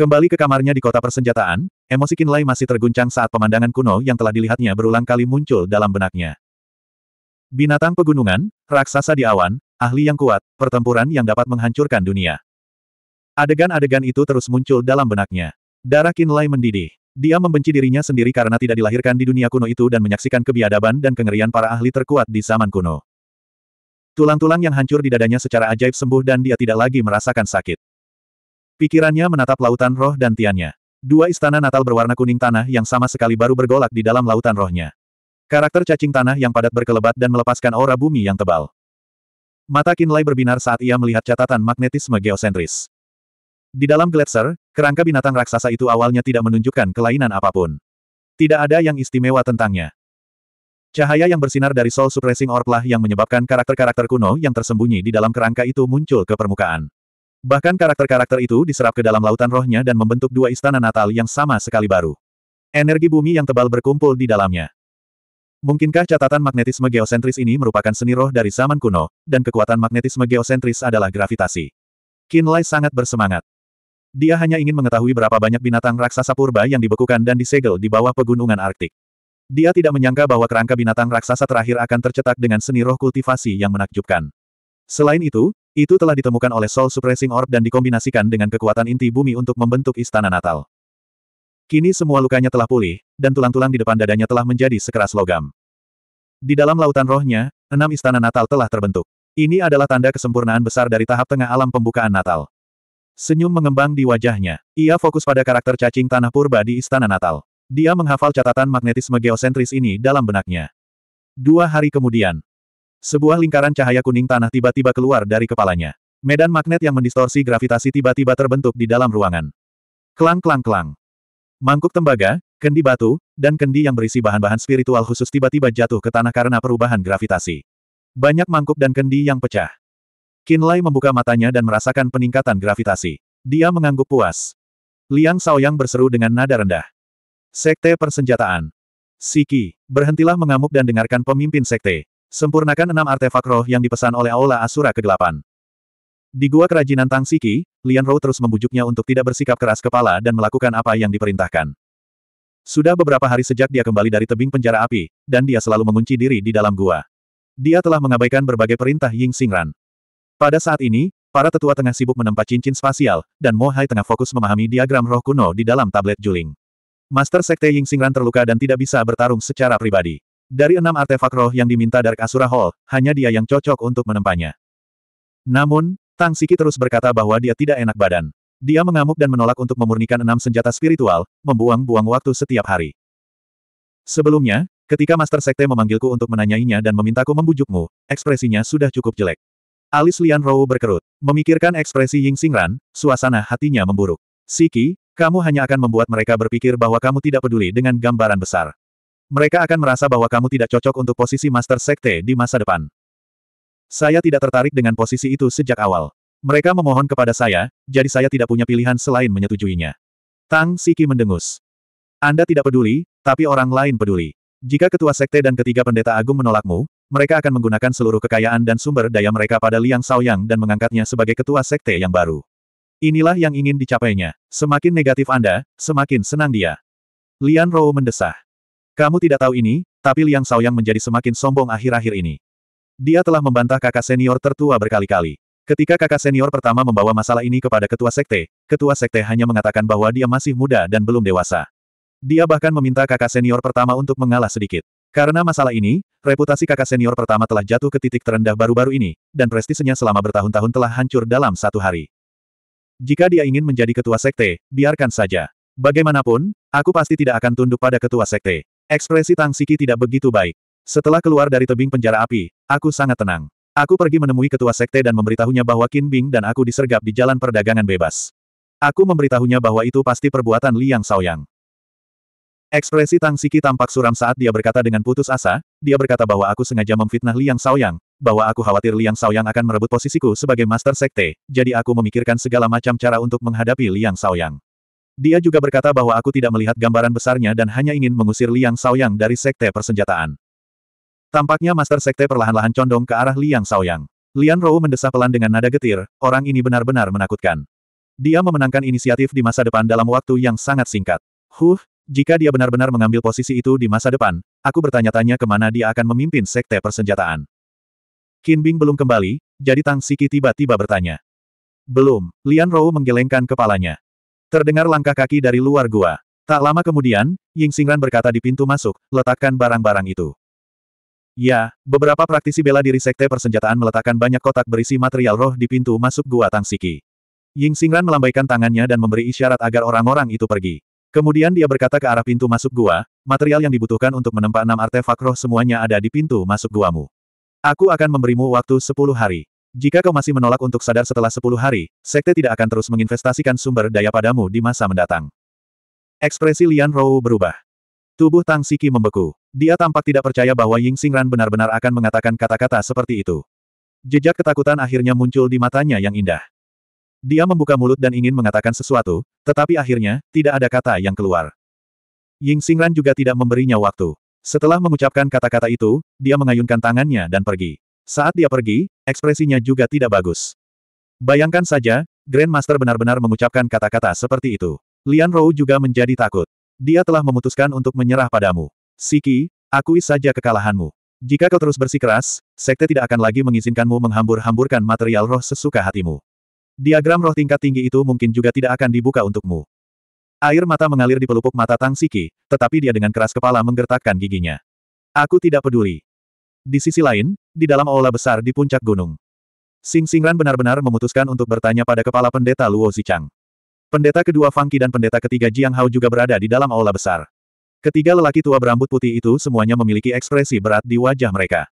Kembali ke kamarnya di kota persenjataan, emosi Kinlay masih terguncang saat pemandangan kuno yang telah dilihatnya berulang kali muncul dalam benaknya. Binatang pegunungan, raksasa di awan, ahli yang kuat, pertempuran yang dapat menghancurkan dunia. Adegan-adegan itu terus muncul dalam benaknya. Darah Kinlay mendidih. Dia membenci dirinya sendiri karena tidak dilahirkan di dunia kuno itu dan menyaksikan kebiadaban dan kengerian para ahli terkuat di zaman kuno. Tulang-tulang yang hancur di dadanya secara ajaib sembuh dan dia tidak lagi merasakan sakit. Pikirannya menatap lautan roh dan tiannya. Dua istana natal berwarna kuning tanah yang sama sekali baru bergolak di dalam lautan rohnya. Karakter cacing tanah yang padat berkelebat dan melepaskan aura bumi yang tebal. Mata Kinlay berbinar saat ia melihat catatan magnetisme geosentris. Di dalam gletser, kerangka binatang raksasa itu awalnya tidak menunjukkan kelainan apapun. Tidak ada yang istimewa tentangnya. Cahaya yang bersinar dari Soul Suppressing Orb lah yang menyebabkan karakter-karakter kuno yang tersembunyi di dalam kerangka itu muncul ke permukaan. Bahkan karakter-karakter itu diserap ke dalam lautan rohnya dan membentuk dua istana natal yang sama sekali baru. Energi bumi yang tebal berkumpul di dalamnya. Mungkinkah catatan magnetisme geosentris ini merupakan seni roh dari zaman kuno, dan kekuatan magnetisme geosentris adalah gravitasi? Kinlay sangat bersemangat. Dia hanya ingin mengetahui berapa banyak binatang raksasa purba yang dibekukan dan disegel di bawah pegunungan Arktik. Dia tidak menyangka bahwa kerangka binatang raksasa terakhir akan tercetak dengan seni roh kultivasi yang menakjubkan. Selain itu, itu telah ditemukan oleh Soul Suppressing Orb dan dikombinasikan dengan kekuatan inti bumi untuk membentuk istana natal. Kini semua lukanya telah pulih, dan tulang-tulang di depan dadanya telah menjadi sekeras logam. Di dalam lautan rohnya, enam istana natal telah terbentuk. Ini adalah tanda kesempurnaan besar dari tahap tengah alam pembukaan natal. Senyum mengembang di wajahnya. Ia fokus pada karakter cacing tanah purba di istana natal. Dia menghafal catatan magnetisme geosentris ini dalam benaknya. Dua hari kemudian, sebuah lingkaran cahaya kuning tanah tiba-tiba keluar dari kepalanya. Medan magnet yang mendistorsi gravitasi tiba-tiba terbentuk di dalam ruangan. Klang-klang-klang. Mangkuk tembaga, kendi batu, dan kendi yang berisi bahan-bahan spiritual khusus tiba-tiba jatuh ke tanah karena perubahan gravitasi. Banyak mangkuk dan kendi yang pecah. Kinlay membuka matanya dan merasakan peningkatan gravitasi. Dia mengangguk puas. Liang Saoyang berseru dengan nada rendah. Sekte Persenjataan. Siki, berhentilah mengamuk dan dengarkan pemimpin sekte. Sempurnakan enam artefak roh yang dipesan oleh Aula Asura ke-8. Di gua kerajinan Tang Siki, Lian Rou terus membujuknya untuk tidak bersikap keras kepala dan melakukan apa yang diperintahkan. Sudah beberapa hari sejak dia kembali dari tebing penjara api, dan dia selalu mengunci diri di dalam gua. Dia telah mengabaikan berbagai perintah Ying Xingran. Pada saat ini, para tetua tengah sibuk menempa cincin spasial, dan Mo Hai tengah fokus memahami diagram roh kuno di dalam tablet Juling. Master Sekte Ying Xingran terluka dan tidak bisa bertarung secara pribadi. Dari enam artefak roh yang diminta dari Asura Hall, hanya dia yang cocok untuk menempanya. Namun, Tang Siki terus berkata bahwa dia tidak enak badan. Dia mengamuk dan menolak untuk memurnikan enam senjata spiritual, membuang-buang waktu setiap hari. Sebelumnya, ketika Master Sekte memanggilku untuk menanyainya dan memintaku membujukmu, ekspresinya sudah cukup jelek. Alis Lian Rou berkerut. Memikirkan ekspresi Ying Xingran, suasana hatinya memburuk. Siki, kamu hanya akan membuat mereka berpikir bahwa kamu tidak peduli dengan gambaran besar. Mereka akan merasa bahwa kamu tidak cocok untuk posisi Master Sekte di masa depan. Saya tidak tertarik dengan posisi itu sejak awal. Mereka memohon kepada saya, jadi saya tidak punya pilihan selain menyetujuinya. Tang Siki mendengus. Anda tidak peduli, tapi orang lain peduli. Jika ketua sekte dan ketiga pendeta agung menolakmu, mereka akan menggunakan seluruh kekayaan dan sumber daya mereka pada Liang Saoyang dan mengangkatnya sebagai ketua sekte yang baru. Inilah yang ingin dicapainya. Semakin negatif Anda, semakin senang dia. Lian Rou mendesah. Kamu tidak tahu ini, tapi Liang Saoyang menjadi semakin sombong akhir-akhir ini. Dia telah membantah kakak senior tertua berkali-kali. Ketika kakak senior pertama membawa masalah ini kepada ketua sekte, ketua sekte hanya mengatakan bahwa dia masih muda dan belum dewasa. Dia bahkan meminta kakak senior pertama untuk mengalah sedikit. Karena masalah ini, reputasi kakak senior pertama telah jatuh ke titik terendah baru-baru ini, dan prestisenya selama bertahun-tahun telah hancur dalam satu hari. Jika dia ingin menjadi ketua sekte, biarkan saja. Bagaimanapun, aku pasti tidak akan tunduk pada ketua sekte. Ekspresi Tang Siki tidak begitu baik. Setelah keluar dari tebing penjara api, aku sangat tenang. Aku pergi menemui ketua sekte dan memberitahunya bahwa Qin Bing dan aku disergap di jalan perdagangan bebas. Aku memberitahunya bahwa itu pasti perbuatan Liang Saoyang. Ekspresi Tang Siki tampak suram saat dia berkata dengan putus asa, dia berkata bahwa aku sengaja memfitnah Liang Saoyang, bahwa aku khawatir Liang Saoyang akan merebut posisiku sebagai master sekte, jadi aku memikirkan segala macam cara untuk menghadapi Liang Saoyang. Dia juga berkata bahwa aku tidak melihat gambaran besarnya dan hanya ingin mengusir Liang Saoyang dari sekte persenjataan. Tampaknya Master Sekte perlahan-lahan condong ke arah Liang Saoyang. Lian Rou mendesah pelan dengan nada getir, orang ini benar-benar menakutkan. Dia memenangkan inisiatif di masa depan dalam waktu yang sangat singkat. Huh, jika dia benar-benar mengambil posisi itu di masa depan, aku bertanya-tanya kemana dia akan memimpin sekte persenjataan. Qin Bing belum kembali, jadi Tang Siki tiba-tiba bertanya. Belum, Lian Rou menggelengkan kepalanya. Terdengar langkah kaki dari luar gua. Tak lama kemudian, Ying Xingran berkata di pintu masuk, letakkan barang-barang itu. Ya, beberapa praktisi bela diri sekte persenjataan meletakkan banyak kotak berisi material roh di pintu masuk gua Tang Siki. Ying Xingran melambaikan tangannya dan memberi isyarat agar orang-orang itu pergi. Kemudian dia berkata ke arah pintu masuk gua, material yang dibutuhkan untuk menempa enam artefak roh semuanya ada di pintu masuk guamu. Aku akan memberimu waktu sepuluh hari. Jika kau masih menolak untuk sadar setelah 10 hari, sekte tidak akan terus menginvestasikan sumber daya padamu di masa mendatang. Ekspresi Lian Rou berubah. Tubuh Tang Siki membeku. Dia tampak tidak percaya bahwa Ying Xingran benar-benar akan mengatakan kata-kata seperti itu. Jejak ketakutan akhirnya muncul di matanya yang indah. Dia membuka mulut dan ingin mengatakan sesuatu, tetapi akhirnya, tidak ada kata yang keluar. Ying Xingran juga tidak memberinya waktu. Setelah mengucapkan kata-kata itu, dia mengayunkan tangannya dan pergi. Saat dia pergi, ekspresinya juga tidak bagus. Bayangkan saja, Grandmaster benar-benar mengucapkan kata-kata seperti itu. Lian Rou juga menjadi takut. Dia telah memutuskan untuk menyerah padamu. Siki, akui saja kekalahanmu. Jika kau terus bersikeras, sekte tidak akan lagi mengizinkanmu menghambur-hamburkan material roh sesuka hatimu. Diagram roh tingkat tinggi itu mungkin juga tidak akan dibuka untukmu. Air mata mengalir di pelupuk mata Tang Siki, tetapi dia dengan keras kepala menggertakkan giginya. Aku tidak peduli. Di sisi lain, di dalam aula besar di puncak gunung. Sing Singran benar-benar memutuskan untuk bertanya pada kepala pendeta Luo Zichang. Pendeta kedua Fang Qi dan pendeta ketiga Jiang Hao juga berada di dalam aula besar. Ketiga lelaki tua berambut putih itu semuanya memiliki ekspresi berat di wajah mereka.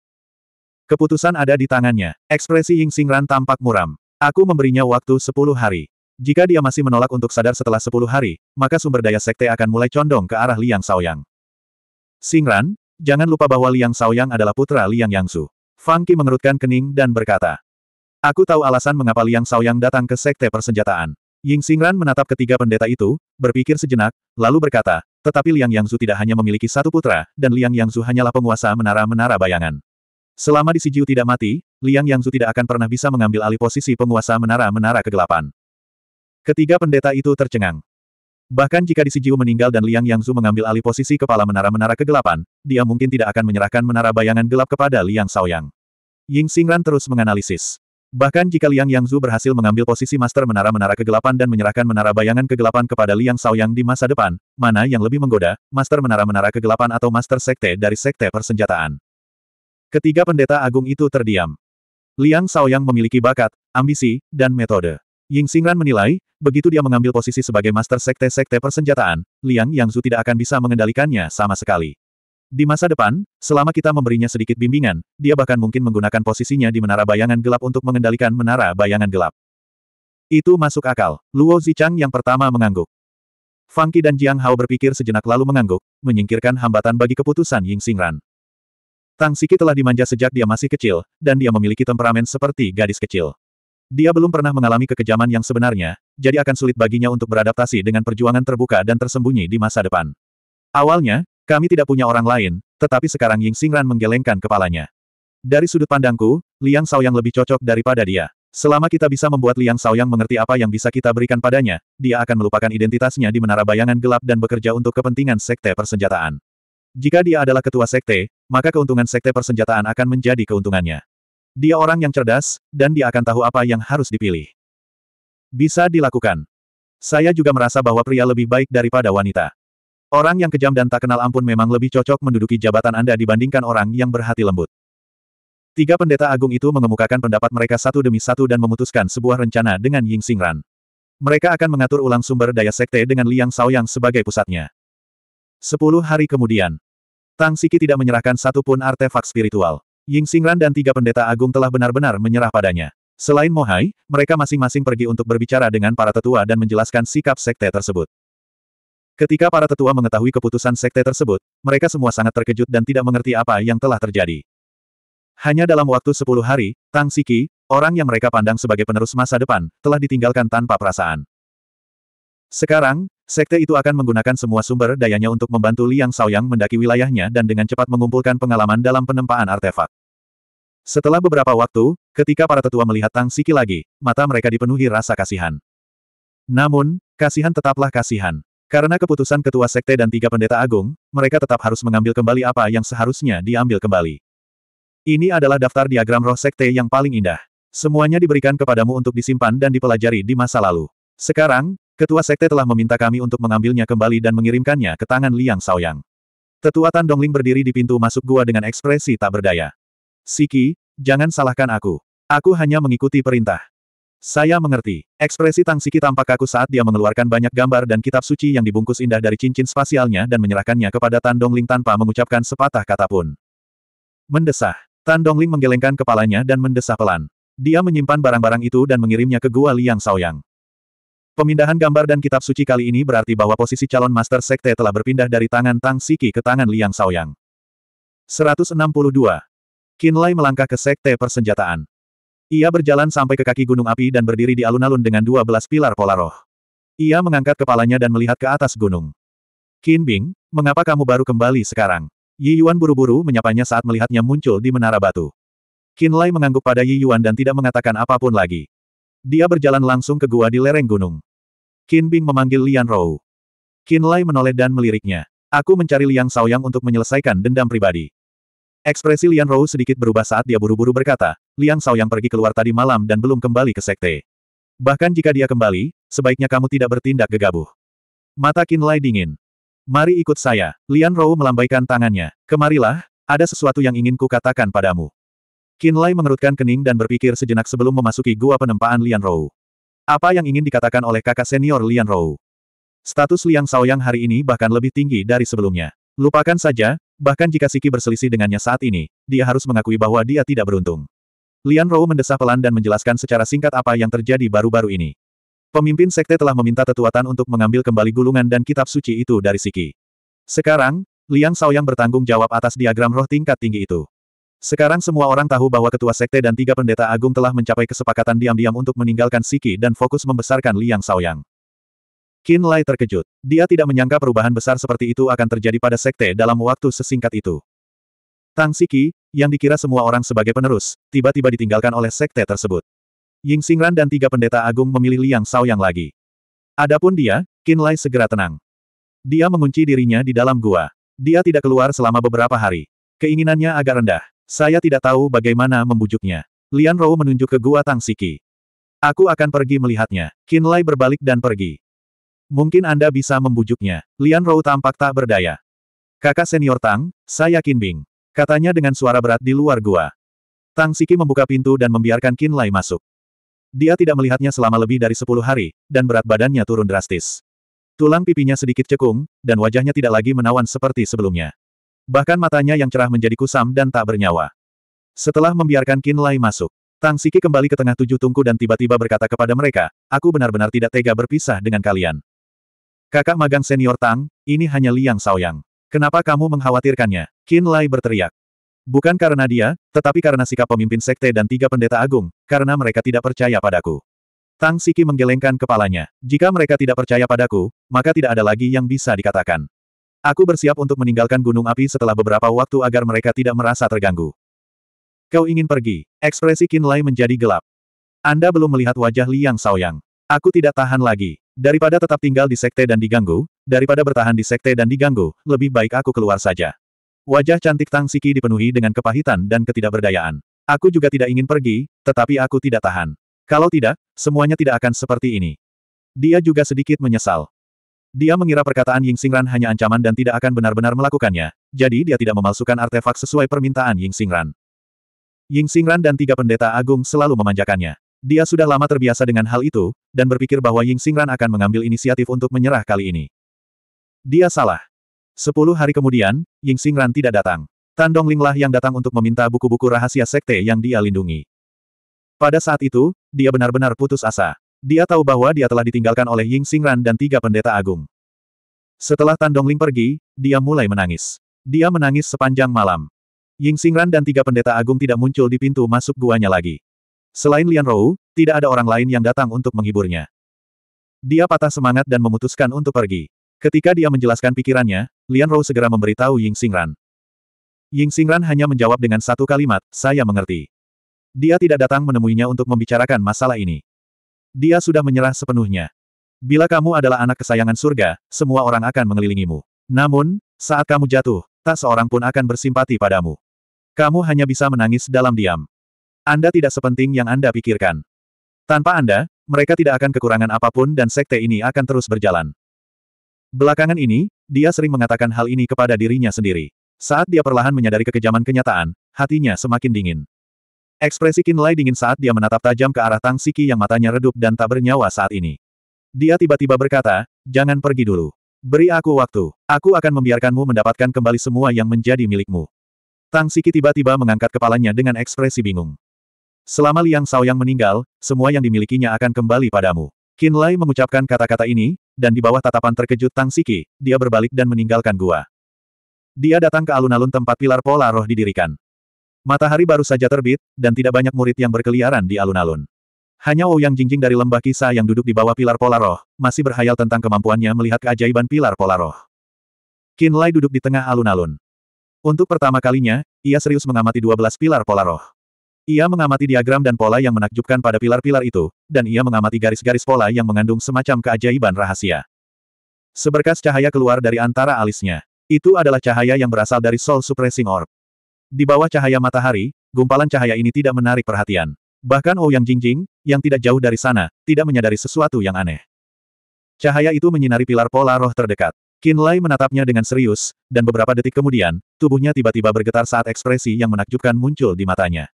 Keputusan ada di tangannya. Ekspresi Ying Singran tampak muram. Aku memberinya waktu 10 hari. Jika dia masih menolak untuk sadar setelah 10 hari, maka sumber daya sekte akan mulai condong ke arah Liang Shaoyang. Singran, Jangan lupa bahwa Liang Saoyang adalah putra Liang Yangsu. Fang Qi mengerutkan kening dan berkata. Aku tahu alasan mengapa Liang Saoyang datang ke sekte persenjataan. Ying Xingran menatap ketiga pendeta itu, berpikir sejenak, lalu berkata, tetapi Liang Yangsu tidak hanya memiliki satu putra, dan Liang Yangsu hanyalah penguasa menara-menara bayangan. Selama Di Sijiu tidak mati, Liang Yangsu tidak akan pernah bisa mengambil alih posisi penguasa menara-menara kegelapan. Ketiga pendeta itu tercengang. Bahkan jika Di Sijiu meninggal dan Liang Yangzu mengambil alih posisi kepala menara-menara kegelapan, dia mungkin tidak akan menyerahkan menara bayangan gelap kepada Liang Shaoyang. Ying Xingran terus menganalisis. Bahkan jika Liang Yangzu berhasil mengambil posisi master menara-menara kegelapan dan menyerahkan menara bayangan kegelapan kepada Liang Shaoyang di masa depan, mana yang lebih menggoda, master menara-menara kegelapan atau master sekte dari sekte persenjataan? Ketiga pendeta agung itu terdiam. Liang Shaoyang memiliki bakat, ambisi, dan metode. Ying Xingran menilai, begitu dia mengambil posisi sebagai master sekte-sekte persenjataan, Liang Yangzu tidak akan bisa mengendalikannya sama sekali. Di masa depan, selama kita memberinya sedikit bimbingan, dia bahkan mungkin menggunakan posisinya di menara bayangan gelap untuk mengendalikan menara bayangan gelap. Itu masuk akal. Luo Zichang yang pertama mengangguk. Fang Qi dan Jiang Hao berpikir sejenak lalu mengangguk, menyingkirkan hambatan bagi keputusan Ying Xingran. Tang Siki telah dimanja sejak dia masih kecil, dan dia memiliki temperamen seperti gadis kecil. Dia belum pernah mengalami kekejaman yang sebenarnya, jadi akan sulit baginya untuk beradaptasi dengan perjuangan terbuka dan tersembunyi di masa depan. Awalnya, kami tidak punya orang lain, tetapi sekarang Ying Xingran menggelengkan kepalanya. Dari sudut pandangku, Liang yang lebih cocok daripada dia. Selama kita bisa membuat Liang yang mengerti apa yang bisa kita berikan padanya, dia akan melupakan identitasnya di menara bayangan gelap dan bekerja untuk kepentingan sekte persenjataan. Jika dia adalah ketua sekte, maka keuntungan sekte persenjataan akan menjadi keuntungannya. Dia orang yang cerdas, dan dia akan tahu apa yang harus dipilih. Bisa dilakukan. Saya juga merasa bahwa pria lebih baik daripada wanita. Orang yang kejam dan tak kenal ampun memang lebih cocok menduduki jabatan Anda dibandingkan orang yang berhati lembut. Tiga pendeta agung itu mengemukakan pendapat mereka satu demi satu dan memutuskan sebuah rencana dengan Ying Xingran. Mereka akan mengatur ulang sumber daya sekte dengan Liang Yang sebagai pusatnya. Sepuluh hari kemudian, Tang Siki tidak menyerahkan satupun artefak spiritual. Ying Xingran dan tiga pendeta agung telah benar-benar menyerah padanya. Selain Mohai, mereka masing-masing pergi untuk berbicara dengan para tetua dan menjelaskan sikap sekte tersebut. Ketika para tetua mengetahui keputusan sekte tersebut, mereka semua sangat terkejut dan tidak mengerti apa yang telah terjadi. Hanya dalam waktu sepuluh hari, Tang Siki, orang yang mereka pandang sebagai penerus masa depan, telah ditinggalkan tanpa perasaan. Sekarang, sekte itu akan menggunakan semua sumber dayanya untuk membantu Liang Saoyang mendaki wilayahnya dan dengan cepat mengumpulkan pengalaman dalam penempaan artefak. Setelah beberapa waktu, ketika para tetua melihat Tang Siki lagi, mata mereka dipenuhi rasa kasihan. Namun, kasihan tetaplah kasihan. Karena keputusan ketua sekte dan tiga pendeta agung, mereka tetap harus mengambil kembali apa yang seharusnya diambil kembali. Ini adalah daftar diagram roh sekte yang paling indah. Semuanya diberikan kepadamu untuk disimpan dan dipelajari di masa lalu. Sekarang, ketua sekte telah meminta kami untuk mengambilnya kembali dan mengirimkannya ke tangan Liang Saoyang. Tetua Tan Dongling berdiri di pintu masuk gua dengan ekspresi tak berdaya. Siki, jangan salahkan aku. Aku hanya mengikuti perintah. Saya mengerti. Ekspresi Tang Siki tampak kaku saat dia mengeluarkan banyak gambar dan kitab suci yang dibungkus indah dari cincin spasialnya dan menyerahkannya kepada Tan Dongling tanpa mengucapkan sepatah kata pun. Mendesah. Tan Dongling menggelengkan kepalanya dan mendesah pelan. Dia menyimpan barang-barang itu dan mengirimnya ke gua Liang Saoyang. Pemindahan gambar dan kitab suci kali ini berarti bahwa posisi calon Master Sekte telah berpindah dari tangan Tang Siki ke tangan Liang Saoyang. 162. Lai melangkah ke sekte persenjataan. Ia berjalan sampai ke kaki gunung api dan berdiri di alun-alun dengan dua belas pilar pola roh. Ia mengangkat kepalanya dan melihat ke atas gunung. Qin Bing, mengapa kamu baru kembali sekarang? Yi Yuan buru-buru menyapanya saat melihatnya muncul di menara batu. Qin Lai mengangguk pada Yi Yuan dan tidak mengatakan apapun lagi. Dia berjalan langsung ke gua di lereng gunung. Qin Bing memanggil Lian Rou. Qin Lai menoleh dan meliriknya. Aku mencari Liang Yang untuk menyelesaikan dendam pribadi. Ekspresi Lian Rou sedikit berubah saat dia buru-buru berkata, Liang Shao yang pergi keluar tadi malam dan belum kembali ke sekte. Bahkan jika dia kembali, sebaiknya kamu tidak bertindak gegabah. Mata Qin Lai dingin. Mari ikut saya. Lian Rou melambaikan tangannya. Kemarilah, ada sesuatu yang ingin ku katakan padamu. Qin Lai mengerutkan kening dan berpikir sejenak sebelum memasuki gua penempaan Lian Rou. Apa yang ingin dikatakan oleh kakak senior Lian Rou? Status Liang yang hari ini bahkan lebih tinggi dari sebelumnya. Lupakan saja, Bahkan jika Siki berselisih dengannya saat ini, dia harus mengakui bahwa dia tidak beruntung. Lian Rou mendesah pelan dan menjelaskan secara singkat apa yang terjadi baru-baru ini. Pemimpin sekte telah meminta tetuatan untuk mengambil kembali gulungan dan kitab suci itu dari Siki. Sekarang, Liang Saoyang bertanggung jawab atas diagram roh tingkat tinggi itu. Sekarang semua orang tahu bahwa ketua sekte dan tiga pendeta agung telah mencapai kesepakatan diam-diam untuk meninggalkan Siki dan fokus membesarkan Liang Saoyang. Qin Lai terkejut. Dia tidak menyangka perubahan besar seperti itu akan terjadi pada sekte dalam waktu sesingkat itu. Tang Siki, yang dikira semua orang sebagai penerus, tiba-tiba ditinggalkan oleh sekte tersebut. Ying Xingran dan tiga pendeta agung memilih Liang Yang lagi. Adapun dia, Qin Lai segera tenang. Dia mengunci dirinya di dalam gua. Dia tidak keluar selama beberapa hari. Keinginannya agak rendah. Saya tidak tahu bagaimana membujuknya. Lian Rou menunjuk ke gua Tang Siki. Aku akan pergi melihatnya. Qin Lai berbalik dan pergi. Mungkin Anda bisa membujuknya. Lian Rou tampak tak berdaya. Kakak senior Tang, saya Qin Bing. Katanya dengan suara berat di luar gua. Tang Siki membuka pintu dan membiarkan Qin Lai masuk. Dia tidak melihatnya selama lebih dari sepuluh hari, dan berat badannya turun drastis. Tulang pipinya sedikit cekung, dan wajahnya tidak lagi menawan seperti sebelumnya. Bahkan matanya yang cerah menjadi kusam dan tak bernyawa. Setelah membiarkan Qin Lai masuk, Tang Siki kembali ke tengah tujuh tungku dan tiba-tiba berkata kepada mereka, aku benar-benar tidak tega berpisah dengan kalian. Kakak magang senior Tang, ini hanya Liang Saoyang. Kenapa kamu mengkhawatirkannya? Qin Lai berteriak. Bukan karena dia, tetapi karena sikap pemimpin sekte dan tiga pendeta agung, karena mereka tidak percaya padaku. Tang Siki menggelengkan kepalanya. Jika mereka tidak percaya padaku, maka tidak ada lagi yang bisa dikatakan. Aku bersiap untuk meninggalkan gunung api setelah beberapa waktu agar mereka tidak merasa terganggu. Kau ingin pergi? Ekspresi Qin Lai menjadi gelap. Anda belum melihat wajah Liang Saoyang. Aku tidak tahan lagi. Daripada tetap tinggal di sekte dan diganggu, daripada bertahan di sekte dan diganggu, lebih baik aku keluar saja. Wajah cantik Tang Siki dipenuhi dengan kepahitan dan ketidakberdayaan. Aku juga tidak ingin pergi, tetapi aku tidak tahan. Kalau tidak, semuanya tidak akan seperti ini. Dia juga sedikit menyesal. Dia mengira perkataan Ying Xingran hanya ancaman dan tidak akan benar-benar melakukannya, jadi dia tidak memalsukan artefak sesuai permintaan Ying Xingran. Ying Xingran dan tiga pendeta agung selalu memanjakannya. Dia sudah lama terbiasa dengan hal itu, dan berpikir bahwa Ying Xingran akan mengambil inisiatif untuk menyerah kali ini. Dia salah. Sepuluh hari kemudian, Ying Xingran tidak datang. Tan Linglah yang datang untuk meminta buku-buku rahasia sekte yang dia lindungi. Pada saat itu, dia benar-benar putus asa. Dia tahu bahwa dia telah ditinggalkan oleh Ying Xingran dan tiga pendeta agung. Setelah Tan Ling pergi, dia mulai menangis. Dia menangis sepanjang malam. Ying Xingran dan tiga pendeta agung tidak muncul di pintu masuk guanya lagi. Selain Lian Rou, tidak ada orang lain yang datang untuk menghiburnya. Dia patah semangat dan memutuskan untuk pergi. Ketika dia menjelaskan pikirannya, Lian Rou segera memberitahu Ying Xingran. Ying Xingran hanya menjawab dengan satu kalimat, saya mengerti. Dia tidak datang menemuinya untuk membicarakan masalah ini. Dia sudah menyerah sepenuhnya. Bila kamu adalah anak kesayangan surga, semua orang akan mengelilingimu. Namun, saat kamu jatuh, tak seorang pun akan bersimpati padamu. Kamu hanya bisa menangis dalam diam. Anda tidak sepenting yang Anda pikirkan. Tanpa Anda, mereka tidak akan kekurangan apapun dan sekte ini akan terus berjalan. Belakangan ini, dia sering mengatakan hal ini kepada dirinya sendiri. Saat dia perlahan menyadari kekejaman kenyataan, hatinya semakin dingin. Ekspresi Kinlay dingin saat dia menatap tajam ke arah Tang Siki yang matanya redup dan tak bernyawa saat ini. Dia tiba-tiba berkata, jangan pergi dulu. Beri aku waktu. Aku akan membiarkanmu mendapatkan kembali semua yang menjadi milikmu. Tang Siki tiba-tiba mengangkat kepalanya dengan ekspresi bingung. Selama Liang Yang meninggal, semua yang dimilikinya akan kembali padamu. Qin Lai mengucapkan kata-kata ini, dan di bawah tatapan terkejut Tang Siki, dia berbalik dan meninggalkan gua. Dia datang ke alun-alun tempat pilar pola roh didirikan. Matahari baru saja terbit, dan tidak banyak murid yang berkeliaran di alun-alun. Hanya Ouyang Jingjing dari lembah kisah yang duduk di bawah pilar pola roh, masih berhayal tentang kemampuannya melihat keajaiban pilar pola roh. Qin Lai duduk di tengah alun-alun. Untuk pertama kalinya, ia serius mengamati 12 pilar pola roh. Ia mengamati diagram dan pola yang menakjubkan pada pilar-pilar itu, dan ia mengamati garis-garis pola yang mengandung semacam keajaiban rahasia. Seberkas cahaya keluar dari antara alisnya. Itu adalah cahaya yang berasal dari Soul Suppressing Orb. Di bawah cahaya matahari, gumpalan cahaya ini tidak menarik perhatian. Bahkan Ouyang oh Jingjing, yang tidak jauh dari sana, tidak menyadari sesuatu yang aneh. Cahaya itu menyinari pilar pola roh terdekat. Kinlay menatapnya dengan serius, dan beberapa detik kemudian, tubuhnya tiba-tiba bergetar saat ekspresi yang menakjubkan muncul di matanya.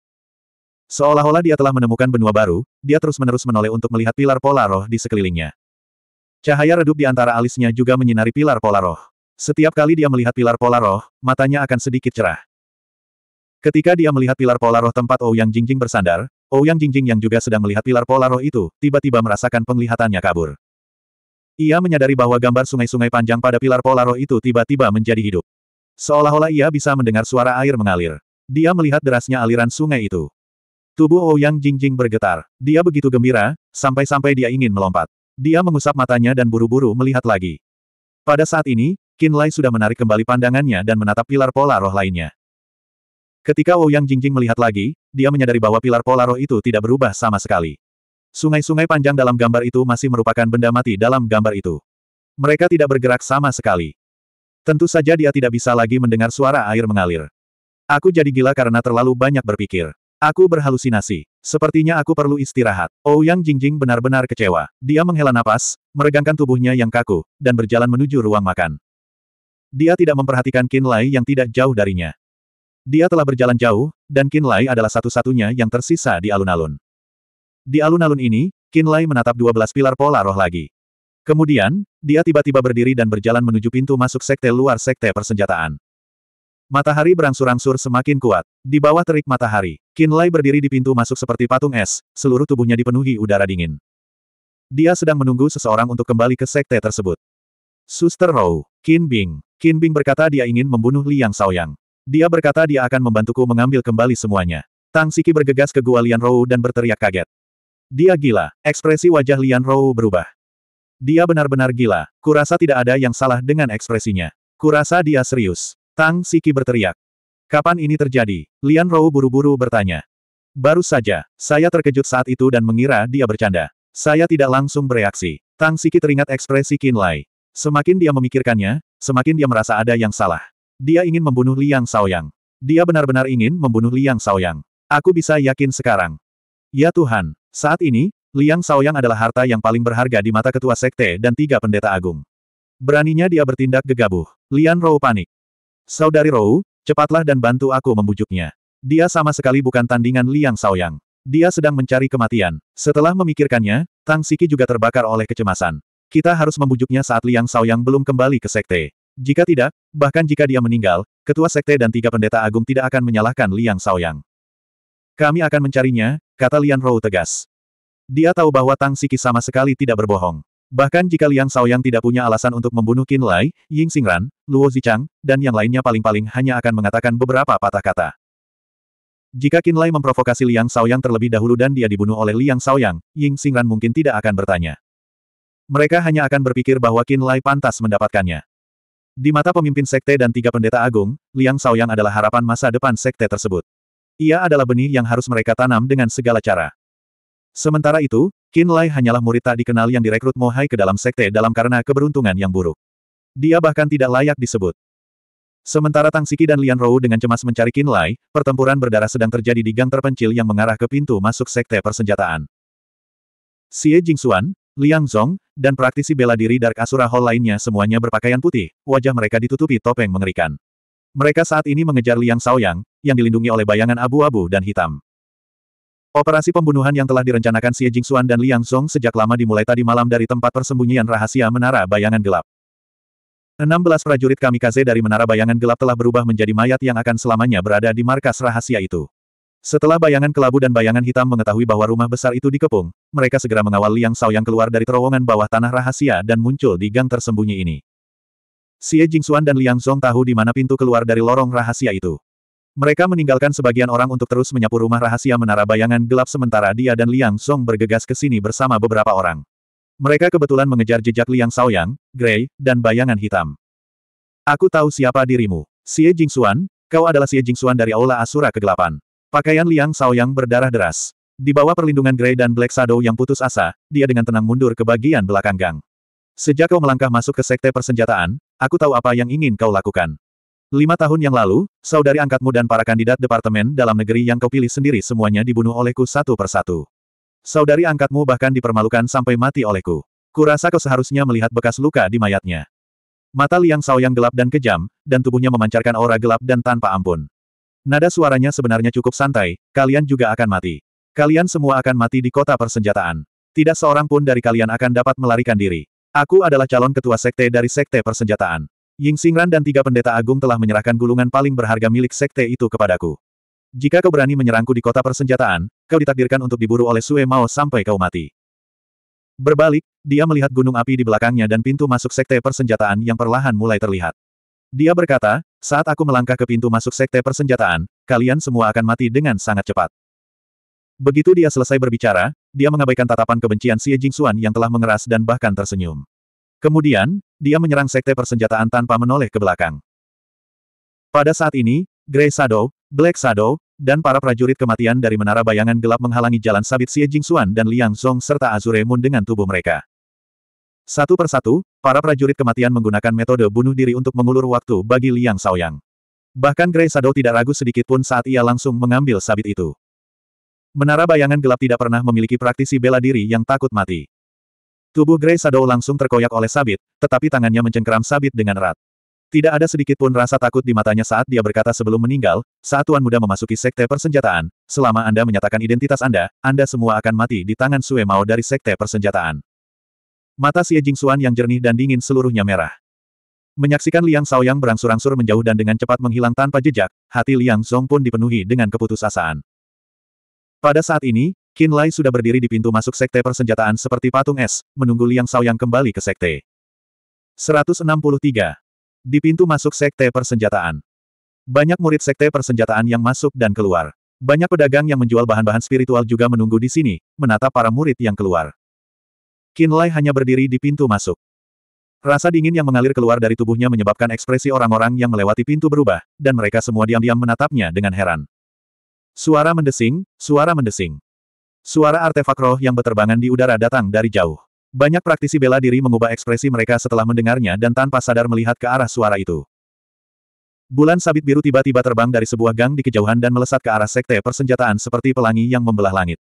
Seolah-olah dia telah menemukan benua baru, dia terus-menerus menoleh untuk melihat pilar pola roh di sekelilingnya. Cahaya redup di antara alisnya juga menyinari pilar pola roh. Setiap kali dia melihat pilar pola roh, matanya akan sedikit cerah. Ketika dia melihat pilar pola roh tempat Ouyang Jingjing bersandar, Ouyang Jingjing yang juga sedang melihat pilar pola roh itu, tiba-tiba merasakan penglihatannya kabur. Ia menyadari bahwa gambar sungai-sungai panjang pada pilar pola roh itu tiba-tiba menjadi hidup. Seolah-olah ia bisa mendengar suara air mengalir. Dia melihat derasnya aliran sungai itu. Tubuh Ouyang oh Jingjing bergetar. Dia begitu gembira, sampai-sampai dia ingin melompat. Dia mengusap matanya dan buru-buru melihat lagi. Pada saat ini, Qin Lai sudah menarik kembali pandangannya dan menatap pilar pola roh lainnya. Ketika Ouyang oh Jingjing melihat lagi, dia menyadari bahwa pilar pola roh itu tidak berubah sama sekali. Sungai-sungai panjang dalam gambar itu masih merupakan benda mati dalam gambar itu. Mereka tidak bergerak sama sekali. Tentu saja dia tidak bisa lagi mendengar suara air mengalir. Aku jadi gila karena terlalu banyak berpikir. Aku berhalusinasi. Sepertinya aku perlu istirahat. Oh, Yang Jingjing benar-benar kecewa. Dia menghela napas, meregangkan tubuhnya yang kaku, dan berjalan menuju ruang makan. Dia tidak memperhatikan Qin Lai yang tidak jauh darinya. Dia telah berjalan jauh, dan Qin Lai adalah satu-satunya yang tersisa di alun-alun. Di alun-alun ini, Qin Lai menatap 12 pilar pola roh lagi. Kemudian, dia tiba-tiba berdiri dan berjalan menuju pintu masuk sekte luar sekte persenjataan. Matahari berangsur-angsur semakin kuat. Di bawah terik matahari, Kinlay berdiri di pintu masuk seperti patung es, seluruh tubuhnya dipenuhi udara dingin. Dia sedang menunggu seseorang untuk kembali ke sekte tersebut. Suster Rou, Qin Bing. Qin Bing berkata dia ingin membunuh Liang Saoyang. Dia berkata dia akan membantuku mengambil kembali semuanya. Tang Siki bergegas ke gua Lian Rou dan berteriak kaget. Dia gila, ekspresi wajah Lian Rou berubah. Dia benar-benar gila, kurasa tidak ada yang salah dengan ekspresinya. Kurasa dia serius. Tang Siki berteriak. Kapan ini terjadi? Lian Rou buru-buru bertanya. Baru saja, saya terkejut saat itu dan mengira dia bercanda. Saya tidak langsung bereaksi. Tang Siki teringat ekspresi Qin Lai. Semakin dia memikirkannya, semakin dia merasa ada yang salah. Dia ingin membunuh Liang Saoyang. Dia benar-benar ingin membunuh Liang Saoyang. Aku bisa yakin sekarang. Ya Tuhan, saat ini, Liang Saoyang adalah harta yang paling berharga di mata ketua sekte dan tiga pendeta agung. Beraninya dia bertindak gegabah. Lian Rou panik. Saudari Rou, cepatlah dan bantu aku membujuknya. Dia sama sekali bukan tandingan Liang Saoyang. Dia sedang mencari kematian. Setelah memikirkannya, Tang Siki juga terbakar oleh kecemasan. Kita harus membujuknya saat Liang Saoyang belum kembali ke sekte. Jika tidak, bahkan jika dia meninggal, ketua sekte dan tiga pendeta agung tidak akan menyalahkan Liang Saoyang. Kami akan mencarinya, kata Lian Rou tegas. Dia tahu bahwa Tang Siki sama sekali tidak berbohong. Bahkan jika Liang Shaoyang tidak punya alasan untuk membunuh Qin Lai, Ying Xingran, Luo Zichang, dan yang lainnya paling-paling hanya akan mengatakan beberapa patah kata. Jika Qin Lai memprovokasi Liang Shaoyang terlebih dahulu dan dia dibunuh oleh Liang Shaoyang, Ying Xingran mungkin tidak akan bertanya. Mereka hanya akan berpikir bahwa Qin Lai pantas mendapatkannya. Di mata pemimpin sekte dan tiga pendeta agung, Liang Shaoyang adalah harapan masa depan sekte tersebut. Ia adalah benih yang harus mereka tanam dengan segala cara. Sementara itu, Qin Lai hanyalah murid tak dikenal yang direkrut Mohai ke dalam sekte dalam karena keberuntungan yang buruk. Dia bahkan tidak layak disebut. Sementara Tang Siki dan Lian Rou dengan cemas mencari Qin Lai, pertempuran berdarah sedang terjadi di gang terpencil yang mengarah ke pintu masuk sekte persenjataan. Xie Jingxuan, Liang Zhong, dan praktisi bela diri Dark Asura Hall lainnya semuanya berpakaian putih, wajah mereka ditutupi topeng mengerikan. Mereka saat ini mengejar Liang Shaoyang, yang dilindungi oleh bayangan abu-abu dan hitam. Operasi pembunuhan yang telah direncanakan Xie Jingxuan dan Liang Song sejak lama dimulai tadi malam dari tempat persembunyian rahasia Menara Bayangan Gelap. 16 prajurit kamikaze dari Menara Bayangan Gelap telah berubah menjadi mayat yang akan selamanya berada di markas rahasia itu. Setelah bayangan kelabu dan bayangan hitam mengetahui bahwa rumah besar itu dikepung, mereka segera mengawal Liang Sao yang keluar dari terowongan bawah tanah rahasia dan muncul di gang tersembunyi ini. Xie Jingxuan dan Liang Song tahu di mana pintu keluar dari lorong rahasia itu. Mereka meninggalkan sebagian orang untuk terus menyapu rumah rahasia menara bayangan gelap sementara dia dan Liang Song bergegas ke sini bersama beberapa orang. Mereka kebetulan mengejar jejak Liang Saoyang, Grey, dan bayangan hitam. Aku tahu siapa dirimu. Xie Jingxuan, kau adalah Xie Jingxuan dari Aula Asura Kegelapan. Pakaian Liang Saoyang berdarah deras. Di bawah perlindungan Grey dan Black Shadow yang putus asa, dia dengan tenang mundur ke bagian belakang gang. Sejak kau melangkah masuk ke sekte persenjataan, aku tahu apa yang ingin kau lakukan. Lima tahun yang lalu, saudari angkatmu dan para kandidat departemen dalam negeri yang kau pilih sendiri semuanya dibunuh olehku satu persatu. Saudari angkatmu bahkan dipermalukan sampai mati olehku. Kurasa kau seharusnya melihat bekas luka di mayatnya. Mata Liang Sao yang gelap dan kejam, dan tubuhnya memancarkan aura gelap dan tanpa ampun. Nada suaranya sebenarnya cukup santai, kalian juga akan mati. Kalian semua akan mati di kota persenjataan. Tidak seorang pun dari kalian akan dapat melarikan diri. Aku adalah calon ketua sekte dari sekte persenjataan. Ying Xingran dan tiga pendeta agung telah menyerahkan gulungan paling berharga milik sekte itu kepadaku. Jika kau berani menyerangku di kota persenjataan, kau ditakdirkan untuk diburu oleh Sue Mao sampai kau mati. Berbalik, dia melihat gunung api di belakangnya dan pintu masuk sekte persenjataan yang perlahan mulai terlihat. Dia berkata, saat aku melangkah ke pintu masuk sekte persenjataan, kalian semua akan mati dengan sangat cepat. Begitu dia selesai berbicara, dia mengabaikan tatapan kebencian Xie Jingxuan yang telah mengeras dan bahkan tersenyum. Kemudian, dia menyerang sekte persenjataan tanpa menoleh ke belakang. Pada saat ini, Grey Shadow, Black Shadow, dan para prajurit kematian dari menara bayangan gelap menghalangi jalan sabit Xie Jingxuan dan Liang Song serta Azure Moon dengan tubuh mereka. Satu persatu, para prajurit kematian menggunakan metode bunuh diri untuk mengulur waktu bagi Liang Shaoyang. Bahkan Grey Shadow tidak ragu sedikit pun saat ia langsung mengambil sabit itu. Menara bayangan gelap tidak pernah memiliki praktisi bela diri yang takut mati. Tubuh Grey Shadow langsung terkoyak oleh sabit, tetapi tangannya mencengkeram sabit dengan erat. Tidak ada sedikit pun rasa takut di matanya saat dia berkata sebelum meninggal, saat Tuan Muda memasuki Sekte Persenjataan, selama Anda menyatakan identitas Anda, Anda semua akan mati di tangan Sue Mao dari Sekte Persenjataan. Mata Xie Jingxuan yang jernih dan dingin seluruhnya merah. Menyaksikan Liang Yang berangsur-angsur menjauh dan dengan cepat menghilang tanpa jejak, hati Liang Song pun dipenuhi dengan keputusasaan. Pada saat ini, Qin Lai sudah berdiri di pintu masuk sekte persenjataan seperti patung es, menunggu Liang Yang kembali ke sekte. 163. Di pintu masuk sekte persenjataan. Banyak murid sekte persenjataan yang masuk dan keluar. Banyak pedagang yang menjual bahan-bahan spiritual juga menunggu di sini, menatap para murid yang keluar. Qin Lai hanya berdiri di pintu masuk. Rasa dingin yang mengalir keluar dari tubuhnya menyebabkan ekspresi orang-orang yang melewati pintu berubah, dan mereka semua diam-diam menatapnya dengan heran. Suara mendesing, suara mendesing. Suara artefak roh yang berterbangan di udara datang dari jauh. Banyak praktisi bela diri mengubah ekspresi mereka setelah mendengarnya dan tanpa sadar melihat ke arah suara itu. Bulan sabit biru tiba-tiba terbang dari sebuah gang di kejauhan dan melesat ke arah sekte persenjataan seperti pelangi yang membelah langit.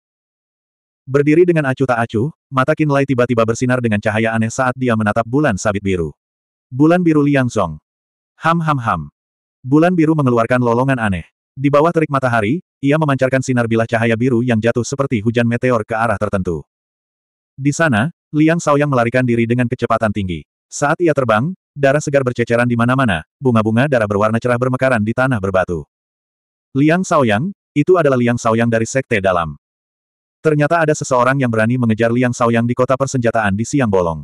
Berdiri dengan acuh tak acuh, mata Kinlay tiba-tiba bersinar dengan cahaya aneh saat dia menatap bulan sabit biru. Bulan biru Liang song. Ham ham ham. Bulan biru mengeluarkan lolongan aneh. Di bawah terik matahari, ia memancarkan sinar bilah cahaya biru yang jatuh seperti hujan meteor ke arah tertentu. Di sana, Liang Saoyang melarikan diri dengan kecepatan tinggi. Saat ia terbang, darah segar berceceran di mana-mana, bunga-bunga darah berwarna cerah bermekaran di tanah berbatu. Liang Saoyang, itu adalah Liang Saoyang dari Sekte Dalam. Ternyata ada seseorang yang berani mengejar Liang Saoyang di kota persenjataan di Siang Bolong.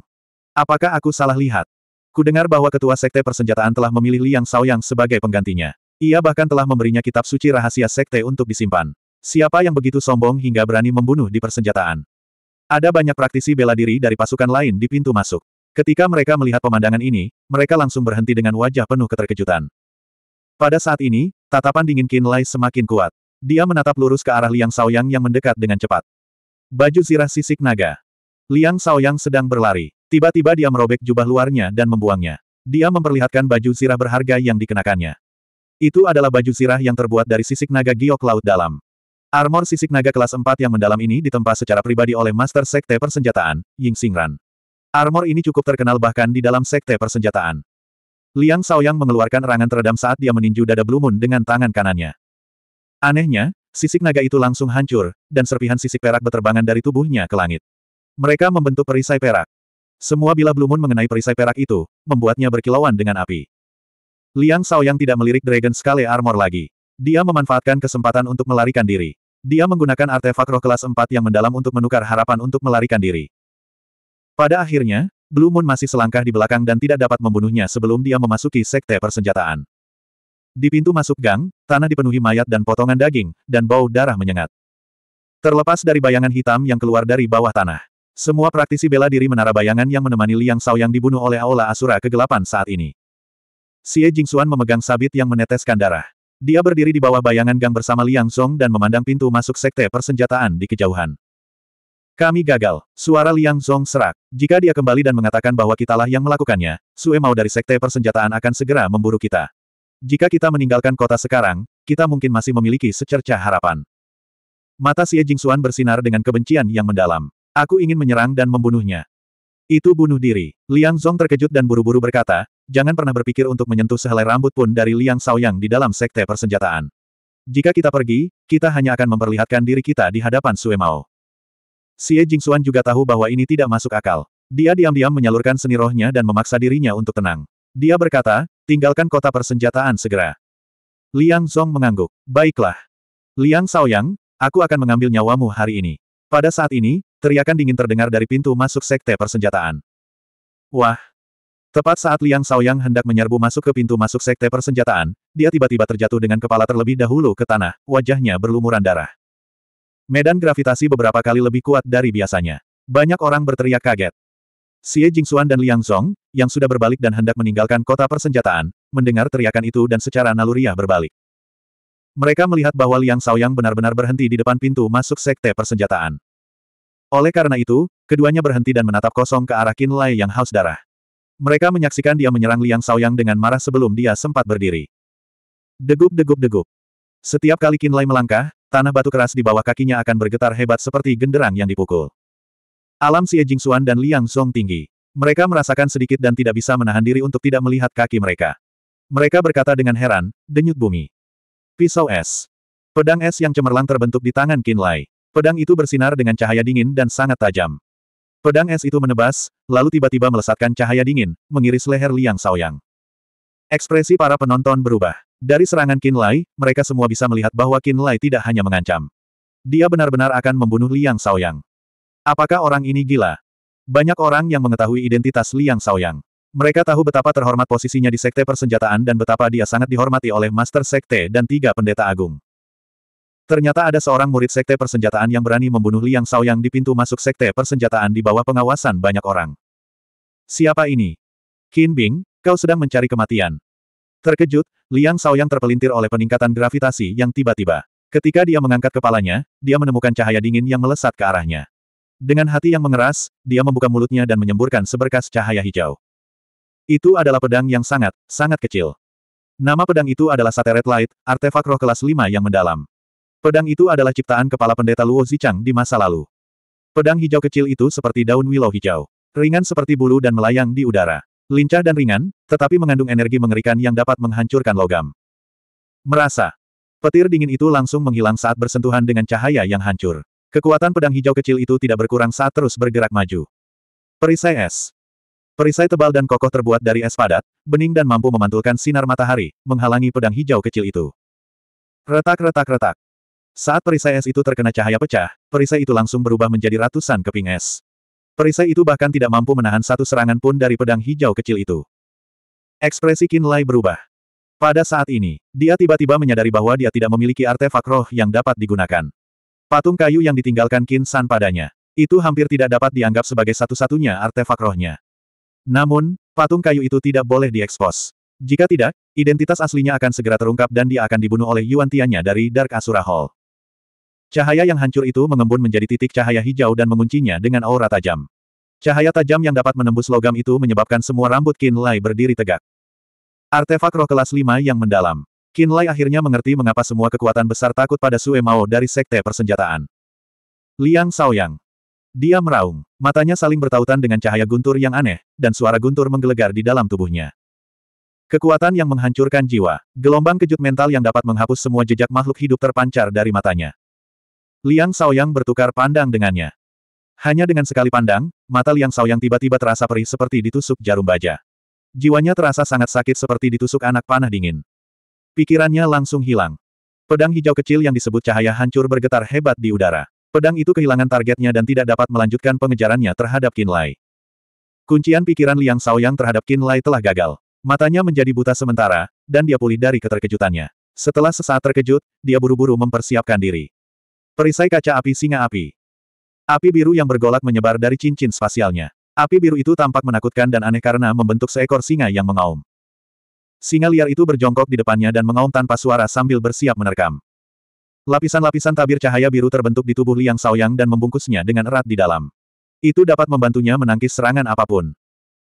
Apakah aku salah lihat? Kudengar bahwa ketua Sekte Persenjataan telah memilih Liang Saoyang sebagai penggantinya. Ia bahkan telah memberinya kitab suci rahasia sekte untuk disimpan. Siapa yang begitu sombong hingga berani membunuh di persenjataan? Ada banyak praktisi bela diri dari pasukan lain di pintu masuk. Ketika mereka melihat pemandangan ini, mereka langsung berhenti dengan wajah penuh keterkejutan. Pada saat ini, tatapan dingin Qin Lai semakin kuat. Dia menatap lurus ke arah Liang Shaoyang yang mendekat dengan cepat. Baju zirah sisik naga. Liang Yang sedang berlari. Tiba-tiba dia merobek jubah luarnya dan membuangnya. Dia memperlihatkan baju zirah berharga yang dikenakannya. Itu adalah baju sirah yang terbuat dari sisik naga giok laut dalam. Armor sisik naga kelas 4 yang mendalam ini ditempa secara pribadi oleh Master Sekte Persenjataan, Ying Xingran. Armor ini cukup terkenal bahkan di dalam Sekte Persenjataan. Liang Shaoyang mengeluarkan rangan teredam saat dia meninju dada Blue Moon dengan tangan kanannya. Anehnya, sisik naga itu langsung hancur, dan serpihan sisik perak berterbangan dari tubuhnya ke langit. Mereka membentuk perisai perak. Semua bila Blue Moon mengenai perisai perak itu, membuatnya berkilauan dengan api. Liang Yang tidak melirik Dragon Scale Armor lagi. Dia memanfaatkan kesempatan untuk melarikan diri. Dia menggunakan artefak roh kelas 4 yang mendalam untuk menukar harapan untuk melarikan diri. Pada akhirnya, Blue Moon masih selangkah di belakang dan tidak dapat membunuhnya sebelum dia memasuki sekte persenjataan. Di pintu masuk gang, tanah dipenuhi mayat dan potongan daging, dan bau darah menyengat. Terlepas dari bayangan hitam yang keluar dari bawah tanah. Semua praktisi bela diri menara bayangan yang menemani Liang Sao yang dibunuh oleh Aula Asura kegelapan saat ini. Xie Jingxuan memegang sabit yang meneteskan darah. Dia berdiri di bawah bayangan gang bersama Liang Song dan memandang pintu masuk sekte persenjataan di kejauhan. Kami gagal. Suara Liang Song serak. Jika dia kembali dan mengatakan bahwa kitalah yang melakukannya, Sue Mao dari sekte persenjataan akan segera memburu kita. Jika kita meninggalkan kota sekarang, kita mungkin masih memiliki secercah harapan. Mata Xie Jingxuan bersinar dengan kebencian yang mendalam. Aku ingin menyerang dan membunuhnya. Itu bunuh diri. Liang Zong terkejut dan buru-buru berkata, Jangan pernah berpikir untuk menyentuh sehelai rambut pun dari Liang Shaoyang di dalam sekte persenjataan. Jika kita pergi, kita hanya akan memperlihatkan diri kita di hadapan Sue Mao. Xie Jingxuan juga tahu bahwa ini tidak masuk akal. Dia diam-diam menyalurkan seni rohnya dan memaksa dirinya untuk tenang. Dia berkata, tinggalkan kota persenjataan segera. Liang Zong mengangguk. Baiklah. Liang Shaoyang, aku akan mengambil nyawamu hari ini. Pada saat ini, teriakan dingin terdengar dari pintu masuk sekte persenjataan. Wah, Tepat saat Liang Saoyang hendak menyerbu masuk ke pintu masuk sekte persenjataan, dia tiba-tiba terjatuh dengan kepala terlebih dahulu ke tanah, wajahnya berlumuran darah. Medan gravitasi beberapa kali lebih kuat dari biasanya. Banyak orang berteriak kaget. Xie Jingxuan dan Liang Song, yang sudah berbalik dan hendak meninggalkan kota persenjataan, mendengar teriakan itu dan secara naluriah berbalik. Mereka melihat bahwa Liang Saoyang benar-benar berhenti di depan pintu masuk sekte persenjataan. Oleh karena itu, keduanya berhenti dan menatap kosong ke arah Qin Lai yang haus darah. Mereka menyaksikan dia menyerang Liang Saoyang dengan marah sebelum dia sempat berdiri. Degup-degup-degup. Setiap kali Lai melangkah, tanah batu keras di bawah kakinya akan bergetar hebat seperti genderang yang dipukul. Alam si Jing Xuan dan Liang Song tinggi. Mereka merasakan sedikit dan tidak bisa menahan diri untuk tidak melihat kaki mereka. Mereka berkata dengan heran, denyut bumi. Pisau es. Pedang es yang cemerlang terbentuk di tangan Lai. Pedang itu bersinar dengan cahaya dingin dan sangat tajam. Pedang es itu menebas, lalu tiba-tiba melesatkan cahaya dingin, mengiris leher Liang Saoyang. Ekspresi para penonton berubah. Dari serangan Qin Lai, mereka semua bisa melihat bahwa Qin Lai tidak hanya mengancam. Dia benar-benar akan membunuh Liang Saoyang. Apakah orang ini gila? Banyak orang yang mengetahui identitas Liang Saoyang. Mereka tahu betapa terhormat posisinya di Sekte Persenjataan dan betapa dia sangat dihormati oleh Master Sekte dan tiga pendeta agung. Ternyata ada seorang murid sekte persenjataan yang berani membunuh Liang Yang di pintu masuk sekte persenjataan di bawah pengawasan banyak orang. Siapa ini? Qin Bing, kau sedang mencari kematian. Terkejut, Liang Yang terpelintir oleh peningkatan gravitasi yang tiba-tiba. Ketika dia mengangkat kepalanya, dia menemukan cahaya dingin yang melesat ke arahnya. Dengan hati yang mengeras, dia membuka mulutnya dan menyemburkan seberkas cahaya hijau. Itu adalah pedang yang sangat, sangat kecil. Nama pedang itu adalah Sateret Light, artefak roh kelas 5 yang mendalam. Pedang itu adalah ciptaan kepala pendeta Luo Zichang di masa lalu. Pedang hijau kecil itu seperti daun willow hijau. Ringan seperti bulu dan melayang di udara. Lincah dan ringan, tetapi mengandung energi mengerikan yang dapat menghancurkan logam. Merasa. Petir dingin itu langsung menghilang saat bersentuhan dengan cahaya yang hancur. Kekuatan pedang hijau kecil itu tidak berkurang saat terus bergerak maju. Perisai es. Perisai tebal dan kokoh terbuat dari es padat, bening dan mampu memantulkan sinar matahari, menghalangi pedang hijau kecil itu. Retak-retak-retak. Saat perisai es itu terkena cahaya pecah, perisai itu langsung berubah menjadi ratusan keping es. Perisai itu bahkan tidak mampu menahan satu serangan pun dari pedang hijau kecil itu. Ekspresi Lai berubah. Pada saat ini, dia tiba-tiba menyadari bahwa dia tidak memiliki artefak roh yang dapat digunakan. Patung kayu yang ditinggalkan Kin San padanya. Itu hampir tidak dapat dianggap sebagai satu-satunya artefak rohnya. Namun, patung kayu itu tidak boleh diekspos. Jika tidak, identitas aslinya akan segera terungkap dan dia akan dibunuh oleh Yuan Tianya dari Dark Asura Hall. Cahaya yang hancur itu mengembun menjadi titik cahaya hijau dan menguncinya dengan aura tajam. Cahaya tajam yang dapat menembus logam itu menyebabkan semua rambut Qin Lai berdiri tegak. Artefak roh kelas 5 yang mendalam. Qin Lai akhirnya mengerti mengapa semua kekuatan besar takut pada Sue Mao dari sekte persenjataan. Liang Saoyang. Dia meraung, matanya saling bertautan dengan cahaya guntur yang aneh, dan suara guntur menggelegar di dalam tubuhnya. Kekuatan yang menghancurkan jiwa, gelombang kejut mental yang dapat menghapus semua jejak makhluk hidup terpancar dari matanya. Liang Saoyang bertukar pandang dengannya. Hanya dengan sekali pandang, mata Liang Saoyang tiba-tiba terasa perih seperti ditusuk jarum baja. Jiwanya terasa sangat sakit seperti ditusuk anak panah dingin. Pikirannya langsung hilang. Pedang hijau kecil yang disebut cahaya hancur bergetar hebat di udara. Pedang itu kehilangan targetnya dan tidak dapat melanjutkan pengejarannya terhadap Qin Lai. Kuncian pikiran Liang Saoyang terhadap Qin Lai telah gagal. Matanya menjadi buta sementara, dan dia pulih dari keterkejutannya. Setelah sesaat terkejut, dia buru-buru mempersiapkan diri. Perisai kaca api singa api. Api biru yang bergolak menyebar dari cincin spasialnya. Api biru itu tampak menakutkan dan aneh karena membentuk seekor singa yang mengaum. Singa liar itu berjongkok di depannya dan mengaum tanpa suara sambil bersiap menerkam. Lapisan-lapisan tabir cahaya biru terbentuk di tubuh Liang Saoyang dan membungkusnya dengan erat di dalam. Itu dapat membantunya menangkis serangan apapun.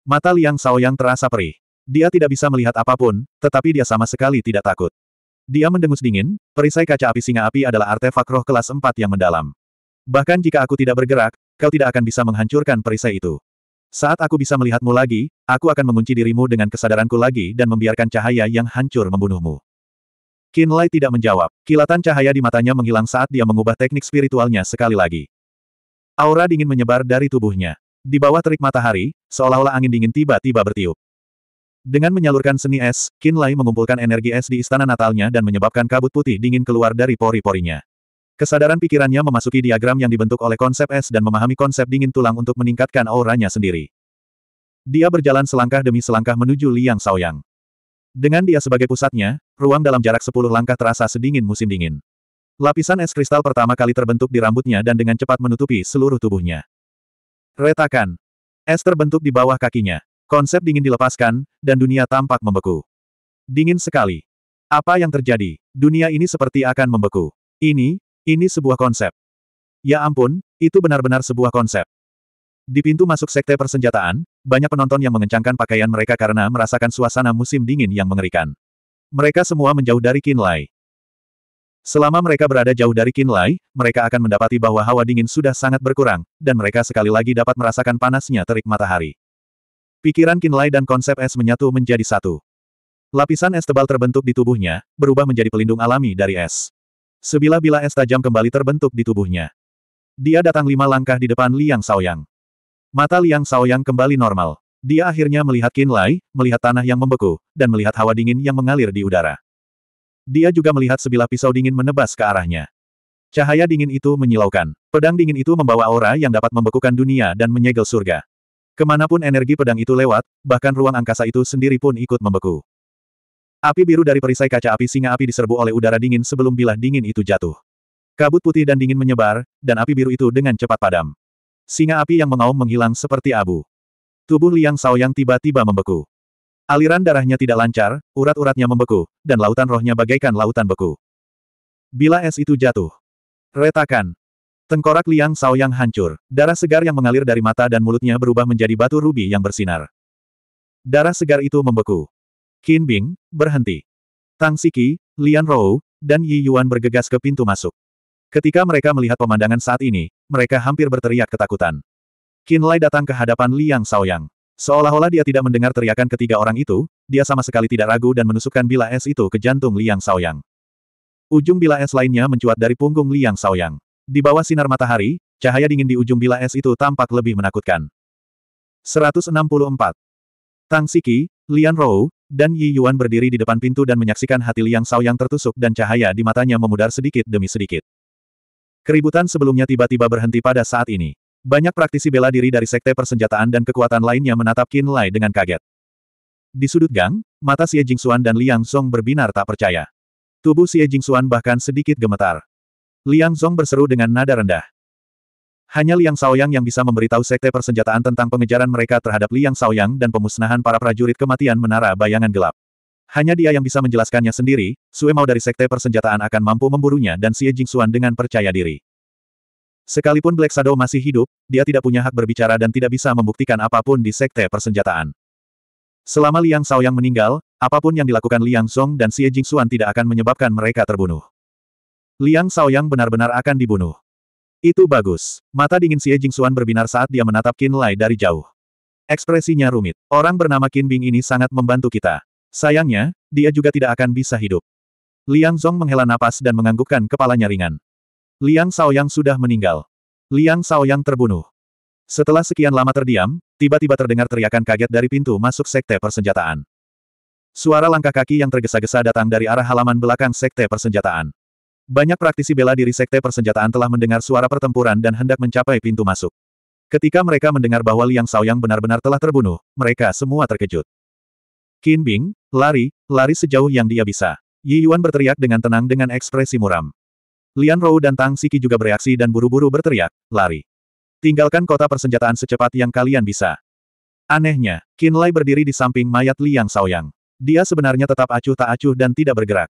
Mata Liang Saoyang terasa perih. Dia tidak bisa melihat apapun, tetapi dia sama sekali tidak takut. Dia mendengus dingin, perisai kaca api singa api adalah artefak roh kelas 4 yang mendalam. Bahkan jika aku tidak bergerak, kau tidak akan bisa menghancurkan perisai itu. Saat aku bisa melihatmu lagi, aku akan mengunci dirimu dengan kesadaranku lagi dan membiarkan cahaya yang hancur membunuhmu. Lai tidak menjawab. Kilatan cahaya di matanya menghilang saat dia mengubah teknik spiritualnya sekali lagi. Aura dingin menyebar dari tubuhnya. Di bawah terik matahari, seolah-olah angin dingin tiba-tiba bertiup. Dengan menyalurkan seni es, Qin Lai mengumpulkan energi es di istana natalnya dan menyebabkan kabut putih dingin keluar dari pori-porinya. Kesadaran pikirannya memasuki diagram yang dibentuk oleh konsep es dan memahami konsep dingin tulang untuk meningkatkan auranya sendiri. Dia berjalan selangkah demi selangkah menuju Liang Saoyang. Dengan dia sebagai pusatnya, ruang dalam jarak sepuluh langkah terasa sedingin musim dingin. Lapisan es kristal pertama kali terbentuk di rambutnya dan dengan cepat menutupi seluruh tubuhnya. Retakan. Es terbentuk di bawah kakinya. Konsep dingin dilepaskan, dan dunia tampak membeku. Dingin sekali. Apa yang terjadi? Dunia ini seperti akan membeku. Ini, ini sebuah konsep. Ya ampun, itu benar-benar sebuah konsep. Di pintu masuk sekte persenjataan, banyak penonton yang mengencangkan pakaian mereka karena merasakan suasana musim dingin yang mengerikan. Mereka semua menjauh dari Kinlay. Selama mereka berada jauh dari Kinlay, mereka akan mendapati bahwa hawa dingin sudah sangat berkurang, dan mereka sekali lagi dapat merasakan panasnya terik matahari. Pikiran Kinlay dan konsep es menyatu menjadi satu. Lapisan es tebal terbentuk di tubuhnya, berubah menjadi pelindung alami dari es. Sebilah-bilah es tajam kembali terbentuk di tubuhnya. Dia datang lima langkah di depan Liang Saoyang. Mata Liang Saoyang kembali normal. Dia akhirnya melihat Kinlay, melihat tanah yang membeku, dan melihat hawa dingin yang mengalir di udara. Dia juga melihat sebilah pisau dingin menebas ke arahnya. Cahaya dingin itu menyilaukan. Pedang dingin itu membawa aura yang dapat membekukan dunia dan menyegel surga. Kemanapun energi pedang itu lewat, bahkan ruang angkasa itu sendiri pun ikut membeku. Api biru dari perisai kaca api singa api diserbu oleh udara dingin sebelum bilah dingin itu jatuh. Kabut putih dan dingin menyebar, dan api biru itu dengan cepat padam. Singa api yang mengaum menghilang seperti abu. Tubuh Liang Yang tiba-tiba membeku. Aliran darahnya tidak lancar, urat-uratnya membeku, dan lautan rohnya bagaikan lautan beku. Bila es itu jatuh. Retakan. Tengkorak Liang Sao Yang hancur, darah segar yang mengalir dari mata dan mulutnya berubah menjadi batu rubi yang bersinar. Darah segar itu membeku. Qin Bing, berhenti. Tang Siki, Lian Rou, dan Yi Yuan bergegas ke pintu masuk. Ketika mereka melihat pemandangan saat ini, mereka hampir berteriak ketakutan. Qin Lai datang ke hadapan Liang Yang. Seolah-olah dia tidak mendengar teriakan ketiga orang itu, dia sama sekali tidak ragu dan menusukkan bila es itu ke jantung Liang Yang. Ujung bila es lainnya mencuat dari punggung Liang Yang. Di bawah sinar matahari, cahaya dingin di ujung bila es itu tampak lebih menakutkan. 164. Tang Siki, Lian Rou, dan Yi Yuan berdiri di depan pintu dan menyaksikan hati Liang Sao yang tertusuk dan cahaya di matanya memudar sedikit demi sedikit. Keributan sebelumnya tiba-tiba berhenti pada saat ini. Banyak praktisi bela diri dari sekte persenjataan dan kekuatan lainnya menatap Qin Lai dengan kaget. Di sudut gang, mata Xie Jingxuan dan Liang Song berbinar tak percaya. Tubuh Xie Jingxuan bahkan sedikit gemetar. Liang Zhong berseru dengan nada rendah. Hanya Liang Shaoyang yang bisa memberitahu sekte persenjataan tentang pengejaran mereka terhadap Liang Shaoyang dan pemusnahan para prajurit kematian menara bayangan gelap. Hanya dia yang bisa menjelaskannya sendiri, Sue Mao dari sekte persenjataan akan mampu memburunya dan Xie Jingxuan dengan percaya diri. Sekalipun Black Shadow masih hidup, dia tidak punya hak berbicara dan tidak bisa membuktikan apapun di sekte persenjataan. Selama Liang Shaoyang meninggal, apapun yang dilakukan Liang Song dan Xie Jingxuan tidak akan menyebabkan mereka terbunuh. Liang Shaoyang benar-benar akan dibunuh. Itu bagus. Mata dingin Xie Jingxuan berbinar saat dia menatap Qin Lai dari jauh. Ekspresinya rumit. Orang bernama Qin Bing ini sangat membantu kita. Sayangnya, dia juga tidak akan bisa hidup. Liang Zhong menghela napas dan menganggukkan kepalanya ringan. Liang Shaoyang sudah meninggal. Liang Shaoyang terbunuh. Setelah sekian lama terdiam, tiba-tiba terdengar teriakan kaget dari pintu masuk sekte persenjataan. Suara langkah kaki yang tergesa-gesa datang dari arah halaman belakang sekte persenjataan. Banyak praktisi bela diri sekte persenjataan telah mendengar suara pertempuran dan hendak mencapai pintu masuk. Ketika mereka mendengar bahwa Liang Yang benar-benar telah terbunuh, mereka semua terkejut. Qin Bing, lari, lari sejauh yang dia bisa. Yi Yuan berteriak dengan tenang dengan ekspresi muram. Lian Rou dan Tang Siki juga bereaksi dan buru-buru berteriak, lari. Tinggalkan kota persenjataan secepat yang kalian bisa. Anehnya, Qin Lai berdiri di samping mayat Liang Yang. Dia sebenarnya tetap acuh tak acuh dan tidak bergerak.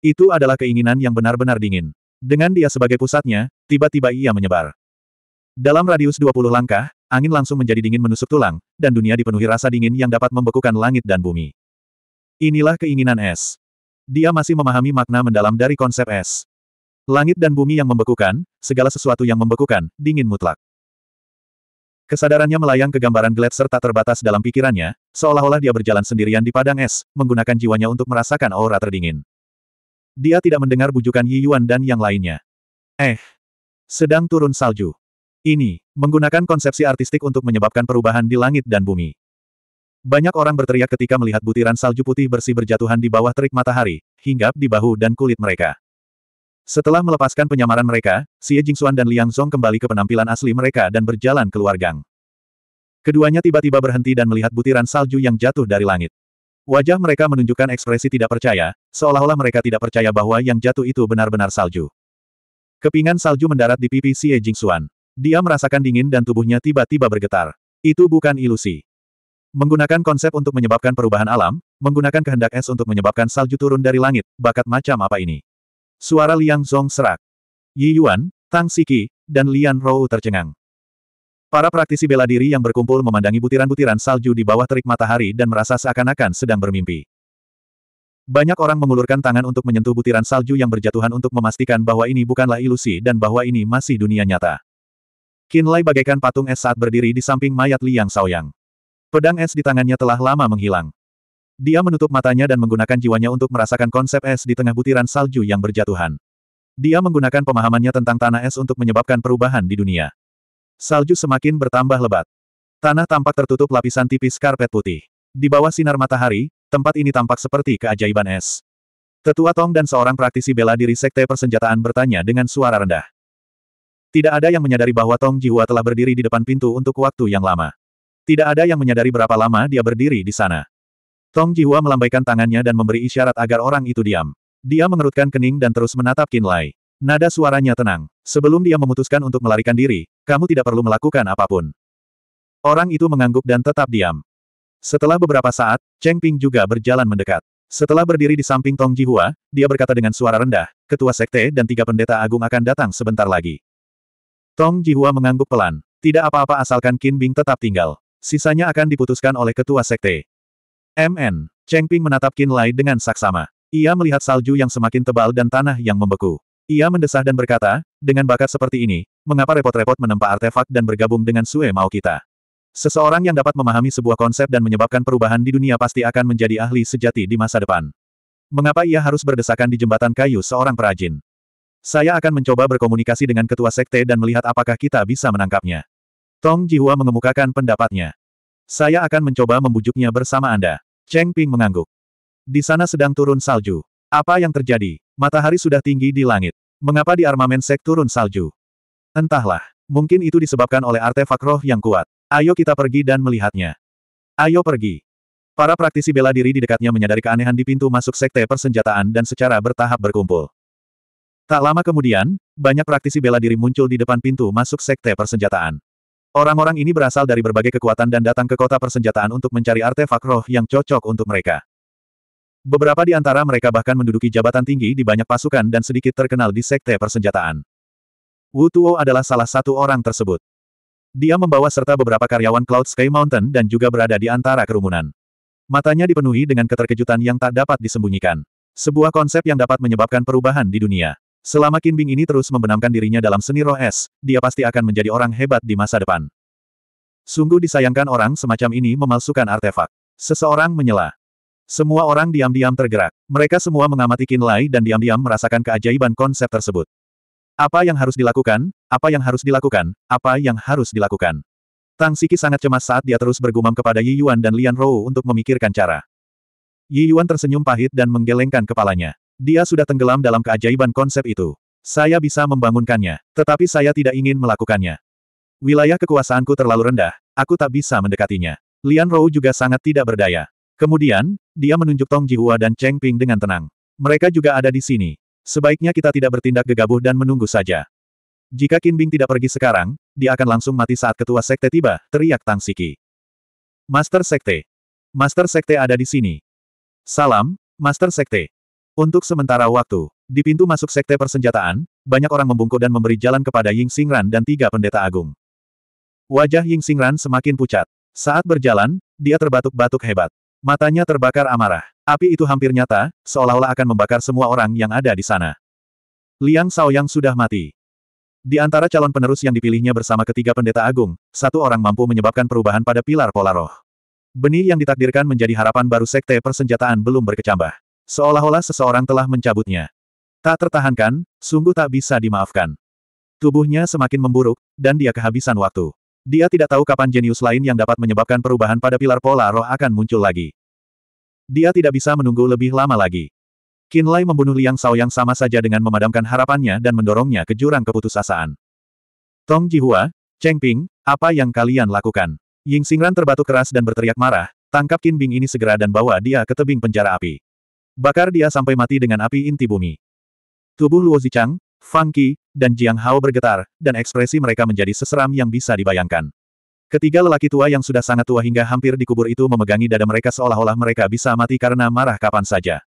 Itu adalah keinginan yang benar-benar dingin. Dengan dia sebagai pusatnya, tiba-tiba ia menyebar. Dalam radius 20 langkah, angin langsung menjadi dingin menusuk tulang, dan dunia dipenuhi rasa dingin yang dapat membekukan langit dan bumi. Inilah keinginan es. Dia masih memahami makna mendalam dari konsep es. Langit dan bumi yang membekukan, segala sesuatu yang membekukan, dingin mutlak. Kesadarannya melayang ke gambaran gletser serta terbatas dalam pikirannya, seolah-olah dia berjalan sendirian di padang es, menggunakan jiwanya untuk merasakan aura terdingin. Dia tidak mendengar bujukan Yi Yuan dan yang lainnya. Eh. Sedang turun salju. Ini, menggunakan konsepsi artistik untuk menyebabkan perubahan di langit dan bumi. Banyak orang berteriak ketika melihat butiran salju putih bersih berjatuhan di bawah terik matahari, hinggap di bahu dan kulit mereka. Setelah melepaskan penyamaran mereka, Xie Jingxuan dan Liang Song kembali ke penampilan asli mereka dan berjalan keluar gang. Keduanya tiba-tiba berhenti dan melihat butiran salju yang jatuh dari langit. Wajah mereka menunjukkan ekspresi tidak percaya, seolah-olah mereka tidak percaya bahwa yang jatuh itu benar-benar salju. Kepingan salju mendarat di pipi Xie Jingxuan. Dia merasakan dingin dan tubuhnya tiba-tiba bergetar. Itu bukan ilusi. Menggunakan konsep untuk menyebabkan perubahan alam, menggunakan kehendak es untuk menyebabkan salju turun dari langit, bakat macam apa ini? Suara Liang Zong serak. Yi Yuan, Tang Siki, dan Lian Rou tercengang. Para praktisi bela diri yang berkumpul memandangi butiran-butiran salju di bawah terik matahari dan merasa seakan-akan sedang bermimpi. Banyak orang mengulurkan tangan untuk menyentuh butiran salju yang berjatuhan untuk memastikan bahwa ini bukanlah ilusi dan bahwa ini masih dunia nyata. Lai bagaikan patung es saat berdiri di samping mayat Liang Shaoyang. Pedang es di tangannya telah lama menghilang. Dia menutup matanya dan menggunakan jiwanya untuk merasakan konsep es di tengah butiran salju yang berjatuhan. Dia menggunakan pemahamannya tentang tanah es untuk menyebabkan perubahan di dunia. Salju semakin bertambah lebat. Tanah tampak tertutup lapisan tipis karpet putih. Di bawah sinar matahari, tempat ini tampak seperti keajaiban es. Tetua Tong dan seorang praktisi bela diri sekte persenjataan bertanya dengan suara rendah. Tidak ada yang menyadari bahwa Tong Jiwa telah berdiri di depan pintu untuk waktu yang lama. Tidak ada yang menyadari berapa lama dia berdiri di sana. Tong Jiwa melambaikan tangannya dan memberi isyarat agar orang itu diam. Dia mengerutkan kening dan terus menatap Kinlay. Lai. Nada suaranya tenang. Sebelum dia memutuskan untuk melarikan diri, kamu tidak perlu melakukan apapun. Orang itu mengangguk dan tetap diam. Setelah beberapa saat, Cheng Ping juga berjalan mendekat. Setelah berdiri di samping Tong Jihua, dia berkata dengan suara rendah, ketua sekte dan tiga pendeta agung akan datang sebentar lagi. Tong Jihua mengangguk pelan. Tidak apa-apa asalkan Qin Bing tetap tinggal. Sisanya akan diputuskan oleh ketua sekte. MN. Cheng Ping menatap Qin Lai dengan saksama. Ia melihat salju yang semakin tebal dan tanah yang membeku. Ia mendesah dan berkata, dengan bakat seperti ini, mengapa repot-repot menempa artefak dan bergabung dengan Sue Mao kita? Seseorang yang dapat memahami sebuah konsep dan menyebabkan perubahan di dunia pasti akan menjadi ahli sejati di masa depan. Mengapa ia harus berdesakan di jembatan kayu seorang perajin? Saya akan mencoba berkomunikasi dengan ketua sekte dan melihat apakah kita bisa menangkapnya. Tong Jihua mengemukakan pendapatnya. Saya akan mencoba membujuknya bersama Anda. Cheng Ping mengangguk. Di sana sedang turun salju. Apa yang terjadi? Matahari sudah tinggi di langit. Mengapa di armamen sek turun salju? Entahlah. Mungkin itu disebabkan oleh artefak roh yang kuat. Ayo kita pergi dan melihatnya. Ayo pergi. Para praktisi bela diri di dekatnya menyadari keanehan di pintu masuk sekte persenjataan dan secara bertahap berkumpul. Tak lama kemudian, banyak praktisi bela diri muncul di depan pintu masuk sekte persenjataan. Orang-orang ini berasal dari berbagai kekuatan dan datang ke kota persenjataan untuk mencari artefak roh yang cocok untuk mereka. Beberapa di antara mereka bahkan menduduki jabatan tinggi di banyak pasukan dan sedikit terkenal di sekte persenjataan. Wu Tuo adalah salah satu orang tersebut. Dia membawa serta beberapa karyawan Cloud Sky Mountain dan juga berada di antara kerumunan. Matanya dipenuhi dengan keterkejutan yang tak dapat disembunyikan. Sebuah konsep yang dapat menyebabkan perubahan di dunia. Selama Qin Bing ini terus membenamkan dirinya dalam seni roh es, dia pasti akan menjadi orang hebat di masa depan. Sungguh disayangkan orang semacam ini memalsukan artefak. Seseorang menyela. Semua orang diam-diam tergerak. Mereka semua mengamati Lai dan diam-diam merasakan keajaiban konsep tersebut. Apa yang harus dilakukan? Apa yang harus dilakukan? Apa yang harus dilakukan? Tang Siki sangat cemas saat dia terus bergumam kepada Yi Yuan dan Lian Rou untuk memikirkan cara. Yi Yuan tersenyum pahit dan menggelengkan kepalanya. Dia sudah tenggelam dalam keajaiban konsep itu. Saya bisa membangunkannya, tetapi saya tidak ingin melakukannya. Wilayah kekuasaanku terlalu rendah, aku tak bisa mendekatinya. Lian Rou juga sangat tidak berdaya. Kemudian, dia menunjuk Tong Jihua dan Cheng Ping dengan tenang. Mereka juga ada di sini. Sebaiknya kita tidak bertindak gegabah dan menunggu saja. Jika Qin Bing tidak pergi sekarang, dia akan langsung mati saat ketua sekte tiba, teriak Tang Siki. Master Sekte. Master Sekte ada di sini. Salam, Master Sekte. Untuk sementara waktu, di pintu masuk Sekte Persenjataan, banyak orang membungkuk dan memberi jalan kepada Ying Xingran dan tiga pendeta agung. Wajah Ying Xingran semakin pucat. Saat berjalan, dia terbatuk-batuk hebat. Matanya terbakar amarah. Api itu hampir nyata, seolah-olah akan membakar semua orang yang ada di sana. Liang Yang sudah mati. Di antara calon penerus yang dipilihnya bersama ketiga pendeta agung, satu orang mampu menyebabkan perubahan pada pilar pola roh. Benih yang ditakdirkan menjadi harapan baru sekte persenjataan belum berkecambah. Seolah-olah seseorang telah mencabutnya. Tak tertahankan, sungguh tak bisa dimaafkan. Tubuhnya semakin memburuk, dan dia kehabisan waktu. Dia tidak tahu kapan jenius lain yang dapat menyebabkan perubahan pada pilar pola roh akan muncul lagi. Dia tidak bisa menunggu lebih lama lagi. Lai membunuh Liang Yang sama saja dengan memadamkan harapannya dan mendorongnya ke jurang keputusasaan. Tong Jihua, Cheng Ping, apa yang kalian lakukan? Ying Xingran terbatuk keras dan berteriak marah, tangkap Qin Bing ini segera dan bawa dia ke tebing penjara api. Bakar dia sampai mati dengan api inti bumi. Tubuh Luo Zichang, Fang Qi, dan Jiang Hao bergetar, dan ekspresi mereka menjadi seseram yang bisa dibayangkan. Ketiga lelaki tua yang sudah sangat tua hingga hampir dikubur itu memegangi dada mereka seolah-olah mereka bisa mati karena marah kapan saja.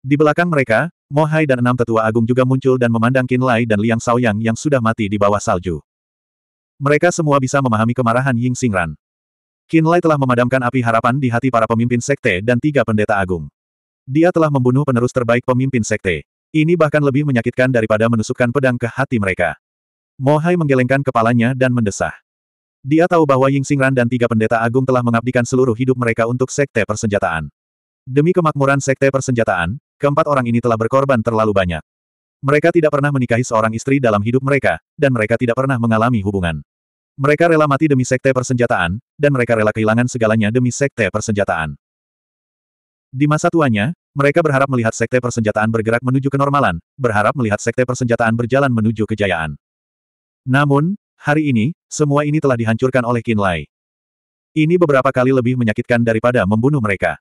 Di belakang mereka, Mohai dan enam tetua agung juga muncul dan memandang Qin Lai dan Liang Shaoyang yang sudah mati di bawah salju. Mereka semua bisa memahami kemarahan Ying Xingran. Qin Lai telah memadamkan api harapan di hati para pemimpin sekte dan tiga pendeta agung. Dia telah membunuh penerus terbaik pemimpin sekte. Ini bahkan lebih menyakitkan daripada menusukkan pedang ke hati mereka. Mohai menggelengkan kepalanya dan mendesah. Dia tahu bahwa Ying Xingran dan tiga pendeta agung telah mengabdikan seluruh hidup mereka untuk sekte persenjataan. Demi kemakmuran sekte persenjataan, keempat orang ini telah berkorban terlalu banyak. Mereka tidak pernah menikahi seorang istri dalam hidup mereka, dan mereka tidak pernah mengalami hubungan. Mereka rela mati demi sekte persenjataan, dan mereka rela kehilangan segalanya demi sekte persenjataan. Di masa tuanya, mereka berharap melihat sekte persenjataan bergerak menuju kenormalan, berharap melihat sekte persenjataan berjalan menuju kejayaan. Namun, hari ini, semua ini telah dihancurkan oleh Qin Lai. Ini beberapa kali lebih menyakitkan daripada membunuh mereka.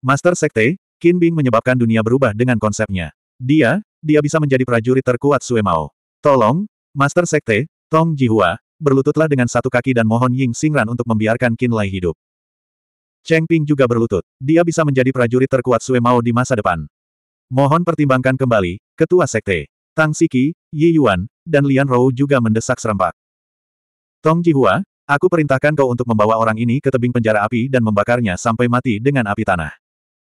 Master Sekte, Qin Bing menyebabkan dunia berubah dengan konsepnya. Dia, dia bisa menjadi prajurit terkuat Sue Mao. Tolong, Master Sekte, Tong Jihua, berlututlah dengan satu kaki dan mohon Ying Xingran untuk membiarkan Qin Lai hidup. Cheng Ping juga berlutut. Dia bisa menjadi prajurit terkuat Sue Mao di masa depan. Mohon pertimbangkan kembali, Ketua Sekte. Tang Siki, Yi Yuan, dan Lian Rou juga mendesak serempak. Tong Jihua, aku perintahkan kau untuk membawa orang ini ke tebing penjara api dan membakarnya sampai mati dengan api tanah.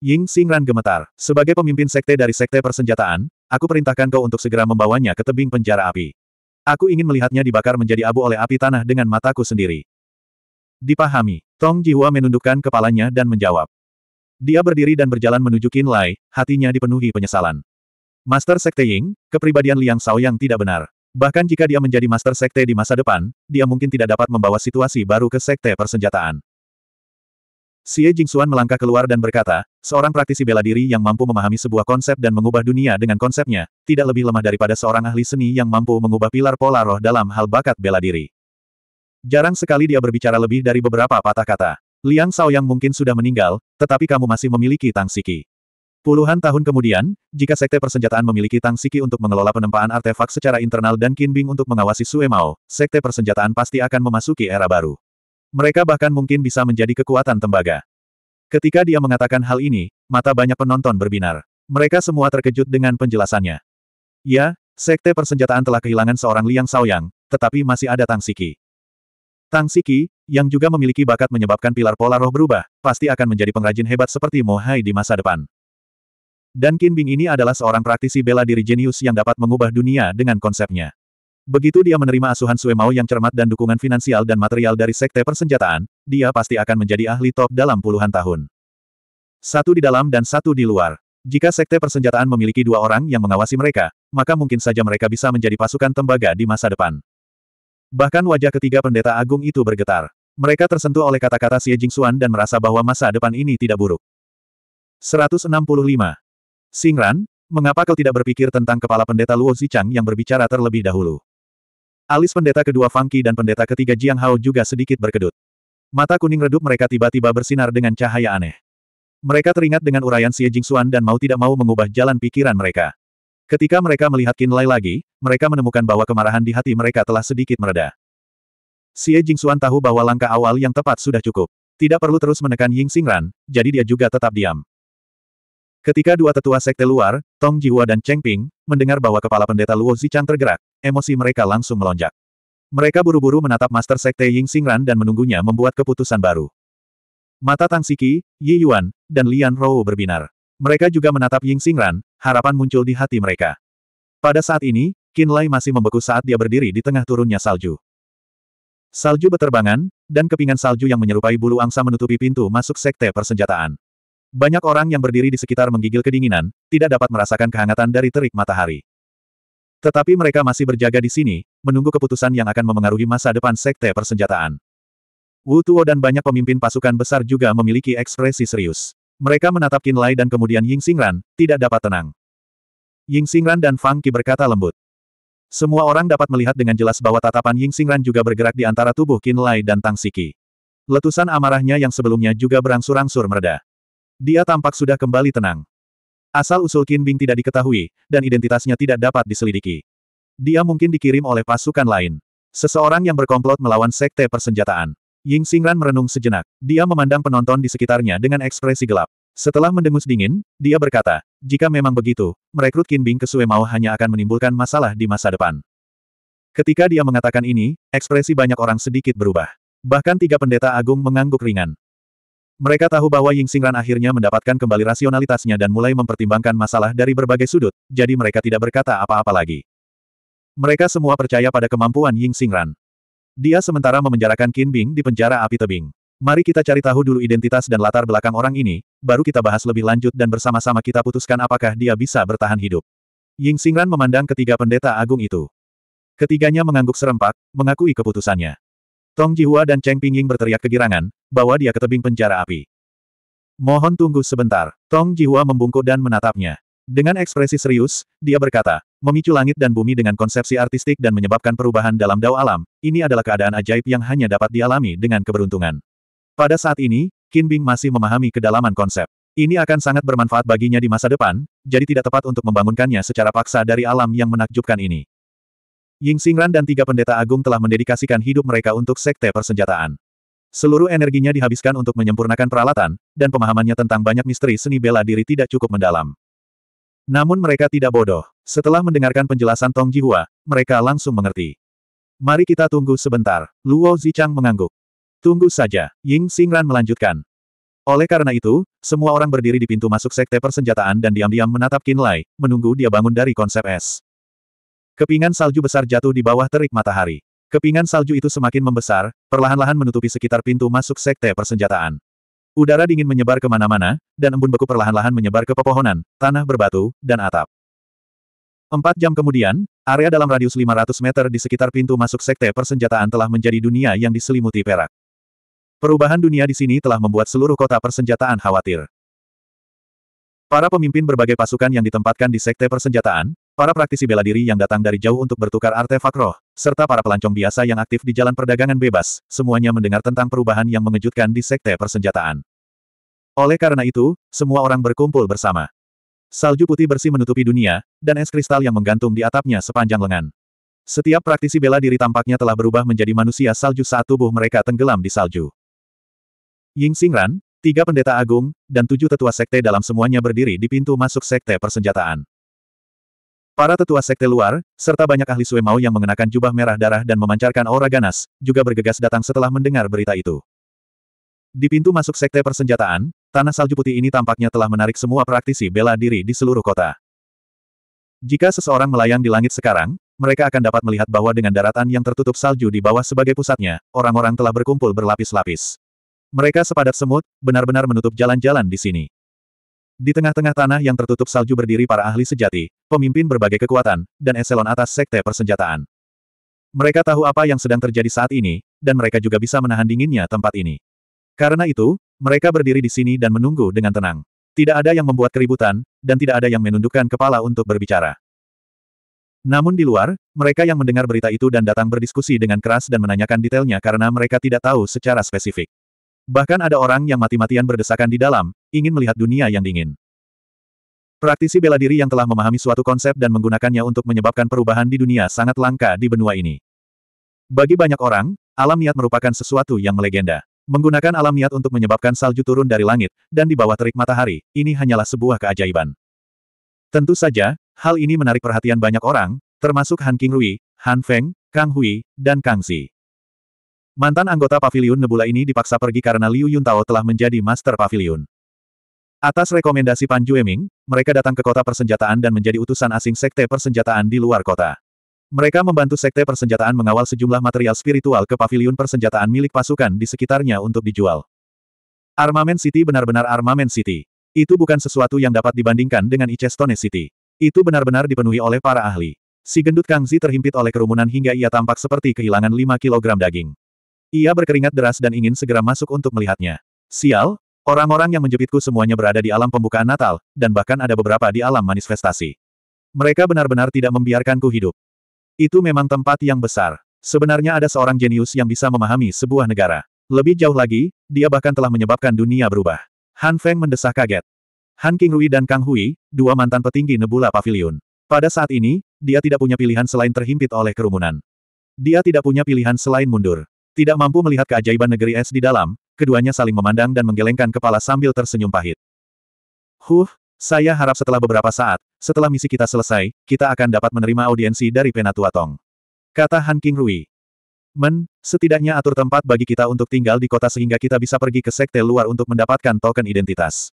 Ying Xingran gemetar. Sebagai pemimpin sekte dari sekte persenjataan, aku perintahkan kau untuk segera membawanya ke tebing penjara api. Aku ingin melihatnya dibakar menjadi abu oleh api tanah dengan mataku sendiri. Dipahami. Tong Jihua menundukkan kepalanya dan menjawab. Dia berdiri dan berjalan menuju Qin Lai, hatinya dipenuhi penyesalan. Master Sekte Ying, kepribadian Liang Shao yang tidak benar. Bahkan jika dia menjadi Master Sekte di masa depan, dia mungkin tidak dapat membawa situasi baru ke Sekte Persenjataan. Xie Jingxuan melangkah keluar dan berkata, seorang praktisi bela diri yang mampu memahami sebuah konsep dan mengubah dunia dengan konsepnya, tidak lebih lemah daripada seorang ahli seni yang mampu mengubah pilar pola roh dalam hal bakat bela diri. Jarang sekali dia berbicara lebih dari beberapa patah kata. Liang Sao Yang mungkin sudah meninggal, tetapi kamu masih memiliki Tang Siki. Puluhan tahun kemudian, jika Sekte Persenjataan memiliki Tang Siki untuk mengelola penempaan artefak secara internal dan Qin Bing untuk mengawasi Sue Mao, Sekte Persenjataan pasti akan memasuki era baru. Mereka bahkan mungkin bisa menjadi kekuatan tembaga. Ketika dia mengatakan hal ini, mata banyak penonton berbinar. Mereka semua terkejut dengan penjelasannya. Ya, Sekte Persenjataan telah kehilangan seorang Liang Yang, tetapi masih ada Tang Siki. Tang Siki, yang juga memiliki bakat menyebabkan pilar pola roh berubah, pasti akan menjadi pengrajin hebat seperti Mohai di masa depan. Dan Qin Bing ini adalah seorang praktisi bela diri jenius yang dapat mengubah dunia dengan konsepnya. Begitu dia menerima asuhan Sue Mao yang cermat dan dukungan finansial dan material dari sekte persenjataan, dia pasti akan menjadi ahli top dalam puluhan tahun. Satu di dalam dan satu di luar. Jika sekte persenjataan memiliki dua orang yang mengawasi mereka, maka mungkin saja mereka bisa menjadi pasukan tembaga di masa depan. Bahkan wajah ketiga pendeta agung itu bergetar. Mereka tersentuh oleh kata-kata Xie Jingxuan dan merasa bahwa masa depan ini tidak buruk. 165. Singran, mengapa kau tidak berpikir tentang kepala pendeta Luo Zichang yang berbicara terlebih dahulu? Alis pendeta kedua Fangki dan pendeta ketiga Jiang Hao juga sedikit berkedut. Mata kuning redup mereka tiba-tiba bersinar dengan cahaya aneh. Mereka teringat dengan uraian Xie Jingxuan dan mau tidak mau mengubah jalan pikiran mereka. Ketika mereka melihat Kinlay lagi, mereka menemukan bahwa kemarahan di hati mereka telah sedikit mereda. Xie Jingxuan tahu bahwa langkah awal yang tepat sudah cukup. Tidak perlu terus menekan Ying Xingran, jadi dia juga tetap diam. Ketika dua tetua sekte luar, Tong Jiwa dan Cheng Ping, mendengar bahwa kepala pendeta Luo Zichang tergerak, emosi mereka langsung melonjak. Mereka buru-buru menatap Master Sekte Ying Xingran dan menunggunya membuat keputusan baru. Mata Tang Siki, Yi Yuan, dan Lian Rou berbinar. Mereka juga menatap Ying Xingran, harapan muncul di hati mereka. Pada saat ini, Qin Lai masih membeku saat dia berdiri di tengah turunnya salju. Salju beterbangan, dan kepingan salju yang menyerupai bulu angsa menutupi pintu masuk sekte persenjataan. Banyak orang yang berdiri di sekitar menggigil kedinginan, tidak dapat merasakan kehangatan dari terik matahari. Tetapi mereka masih berjaga di sini, menunggu keputusan yang akan memengaruhi masa depan sekte persenjataan. Wu Tuo dan banyak pemimpin pasukan besar juga memiliki ekspresi serius. Mereka menatap Qin Lai dan kemudian Ying Xingran, tidak dapat tenang. Ying Xingran dan Fang Qi berkata lembut. Semua orang dapat melihat dengan jelas bahwa tatapan Ying Xingran juga bergerak di antara tubuh Qin Lai dan Tang Siki. Letusan amarahnya yang sebelumnya juga berangsur-angsur mereda. Dia tampak sudah kembali tenang. Asal-usul Qin Bing tidak diketahui, dan identitasnya tidak dapat diselidiki. Dia mungkin dikirim oleh pasukan lain. Seseorang yang berkomplot melawan sekte persenjataan. Ying Xingran merenung sejenak. Dia memandang penonton di sekitarnya dengan ekspresi gelap. Setelah mendengus dingin, dia berkata, jika memang begitu, merekrut Qin Bing ke Sue Suemao hanya akan menimbulkan masalah di masa depan. Ketika dia mengatakan ini, ekspresi banyak orang sedikit berubah. Bahkan tiga pendeta agung mengangguk ringan. Mereka tahu bahwa Ying Xingran akhirnya mendapatkan kembali rasionalitasnya dan mulai mempertimbangkan masalah dari berbagai sudut, jadi mereka tidak berkata apa-apa lagi. Mereka semua percaya pada kemampuan Ying Xingran. Dia sementara memenjarakan Qin Bing di penjara api tebing. Mari kita cari tahu dulu identitas dan latar belakang orang ini, baru kita bahas lebih lanjut dan bersama-sama kita putuskan apakah dia bisa bertahan hidup. Ying Xingran memandang ketiga pendeta agung itu. Ketiganya mengangguk serempak, mengakui keputusannya. Tong Jihua dan Cheng Pingying berteriak kegirangan, bawa dia ke tebing penjara api. Mohon tunggu sebentar. Tong Jihua membungkuk dan menatapnya. Dengan ekspresi serius, dia berkata, Memicu langit dan bumi dengan konsepsi artistik dan menyebabkan perubahan dalam dao alam, ini adalah keadaan ajaib yang hanya dapat dialami dengan keberuntungan. Pada saat ini, Qin Bing masih memahami kedalaman konsep. Ini akan sangat bermanfaat baginya di masa depan, jadi tidak tepat untuk membangunkannya secara paksa dari alam yang menakjubkan ini. Ying Xingran dan tiga pendeta agung telah mendedikasikan hidup mereka untuk sekte persenjataan. Seluruh energinya dihabiskan untuk menyempurnakan peralatan, dan pemahamannya tentang banyak misteri seni bela diri tidak cukup mendalam. Namun mereka tidak bodoh. Setelah mendengarkan penjelasan Tong Jihua, mereka langsung mengerti. Mari kita tunggu sebentar, Luo Zichang mengangguk. Tunggu saja, Ying Xingran melanjutkan. Oleh karena itu, semua orang berdiri di pintu masuk sekte persenjataan dan diam-diam menatap Qin Lai, menunggu dia bangun dari konsep es. Kepingan salju besar jatuh di bawah terik matahari. Kepingan salju itu semakin membesar, perlahan-lahan menutupi sekitar pintu masuk sekte persenjataan. Udara dingin menyebar kemana-mana, dan embun beku perlahan-lahan menyebar ke pepohonan, tanah berbatu, dan atap. Empat jam kemudian, area dalam radius 500 meter di sekitar pintu masuk sekte persenjataan telah menjadi dunia yang diselimuti perak. Perubahan dunia di sini telah membuat seluruh kota persenjataan khawatir. Para pemimpin berbagai pasukan yang ditempatkan di sekte persenjataan, para praktisi bela diri yang datang dari jauh untuk bertukar artefak roh, serta para pelancong biasa yang aktif di jalan perdagangan bebas, semuanya mendengar tentang perubahan yang mengejutkan di sekte persenjataan. Oleh karena itu, semua orang berkumpul bersama. Salju putih bersih menutupi dunia, dan es kristal yang menggantung di atapnya sepanjang lengan. Setiap praktisi bela diri tampaknya telah berubah menjadi manusia salju saat tubuh mereka tenggelam di salju. Ying Xingran, tiga pendeta agung, dan tujuh tetua sekte dalam semuanya berdiri di pintu masuk sekte persenjataan. Para tetua sekte luar, serta banyak ahli Sue mau yang mengenakan jubah merah darah dan memancarkan aura ganas, juga bergegas datang setelah mendengar berita itu. Di pintu masuk sekte persenjataan, Tanah salju putih ini tampaknya telah menarik semua praktisi bela diri di seluruh kota. Jika seseorang melayang di langit sekarang, mereka akan dapat melihat bahwa dengan daratan yang tertutup salju di bawah sebagai pusatnya, orang-orang telah berkumpul berlapis-lapis. Mereka sepadat semut, benar-benar menutup jalan-jalan di sini. Di tengah-tengah tanah yang tertutup salju berdiri para ahli sejati, pemimpin berbagai kekuatan, dan eselon atas sekte persenjataan. Mereka tahu apa yang sedang terjadi saat ini, dan mereka juga bisa menahan dinginnya tempat ini. Karena itu, mereka berdiri di sini dan menunggu dengan tenang. Tidak ada yang membuat keributan, dan tidak ada yang menundukkan kepala untuk berbicara. Namun di luar, mereka yang mendengar berita itu dan datang berdiskusi dengan keras dan menanyakan detailnya karena mereka tidak tahu secara spesifik. Bahkan ada orang yang mati-matian berdesakan di dalam, ingin melihat dunia yang dingin. Praktisi bela diri yang telah memahami suatu konsep dan menggunakannya untuk menyebabkan perubahan di dunia sangat langka di benua ini. Bagi banyak orang, alam niat merupakan sesuatu yang melegenda. Menggunakan alam niat untuk menyebabkan salju turun dari langit, dan di bawah terik matahari, ini hanyalah sebuah keajaiban. Tentu saja, hal ini menarik perhatian banyak orang, termasuk Han Rui, Han Feng, Kang Hui, dan Kang Xi. Mantan anggota pavilion Nebula ini dipaksa pergi karena Liu Yuntao telah menjadi master pavilion. Atas rekomendasi Pan Jueming, mereka datang ke kota persenjataan dan menjadi utusan asing sekte persenjataan di luar kota. Mereka membantu sekte persenjataan mengawal sejumlah material spiritual ke paviliun persenjataan milik pasukan di sekitarnya untuk dijual. Armamen City benar-benar Armamen City. Itu bukan sesuatu yang dapat dibandingkan dengan Icestone City. Itu benar-benar dipenuhi oleh para ahli. Si gendut Kangzi terhimpit oleh kerumunan hingga ia tampak seperti kehilangan 5 kg daging. Ia berkeringat deras dan ingin segera masuk untuk melihatnya. Sial, orang-orang yang menjepitku semuanya berada di alam pembukaan Natal, dan bahkan ada beberapa di alam manifestasi. Mereka benar-benar tidak membiarkanku hidup. Itu memang tempat yang besar. Sebenarnya ada seorang jenius yang bisa memahami sebuah negara. Lebih jauh lagi, dia bahkan telah menyebabkan dunia berubah. Han Feng mendesah kaget. Han Qingrui dan Kang Hui, dua mantan petinggi Nebula Pavilion. Pada saat ini, dia tidak punya pilihan selain terhimpit oleh kerumunan. Dia tidak punya pilihan selain mundur. Tidak mampu melihat keajaiban negeri es di dalam, keduanya saling memandang dan menggelengkan kepala sambil tersenyum pahit. Huh, saya harap setelah beberapa saat, setelah misi kita selesai, kita akan dapat menerima audiensi dari Penatua Tong. Kata Han King Rui. Men, setidaknya atur tempat bagi kita untuk tinggal di kota sehingga kita bisa pergi ke sekte luar untuk mendapatkan token identitas.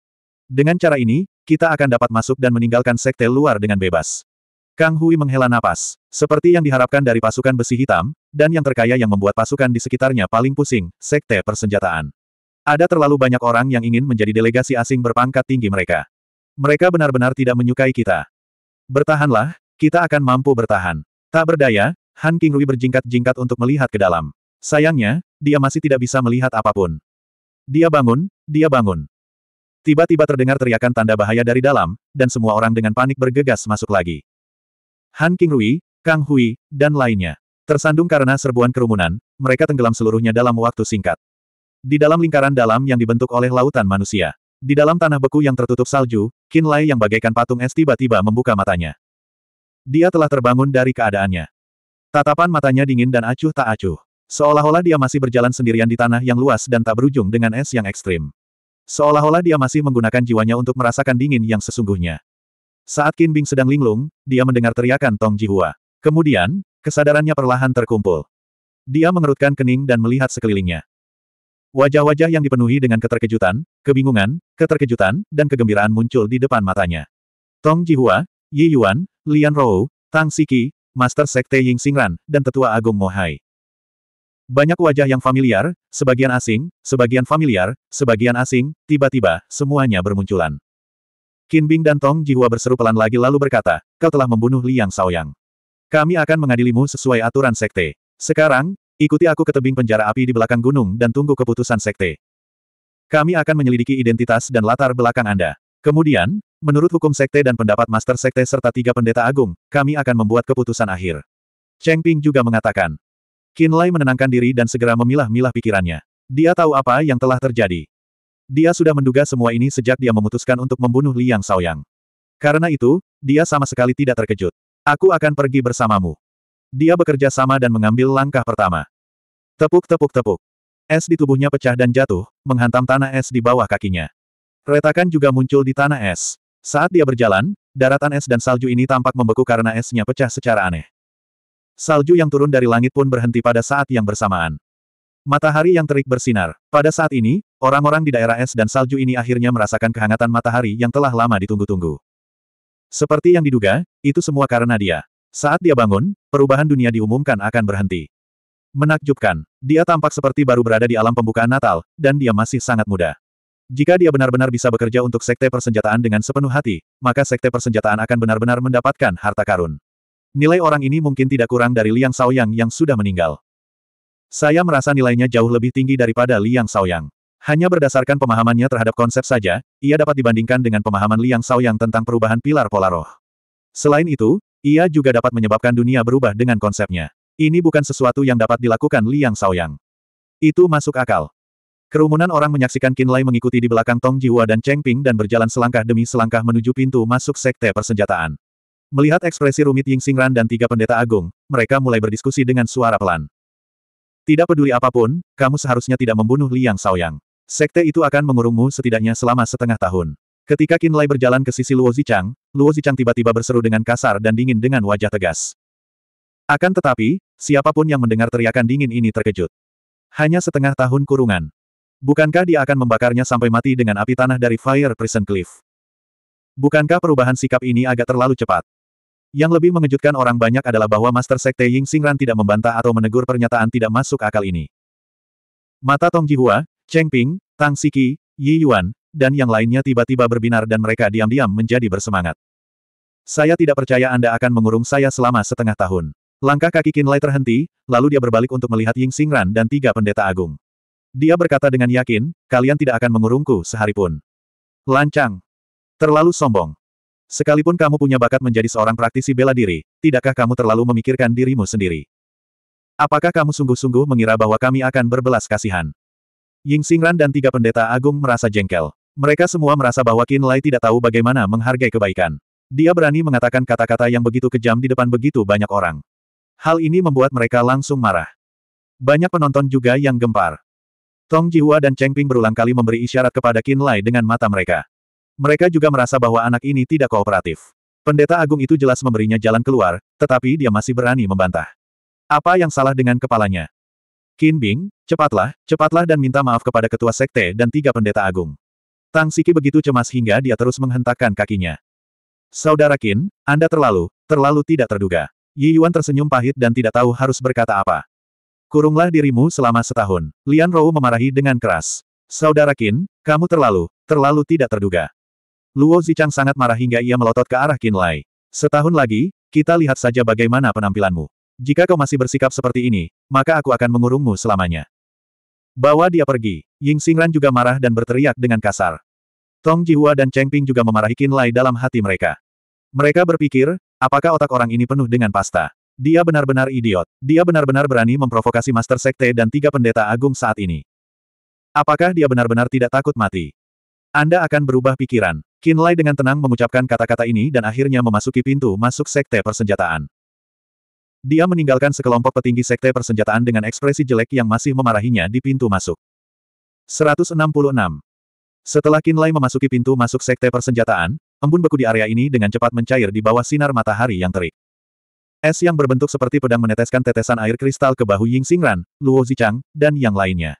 Dengan cara ini, kita akan dapat masuk dan meninggalkan sekte luar dengan bebas. Kang Hui menghela napas. Seperti yang diharapkan dari pasukan besi hitam, dan yang terkaya yang membuat pasukan di sekitarnya paling pusing, sekte persenjataan. Ada terlalu banyak orang yang ingin menjadi delegasi asing berpangkat tinggi mereka. Mereka benar-benar tidak menyukai kita. Bertahanlah, kita akan mampu bertahan. Tak berdaya, Han Rui berjingkat-jingkat untuk melihat ke dalam. Sayangnya, dia masih tidak bisa melihat apapun. Dia bangun, dia bangun. Tiba-tiba terdengar teriakan tanda bahaya dari dalam, dan semua orang dengan panik bergegas masuk lagi. Han Rui, Kang Hui, dan lainnya. Tersandung karena serbuan kerumunan, mereka tenggelam seluruhnya dalam waktu singkat. Di dalam lingkaran dalam yang dibentuk oleh lautan manusia. Di dalam tanah beku yang tertutup salju, Qin Lai yang bagaikan patung es tiba-tiba membuka matanya. Dia telah terbangun dari keadaannya. Tatapan matanya dingin dan acuh tak acuh. Seolah-olah dia masih berjalan sendirian di tanah yang luas dan tak berujung dengan es yang ekstrim. Seolah-olah dia masih menggunakan jiwanya untuk merasakan dingin yang sesungguhnya. Saat Qin Bing sedang linglung, dia mendengar teriakan Tong Jihua. Kemudian, kesadarannya perlahan terkumpul. Dia mengerutkan kening dan melihat sekelilingnya. Wajah-wajah yang dipenuhi dengan keterkejutan, kebingungan, keterkejutan, dan kegembiraan muncul di depan matanya. Tong Jihua, Yi Yuan, Lian Rou, Tang Siki, Master Sekte Ying Xingran, dan Tetua Agung Mohai. Banyak wajah yang familiar, sebagian asing, sebagian familiar, sebagian asing, tiba-tiba, semuanya bermunculan. Qin Bing dan Tong Jihua berseru pelan lagi lalu berkata, kau telah membunuh Liang Yang. Kami akan mengadilimu sesuai aturan sekte. Sekarang, Ikuti aku ke tebing penjara api di belakang gunung dan tunggu keputusan sekte. Kami akan menyelidiki identitas dan latar belakang Anda. Kemudian, menurut hukum sekte dan pendapat master sekte serta tiga pendeta agung, kami akan membuat keputusan akhir. Cheng Ping juga mengatakan. Qin Lai menenangkan diri dan segera memilah-milah pikirannya. Dia tahu apa yang telah terjadi. Dia sudah menduga semua ini sejak dia memutuskan untuk membunuh Liang Shaoyang. Karena itu, dia sama sekali tidak terkejut. Aku akan pergi bersamamu. Dia bekerja sama dan mengambil langkah pertama. Tepuk-tepuk-tepuk. Es di tubuhnya pecah dan jatuh, menghantam tanah es di bawah kakinya. Retakan juga muncul di tanah es. Saat dia berjalan, daratan es dan salju ini tampak membeku karena esnya pecah secara aneh. Salju yang turun dari langit pun berhenti pada saat yang bersamaan. Matahari yang terik bersinar. Pada saat ini, orang-orang di daerah es dan salju ini akhirnya merasakan kehangatan matahari yang telah lama ditunggu-tunggu. Seperti yang diduga, itu semua karena dia. Saat dia bangun, perubahan dunia diumumkan akan berhenti. Menakjubkan, dia tampak seperti baru berada di alam pembukaan Natal, dan dia masih sangat muda. Jika dia benar-benar bisa bekerja untuk sekte persenjataan dengan sepenuh hati, maka sekte persenjataan akan benar-benar mendapatkan harta karun. Nilai orang ini mungkin tidak kurang dari Liang Saoyang yang sudah meninggal. Saya merasa nilainya jauh lebih tinggi daripada Liang Saoyang. Hanya berdasarkan pemahamannya terhadap konsep saja, ia dapat dibandingkan dengan pemahaman Liang Saoyang tentang perubahan pilar pola roh. Selain itu, ia juga dapat menyebabkan dunia berubah dengan konsepnya. Ini bukan sesuatu yang dapat dilakukan Liang Saoyang. Itu masuk akal. Kerumunan orang menyaksikan Qin Lai mengikuti di belakang Tong Jiwa dan Cheng Ping dan berjalan selangkah demi selangkah menuju pintu masuk sekte persenjataan. Melihat ekspresi rumit Ying Xingran dan tiga pendeta agung, mereka mulai berdiskusi dengan suara pelan. Tidak peduli apapun, kamu seharusnya tidak membunuh Liang Saoyang. Sekte itu akan mengurungmu setidaknya selama setengah tahun. Ketika Qin Lai berjalan ke sisi Luo Zichang, Luo Zichang tiba-tiba berseru dengan kasar dan dingin dengan wajah tegas. Akan tetapi, siapapun yang mendengar teriakan dingin ini terkejut. Hanya setengah tahun kurungan. Bukankah dia akan membakarnya sampai mati dengan api tanah dari Fire Prison Cliff? Bukankah perubahan sikap ini agak terlalu cepat? Yang lebih mengejutkan orang banyak adalah bahwa Master Sekte Ying Xingran tidak membantah atau menegur pernyataan tidak masuk akal ini. Mata Tong Jihua, Cheng Ping, Tang Siki, Yi Yuan, dan yang lainnya tiba-tiba berbinar dan mereka diam-diam menjadi bersemangat. Saya tidak percaya Anda akan mengurung saya selama setengah tahun. Langkah kaki Kinlay terhenti, lalu dia berbalik untuk melihat Ying Xingran dan tiga pendeta agung. Dia berkata dengan yakin, kalian tidak akan mengurungku sehari pun. Lancang. Terlalu sombong. Sekalipun kamu punya bakat menjadi seorang praktisi bela diri, tidakkah kamu terlalu memikirkan dirimu sendiri? Apakah kamu sungguh-sungguh mengira bahwa kami akan berbelas kasihan? Ying Xingran dan tiga pendeta agung merasa jengkel. Mereka semua merasa bahwa Qin Lai tidak tahu bagaimana menghargai kebaikan. Dia berani mengatakan kata-kata yang begitu kejam di depan begitu banyak orang. Hal ini membuat mereka langsung marah. Banyak penonton juga yang gempar. Tong Jihua dan Cheng Ping berulang kali memberi isyarat kepada Qin Lai dengan mata mereka. Mereka juga merasa bahwa anak ini tidak kooperatif. Pendeta agung itu jelas memberinya jalan keluar, tetapi dia masih berani membantah. Apa yang salah dengan kepalanya? Qin Bing, cepatlah, cepatlah dan minta maaf kepada ketua sekte dan tiga pendeta agung. Tang Siki begitu cemas hingga dia terus menghentakkan kakinya. Saudara Qin, Anda terlalu, terlalu tidak terduga. Yi Yuan tersenyum pahit dan tidak tahu harus berkata apa. Kurunglah dirimu selama setahun. Lian Rou memarahi dengan keras. Saudara Qin, kamu terlalu, terlalu tidak terduga. Luo Zichang sangat marah hingga ia melotot ke arah Qin Lai. Setahun lagi, kita lihat saja bagaimana penampilanmu. Jika kau masih bersikap seperti ini, maka aku akan mengurungmu selamanya. Bawa dia pergi. Ying Xingran juga marah dan berteriak dengan kasar. Tong Jihua dan Cheng Ping juga memarahi Qin Lai dalam hati mereka. Mereka berpikir, apakah otak orang ini penuh dengan pasta? Dia benar-benar idiot. Dia benar-benar berani memprovokasi Master Sekte dan tiga pendeta agung saat ini. Apakah dia benar-benar tidak takut mati? Anda akan berubah pikiran. Qin Lai dengan tenang mengucapkan kata-kata ini dan akhirnya memasuki pintu masuk Sekte Persenjataan. Dia meninggalkan sekelompok petinggi sekte persenjataan dengan ekspresi jelek yang masih memarahinya di pintu masuk. 166. Setelah Kinlay memasuki pintu masuk sekte persenjataan, embun beku di area ini dengan cepat mencair di bawah sinar matahari yang terik. Es yang berbentuk seperti pedang meneteskan tetesan air kristal ke bahu Ying Xingran, Luo Zichang, dan yang lainnya.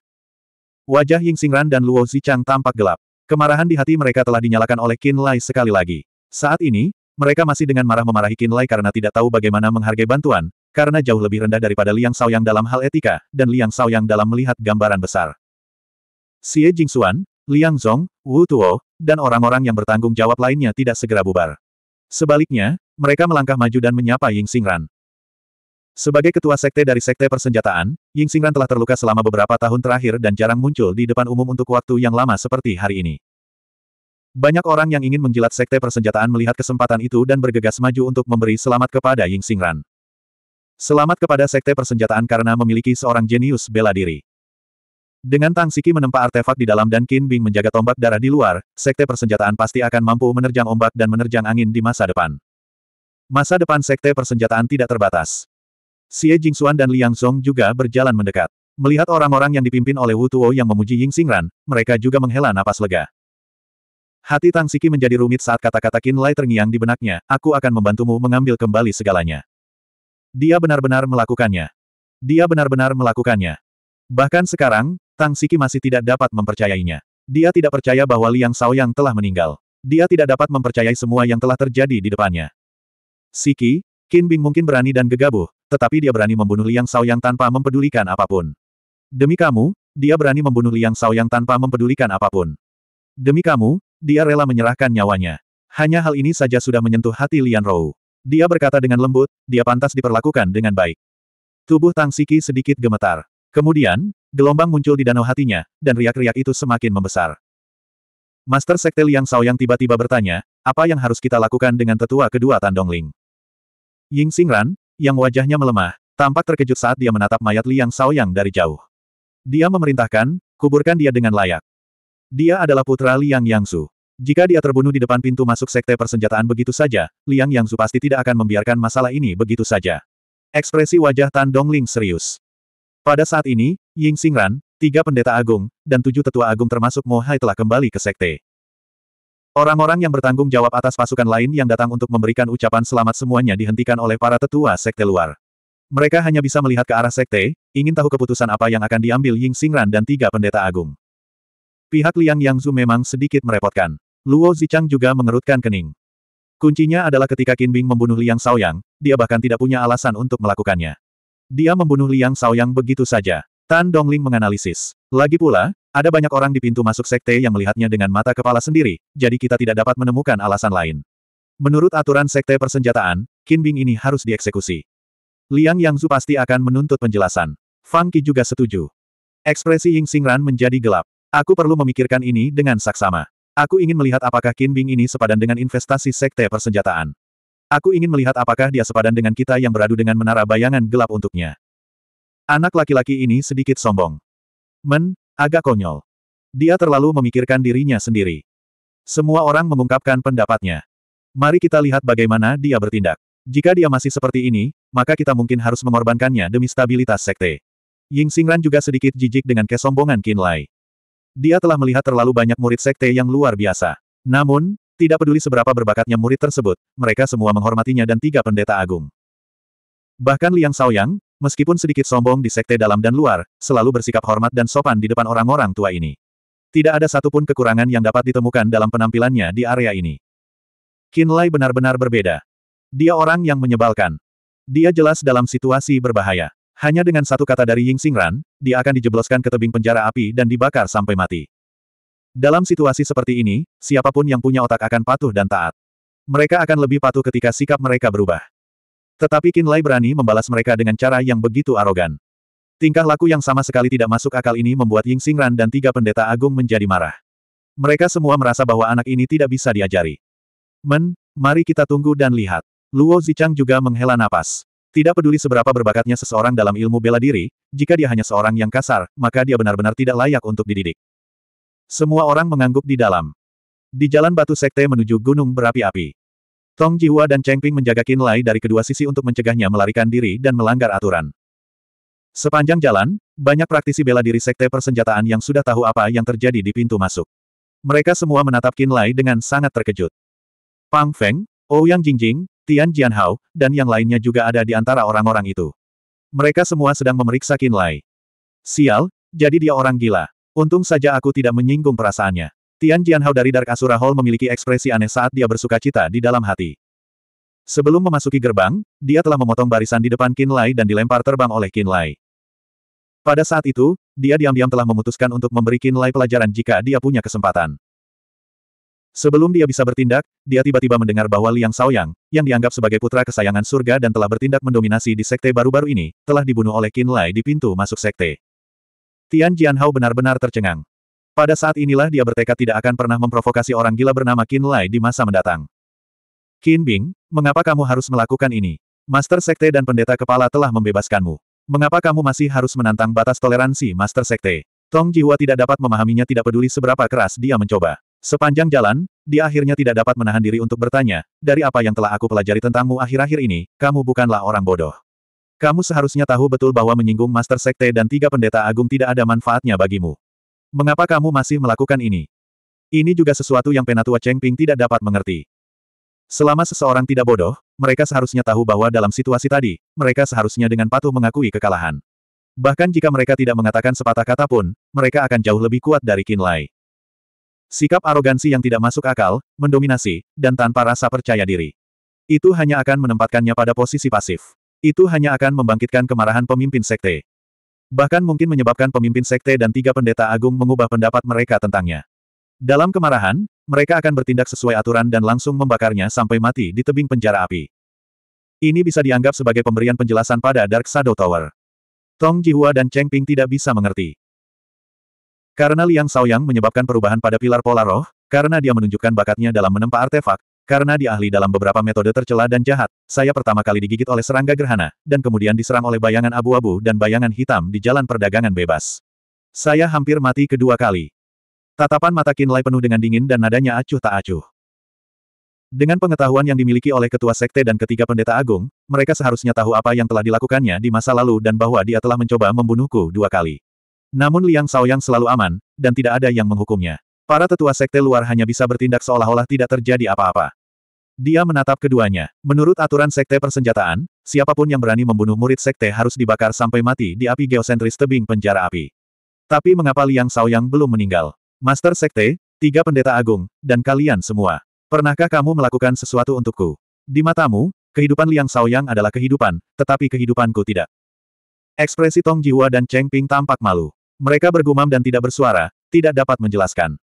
Wajah Ying Xingran dan Luo Zichang tampak gelap. Kemarahan di hati mereka telah dinyalakan oleh Kinlay sekali lagi. Saat ini, mereka masih dengan marah memarahi Qin Lai karena tidak tahu bagaimana menghargai bantuan, karena jauh lebih rendah daripada Liang Shaoyang dalam hal etika, dan Liang Shaoyang dalam melihat gambaran besar. Xie Jingxuan, Liang Zhong, Wu Tuo, dan orang-orang yang bertanggung jawab lainnya tidak segera bubar. Sebaliknya, mereka melangkah maju dan menyapa Ying Xingran. Sebagai ketua sekte dari sekte persenjataan, Ying Xingran telah terluka selama beberapa tahun terakhir dan jarang muncul di depan umum untuk waktu yang lama seperti hari ini. Banyak orang yang ingin menjilat sekte persenjataan melihat kesempatan itu dan bergegas maju untuk memberi selamat kepada Ying Xingran. Selamat kepada sekte persenjataan karena memiliki seorang jenius bela diri. Dengan Tang Siki menempa artefak di dalam dan Qin Bing menjaga tombak darah di luar, sekte persenjataan pasti akan mampu menerjang ombak dan menerjang angin di masa depan. Masa depan sekte persenjataan tidak terbatas. Xie Jingxuan dan Liang Song juga berjalan mendekat. Melihat orang-orang yang dipimpin oleh Wu Tuo yang memuji Ying Xingran, mereka juga menghela napas lega. Hati Tang Siki menjadi rumit saat kata-kata Qin Lai terngiang di benaknya, aku akan membantumu mengambil kembali segalanya. Dia benar-benar melakukannya. Dia benar-benar melakukannya. Bahkan sekarang, Tang Siki masih tidak dapat mempercayainya. Dia tidak percaya bahwa Liang Yang telah meninggal. Dia tidak dapat mempercayai semua yang telah terjadi di depannya. Siki, Qin Bing mungkin berani dan gegabah, tetapi dia berani membunuh Liang Yang tanpa mempedulikan apapun. Demi kamu, dia berani membunuh Liang Yang tanpa mempedulikan apapun. Demi kamu, dia rela menyerahkan nyawanya. Hanya hal ini saja sudah menyentuh hati Lian Rou. Dia berkata dengan lembut, dia pantas diperlakukan dengan baik. Tubuh Tang Siki sedikit gemetar. Kemudian, gelombang muncul di danau hatinya, dan riak-riak itu semakin membesar. Master Sekte Liang Sao yang tiba-tiba bertanya, apa yang harus kita lakukan dengan tetua kedua Tandong Ling? Ying Xingran, yang wajahnya melemah, tampak terkejut saat dia menatap mayat Liang Sao Yang dari jauh. Dia memerintahkan, kuburkan dia dengan layak. Dia adalah putra Liang Yangsu. Jika dia terbunuh di depan pintu masuk sekte persenjataan begitu saja, Liang Yangzu pasti tidak akan membiarkan masalah ini begitu saja. Ekspresi wajah Tan Dongling serius. Pada saat ini, Ying Xingran, tiga pendeta agung, dan tujuh tetua agung termasuk Mohai telah kembali ke sekte. Orang-orang yang bertanggung jawab atas pasukan lain yang datang untuk memberikan ucapan selamat semuanya dihentikan oleh para tetua sekte luar. Mereka hanya bisa melihat ke arah sekte, ingin tahu keputusan apa yang akan diambil Ying Xingran dan tiga pendeta agung. Pihak Liang Yang Zu memang sedikit merepotkan. Luo Zichang juga mengerutkan kening. Kuncinya adalah ketika Bing membunuh Liang Yang, dia bahkan tidak punya alasan untuk melakukannya. Dia membunuh Liang Yang begitu saja. Tan Dongling menganalisis. Lagi pula, ada banyak orang di pintu masuk sekte yang melihatnya dengan mata kepala sendiri, jadi kita tidak dapat menemukan alasan lain. Menurut aturan sekte persenjataan, Bing ini harus dieksekusi. Liang Yang Zu pasti akan menuntut penjelasan. Fang Qi juga setuju. Ekspresi Ying Xingran menjadi gelap. Aku perlu memikirkan ini dengan saksama. Aku ingin melihat apakah Qin Bing ini sepadan dengan investasi sekte persenjataan. Aku ingin melihat apakah dia sepadan dengan kita yang beradu dengan menara bayangan gelap untuknya. Anak laki-laki ini sedikit sombong. Men, agak konyol. Dia terlalu memikirkan dirinya sendiri. Semua orang mengungkapkan pendapatnya. Mari kita lihat bagaimana dia bertindak. Jika dia masih seperti ini, maka kita mungkin harus mengorbankannya demi stabilitas sekte. Ying Xingran juga sedikit jijik dengan kesombongan Qin Lai. Dia telah melihat terlalu banyak murid sekte yang luar biasa. Namun, tidak peduli seberapa berbakatnya murid tersebut, mereka semua menghormatinya dan tiga pendeta agung. Bahkan Liang Saoyang, meskipun sedikit sombong di sekte dalam dan luar, selalu bersikap hormat dan sopan di depan orang-orang tua ini. Tidak ada satupun kekurangan yang dapat ditemukan dalam penampilannya di area ini. Lai benar-benar berbeda. Dia orang yang menyebalkan. Dia jelas dalam situasi berbahaya. Hanya dengan satu kata dari Ying Xingran, dia akan dijebloskan ke tebing penjara api dan dibakar sampai mati. Dalam situasi seperti ini, siapapun yang punya otak akan patuh dan taat. Mereka akan lebih patuh ketika sikap mereka berubah. Tetapi Qin Lai berani membalas mereka dengan cara yang begitu arogan. Tingkah laku yang sama sekali tidak masuk akal ini membuat Ying Xingran dan tiga pendeta agung menjadi marah. Mereka semua merasa bahwa anak ini tidak bisa diajari. Men, mari kita tunggu dan lihat. Luo Zichang juga menghela napas. Tidak peduli seberapa berbakatnya seseorang dalam ilmu bela diri, jika dia hanya seorang yang kasar, maka dia benar-benar tidak layak untuk dididik. Semua orang mengangguk di dalam. Di jalan batu sekte menuju gunung berapi-api. Tong Jihua dan Cheng Ping menjaga Qin Lai dari kedua sisi untuk mencegahnya melarikan diri dan melanggar aturan. Sepanjang jalan, banyak praktisi bela diri sekte persenjataan yang sudah tahu apa yang terjadi di pintu masuk. Mereka semua menatap Qin Lai dengan sangat terkejut. Pang Feng, Ouyang Jingjing, Tian Jianhao, dan yang lainnya juga ada di antara orang-orang itu. Mereka semua sedang memeriksa Qin Lai. Sial, jadi dia orang gila. Untung saja aku tidak menyinggung perasaannya. Tian Jianhao dari Dark Asura Hall memiliki ekspresi aneh saat dia bersuka cita di dalam hati. Sebelum memasuki gerbang, dia telah memotong barisan di depan Qin Lai dan dilempar terbang oleh Qin Lai. Pada saat itu, dia diam-diam telah memutuskan untuk memberi Qin Lai pelajaran jika dia punya kesempatan. Sebelum dia bisa bertindak, dia tiba-tiba mendengar bahwa Liang Shaoyang, yang dianggap sebagai putra kesayangan surga dan telah bertindak mendominasi di sekte baru-baru ini, telah dibunuh oleh Qin Lai di pintu masuk sekte. Tian Jianhao benar-benar tercengang. Pada saat inilah dia bertekad tidak akan pernah memprovokasi orang gila bernama Qin Lai di masa mendatang. Qin Bing, mengapa kamu harus melakukan ini? Master Sekte dan Pendeta Kepala telah membebaskanmu. Mengapa kamu masih harus menantang batas toleransi Master Sekte? Tong Jiwa tidak dapat memahaminya tidak peduli seberapa keras dia mencoba. Sepanjang jalan, dia akhirnya tidak dapat menahan diri untuk bertanya, dari apa yang telah aku pelajari tentangmu akhir-akhir ini, kamu bukanlah orang bodoh. Kamu seharusnya tahu betul bahwa menyinggung Master Sekte dan tiga pendeta agung tidak ada manfaatnya bagimu. Mengapa kamu masih melakukan ini? Ini juga sesuatu yang Penatua Cheng Ping tidak dapat mengerti. Selama seseorang tidak bodoh, mereka seharusnya tahu bahwa dalam situasi tadi, mereka seharusnya dengan patuh mengakui kekalahan. Bahkan jika mereka tidak mengatakan sepatah kata pun, mereka akan jauh lebih kuat dari Lai. Sikap arogansi yang tidak masuk akal, mendominasi, dan tanpa rasa percaya diri. Itu hanya akan menempatkannya pada posisi pasif. Itu hanya akan membangkitkan kemarahan pemimpin sekte. Bahkan mungkin menyebabkan pemimpin sekte dan tiga pendeta agung mengubah pendapat mereka tentangnya. Dalam kemarahan, mereka akan bertindak sesuai aturan dan langsung membakarnya sampai mati di tebing penjara api. Ini bisa dianggap sebagai pemberian penjelasan pada Dark Shadow Tower. Tong Jihua dan Cheng Ping tidak bisa mengerti. Karena Liang Saoyang menyebabkan perubahan pada pilar polar roh, karena dia menunjukkan bakatnya dalam menempa artefak, karena dia ahli dalam beberapa metode tercela dan jahat, saya pertama kali digigit oleh serangga gerhana, dan kemudian diserang oleh bayangan abu-abu dan bayangan hitam di jalan perdagangan bebas. Saya hampir mati kedua kali. Tatapan mata Kinlai penuh dengan dingin dan nadanya acuh tak acuh. Dengan pengetahuan yang dimiliki oleh ketua sekte dan ketiga pendeta agung, mereka seharusnya tahu apa yang telah dilakukannya di masa lalu dan bahwa dia telah mencoba membunuhku dua kali. Namun Liang Saoyang selalu aman, dan tidak ada yang menghukumnya. Para tetua sekte luar hanya bisa bertindak seolah-olah tidak terjadi apa-apa. Dia menatap keduanya. Menurut aturan sekte persenjataan, siapapun yang berani membunuh murid sekte harus dibakar sampai mati di api geosentris tebing penjara api. Tapi mengapa Liang Saoyang belum meninggal? Master Sekte, tiga pendeta agung, dan kalian semua. Pernahkah kamu melakukan sesuatu untukku? Di matamu, kehidupan Liang Saoyang adalah kehidupan, tetapi kehidupanku tidak. Ekspresi Tong Jiwa dan Cheng Ping tampak malu. Mereka bergumam dan tidak bersuara, tidak dapat menjelaskan.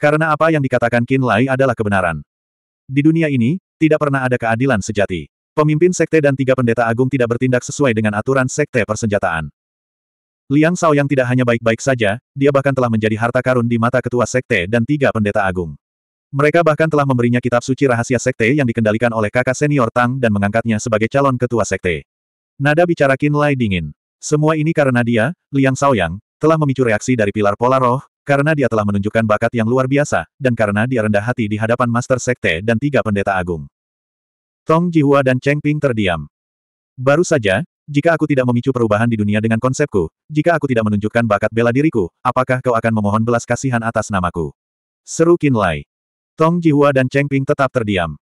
Karena apa yang dikatakan Qin Lai adalah kebenaran. Di dunia ini, tidak pernah ada keadilan sejati. Pemimpin sekte dan tiga pendeta agung tidak bertindak sesuai dengan aturan sekte persenjataan. Liang Yang tidak hanya baik-baik saja, dia bahkan telah menjadi harta karun di mata ketua sekte dan tiga pendeta agung. Mereka bahkan telah memberinya kitab suci rahasia sekte yang dikendalikan oleh kakak senior Tang dan mengangkatnya sebagai calon ketua sekte. Nada bicara Qin Lai dingin. Semua ini karena dia, Liang Yang, telah memicu reaksi dari pilar pola roh, karena dia telah menunjukkan bakat yang luar biasa, dan karena dia rendah hati di hadapan Master Sekte dan tiga pendeta agung. Tong Jihua dan Cheng Ping terdiam. Baru saja, jika aku tidak memicu perubahan di dunia dengan konsepku, jika aku tidak menunjukkan bakat bela diriku, apakah kau akan memohon belas kasihan atas namaku? Seru Qin Lai. Tong Jihua dan Cheng Ping tetap terdiam.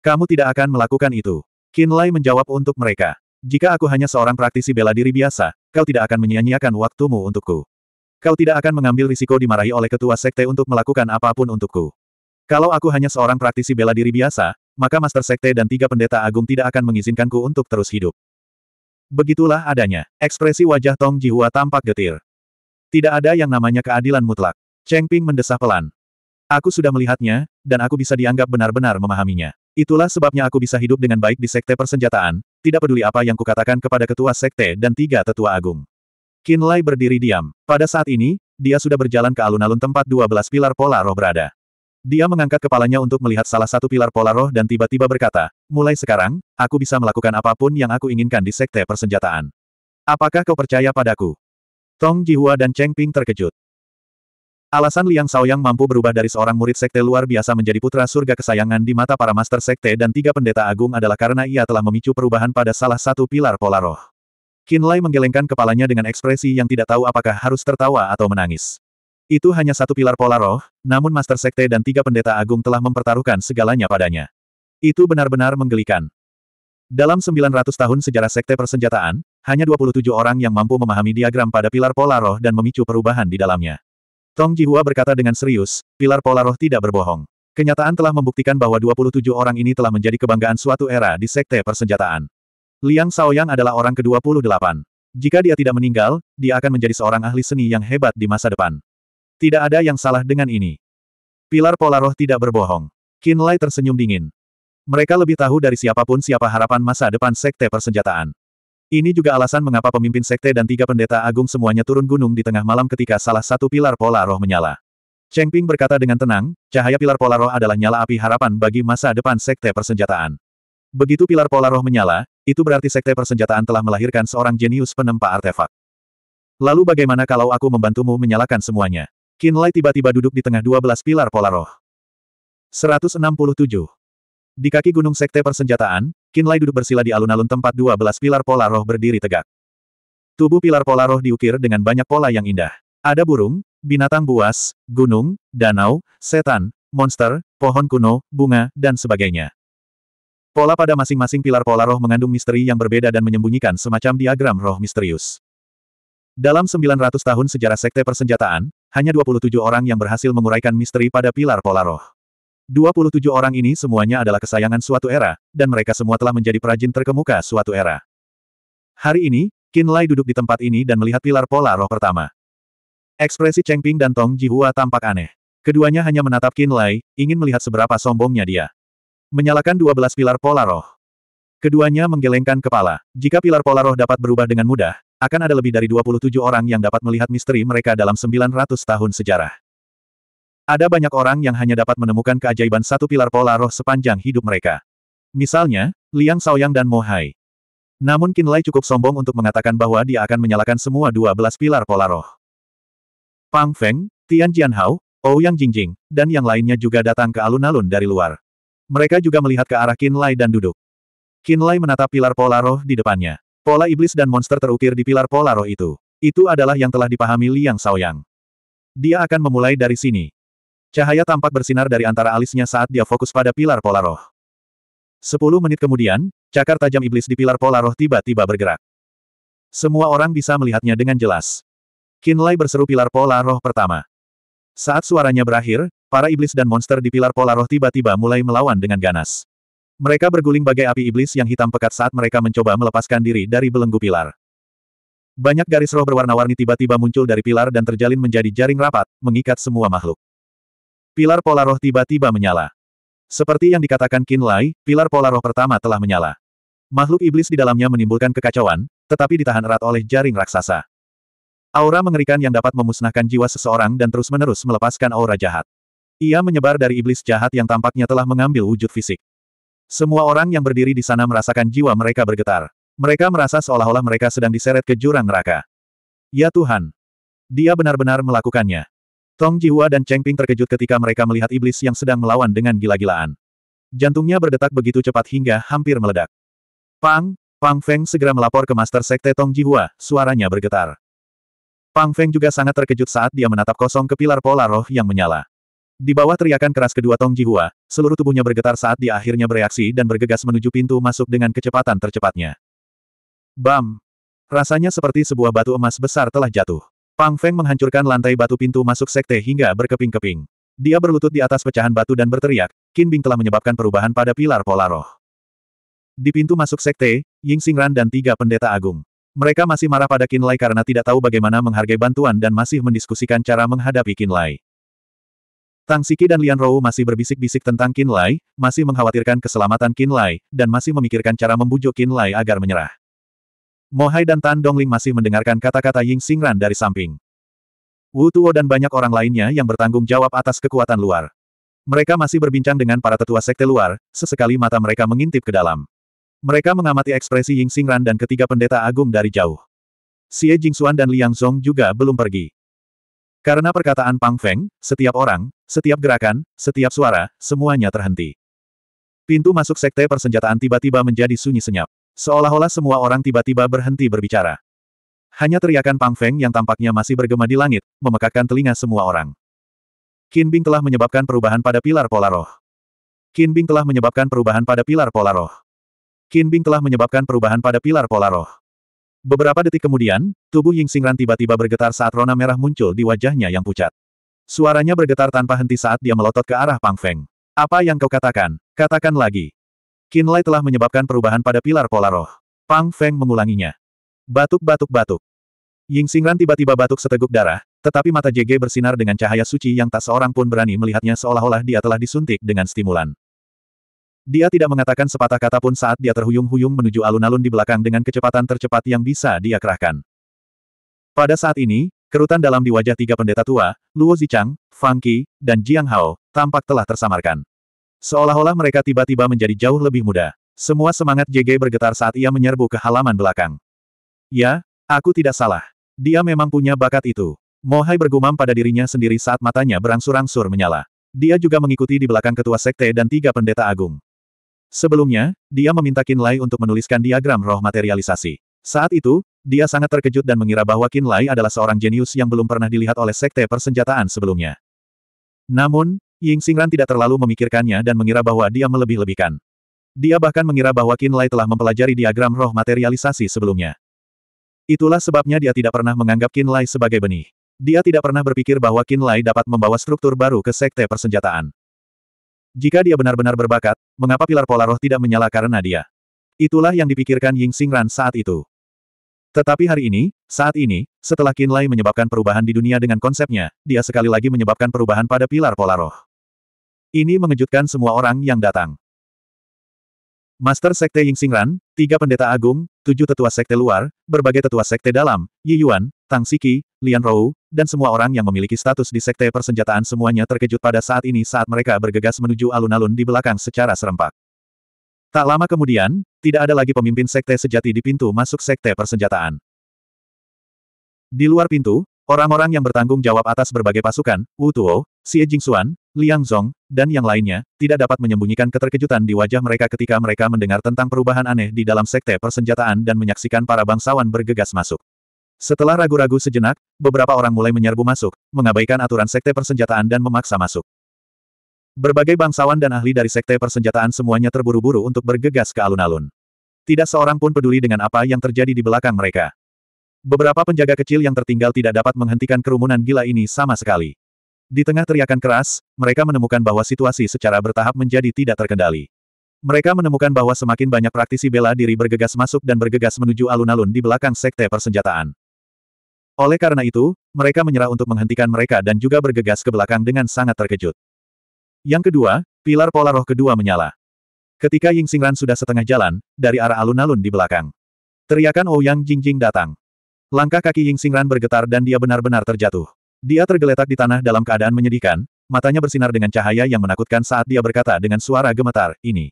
Kamu tidak akan melakukan itu. Qin Lai menjawab untuk mereka. Jika aku hanya seorang praktisi bela diri biasa, kau tidak akan menyia-nyiakan waktumu untukku. Kau tidak akan mengambil risiko dimarahi oleh ketua sekte untuk melakukan apapun untukku. Kalau aku hanya seorang praktisi bela diri biasa, maka Master Sekte dan tiga pendeta agung tidak akan mengizinkanku untuk terus hidup. Begitulah adanya. Ekspresi wajah Tong Ji Hua tampak getir. Tidak ada yang namanya keadilan mutlak. Cheng Ping mendesah pelan. Aku sudah melihatnya, dan aku bisa dianggap benar-benar memahaminya. Itulah sebabnya aku bisa hidup dengan baik di Sekte Persenjataan, tidak peduli apa yang kukatakan kepada ketua sekte dan tiga tetua agung. Lai berdiri diam. Pada saat ini, dia sudah berjalan ke alun-alun tempat 12 pilar pola roh berada. Dia mengangkat kepalanya untuk melihat salah satu pilar pola roh dan tiba-tiba berkata, mulai sekarang, aku bisa melakukan apapun yang aku inginkan di sekte persenjataan. Apakah kau percaya padaku? Tong Jihua dan Cheng Ping terkejut. Alasan Liang Yang mampu berubah dari seorang murid sekte luar biasa menjadi putra surga kesayangan di mata para master sekte dan tiga pendeta agung adalah karena ia telah memicu perubahan pada salah satu pilar pola roh. Lai menggelengkan kepalanya dengan ekspresi yang tidak tahu apakah harus tertawa atau menangis. Itu hanya satu pilar pola roh, namun Master Sekte dan tiga pendeta agung telah mempertaruhkan segalanya padanya. Itu benar-benar menggelikan. Dalam 900 tahun sejarah Sekte Persenjataan, hanya 27 orang yang mampu memahami diagram pada pilar pola roh dan memicu perubahan di dalamnya. Tong Jihua berkata dengan serius, pilar pola roh tidak berbohong. Kenyataan telah membuktikan bahwa 27 orang ini telah menjadi kebanggaan suatu era di sekte persenjataan. Liang Shaoyang adalah orang ke-28. Jika dia tidak meninggal, dia akan menjadi seorang ahli seni yang hebat di masa depan. Tidak ada yang salah dengan ini. Pilar pola roh tidak berbohong. Qin Lai tersenyum dingin. Mereka lebih tahu dari siapapun siapa harapan masa depan sekte persenjataan. Ini juga alasan mengapa pemimpin sekte dan tiga pendeta agung semuanya turun gunung di tengah malam ketika salah satu pilar pola roh menyala. Cheng Ping berkata dengan tenang, cahaya pilar pola roh adalah nyala api harapan bagi masa depan sekte persenjataan. Begitu pilar pola roh menyala, itu berarti sekte persenjataan telah melahirkan seorang jenius penempa artefak. Lalu bagaimana kalau aku membantumu menyalakan semuanya? Qin Lai tiba-tiba duduk di tengah dua belas pilar pola roh. 167. Di kaki gunung sekte persenjataan, Kinlay duduk bersila di alun-alun tempat 12 pilar pola roh berdiri tegak. Tubuh pilar pola roh diukir dengan banyak pola yang indah. Ada burung, binatang buas, gunung, danau, setan, monster, pohon kuno, bunga, dan sebagainya. Pola pada masing-masing pilar pola roh mengandung misteri yang berbeda dan menyembunyikan semacam diagram roh misterius. Dalam 900 tahun sejarah sekte persenjataan, hanya 27 orang yang berhasil menguraikan misteri pada pilar pola roh. 27 orang ini semuanya adalah kesayangan suatu era, dan mereka semua telah menjadi perajin terkemuka suatu era. Hari ini, Qin Lai duduk di tempat ini dan melihat pilar pola roh pertama. Ekspresi Cheng Ping dan Tong Jihua tampak aneh. Keduanya hanya menatap Qin Lai, ingin melihat seberapa sombongnya dia. Menyalakan 12 pilar pola roh. Keduanya menggelengkan kepala. Jika pilar pola roh dapat berubah dengan mudah, akan ada lebih dari 27 orang yang dapat melihat misteri mereka dalam 900 tahun sejarah. Ada banyak orang yang hanya dapat menemukan keajaiban satu pilar pola roh sepanjang hidup mereka. Misalnya, Liang Saoyang dan Mohai. Namun Namun Lai cukup sombong untuk mengatakan bahwa dia akan menyalakan semua dua belas pilar pola roh. Pang Feng, Tian Jianhao, Ouyang Jingjing, dan yang lainnya juga datang ke alun-alun dari luar. Mereka juga melihat ke arah Lai dan duduk. Lai menatap pilar pola roh di depannya. Pola iblis dan monster terukir di pilar pola roh itu. Itu adalah yang telah dipahami Liang Saoyang. Dia akan memulai dari sini. Cahaya tampak bersinar dari antara alisnya saat dia fokus pada pilar pola roh. Sepuluh menit kemudian, cakar tajam iblis di pilar pola roh tiba-tiba bergerak. Semua orang bisa melihatnya dengan jelas. Kinlay berseru pilar pola roh pertama. Saat suaranya berakhir, para iblis dan monster di pilar pola roh tiba-tiba mulai melawan dengan ganas. Mereka berguling bagai api iblis yang hitam pekat saat mereka mencoba melepaskan diri dari belenggu pilar. Banyak garis roh berwarna-warni tiba-tiba muncul dari pilar dan terjalin menjadi jaring rapat, mengikat semua makhluk. Pilar pola roh tiba-tiba menyala. Seperti yang dikatakan Qin Lai, pilar pola roh pertama telah menyala. Makhluk iblis di dalamnya menimbulkan kekacauan, tetapi ditahan erat oleh jaring raksasa. Aura mengerikan yang dapat memusnahkan jiwa seseorang dan terus-menerus melepaskan aura jahat. Ia menyebar dari iblis jahat yang tampaknya telah mengambil wujud fisik. Semua orang yang berdiri di sana merasakan jiwa mereka bergetar. Mereka merasa seolah-olah mereka sedang diseret ke jurang neraka. Ya Tuhan! Dia benar-benar melakukannya. Tong Jihua dan Cheng Ping terkejut ketika mereka melihat iblis yang sedang melawan dengan gila-gilaan. Jantungnya berdetak begitu cepat hingga hampir meledak. Pang, Pang Feng segera melapor ke Master Sekte Tong Jihua, suaranya bergetar. Pang Feng juga sangat terkejut saat dia menatap kosong ke pilar pola roh yang menyala. Di bawah teriakan keras kedua Tong Jihua, seluruh tubuhnya bergetar saat dia akhirnya bereaksi dan bergegas menuju pintu masuk dengan kecepatan tercepatnya. Bam! Rasanya seperti sebuah batu emas besar telah jatuh. Pang Feng menghancurkan lantai batu pintu masuk sekte hingga berkeping-keping. Dia berlutut di atas pecahan batu dan berteriak, Qin Bing telah menyebabkan perubahan pada pilar pola roh. Di pintu masuk sekte, Ying Xingran dan tiga pendeta agung. Mereka masih marah pada Qin Lai karena tidak tahu bagaimana menghargai bantuan dan masih mendiskusikan cara menghadapi Qin Lai. Tang Siki dan Lian Rou masih berbisik-bisik tentang Qin Lai, masih mengkhawatirkan keselamatan Qin Lai, dan masih memikirkan cara membujuk Qin Lai agar menyerah. Mohai dan Tan Dongling masih mendengarkan kata-kata Ying Xingran dari samping. Wu Tuo dan banyak orang lainnya yang bertanggung jawab atas kekuatan luar. Mereka masih berbincang dengan para tetua sekte luar, sesekali mata mereka mengintip ke dalam. Mereka mengamati ekspresi Ying Xingran dan ketiga pendeta agung dari jauh. Xie Jingxuan dan Liang Zhong juga belum pergi. Karena perkataan Pang Feng, setiap orang, setiap gerakan, setiap suara, semuanya terhenti. Pintu masuk sekte persenjataan tiba-tiba menjadi sunyi senyap. Seolah-olah semua orang tiba-tiba berhenti berbicara. Hanya teriakan Pang Feng yang tampaknya masih bergema di langit, memekakkan telinga semua orang. Qin Bing telah menyebabkan perubahan pada pilar pola roh. Qin Bing telah menyebabkan perubahan pada pilar pola roh. Qin Bing telah menyebabkan perubahan pada pilar pola roh. Beberapa detik kemudian, tubuh Ying Xingran tiba-tiba bergetar saat rona merah muncul di wajahnya yang pucat. Suaranya bergetar tanpa henti saat dia melotot ke arah Pang Feng. Apa yang kau katakan? Katakan lagi. Kinlay telah menyebabkan perubahan pada pilar pola roh. Pang Feng mengulanginya. Batuk-batuk-batuk. Ying Xingran tiba-tiba batuk seteguk darah, tetapi mata JG bersinar dengan cahaya suci yang tak seorang pun berani melihatnya seolah-olah dia telah disuntik dengan stimulan. Dia tidak mengatakan sepatah kata pun saat dia terhuyung-huyung menuju alun-alun di belakang dengan kecepatan tercepat yang bisa dia kerahkan. Pada saat ini, Kerutan dalam di wajah tiga pendeta tua, Luo Zichang, Fang Qi, dan Jiang Hao, tampak telah tersamarkan. Seolah-olah mereka tiba-tiba menjadi jauh lebih muda. Semua semangat JG bergetar saat ia menyerbu ke halaman belakang. Ya, aku tidak salah. Dia memang punya bakat itu. Mohai bergumam pada dirinya sendiri saat matanya berangsur-angsur menyala. Dia juga mengikuti di belakang ketua sekte dan tiga pendeta agung. Sebelumnya, dia meminta Lai untuk menuliskan diagram roh materialisasi. Saat itu, dia sangat terkejut dan mengira bahwa Lai adalah seorang jenius yang belum pernah dilihat oleh sekte persenjataan sebelumnya. Namun, Ying Xingran tidak terlalu memikirkannya dan mengira bahwa dia melebih-lebihkan. Dia bahkan mengira bahwa Qin Lai telah mempelajari diagram roh materialisasi sebelumnya. Itulah sebabnya dia tidak pernah menganggap Qin Lai sebagai benih. Dia tidak pernah berpikir bahwa Qin Lai dapat membawa struktur baru ke sekte persenjataan. Jika dia benar-benar berbakat, mengapa pilar pola roh tidak menyala karena dia? Itulah yang dipikirkan Ying Xingran saat itu. Tetapi hari ini, saat ini, setelah Qin Lai menyebabkan perubahan di dunia dengan konsepnya, dia sekali lagi menyebabkan perubahan pada pilar pola roh. Ini mengejutkan semua orang yang datang. Master Sekte Yingsingran, tiga pendeta agung, tujuh tetua sekte luar, berbagai tetua sekte dalam, Yi Yuan, Tang Siki, Lian Rou, dan semua orang yang memiliki status di sekte persenjataan semuanya terkejut pada saat ini saat mereka bergegas menuju alun-alun di belakang secara serempak. Tak lama kemudian, tidak ada lagi pemimpin sekte sejati di pintu masuk sekte persenjataan. Di luar pintu, Orang-orang yang bertanggung jawab atas berbagai pasukan, Wu Tuo, Xie Jingxuan, Liang Zong, dan yang lainnya, tidak dapat menyembunyikan keterkejutan di wajah mereka ketika mereka mendengar tentang perubahan aneh di dalam sekte persenjataan dan menyaksikan para bangsawan bergegas masuk. Setelah ragu-ragu sejenak, beberapa orang mulai menyerbu masuk, mengabaikan aturan sekte persenjataan dan memaksa masuk. Berbagai bangsawan dan ahli dari sekte persenjataan semuanya terburu-buru untuk bergegas ke alun-alun. Tidak seorang pun peduli dengan apa yang terjadi di belakang mereka. Beberapa penjaga kecil yang tertinggal tidak dapat menghentikan kerumunan gila ini sama sekali. Di tengah teriakan keras, mereka menemukan bahwa situasi secara bertahap menjadi tidak terkendali. Mereka menemukan bahwa semakin banyak praktisi bela diri bergegas masuk dan bergegas menuju alun-alun di belakang sekte persenjataan. Oleh karena itu, mereka menyerah untuk menghentikan mereka dan juga bergegas ke belakang dengan sangat terkejut. Yang kedua, pilar pola roh kedua menyala. Ketika Ying Xingran sudah setengah jalan, dari arah alun-alun di belakang. Teriakan Ouyang oh Jingjing datang. Langkah kaki Ying Xingran bergetar dan dia benar-benar terjatuh. Dia tergeletak di tanah dalam keadaan menyedihkan, matanya bersinar dengan cahaya yang menakutkan saat dia berkata dengan suara gemetar, ini.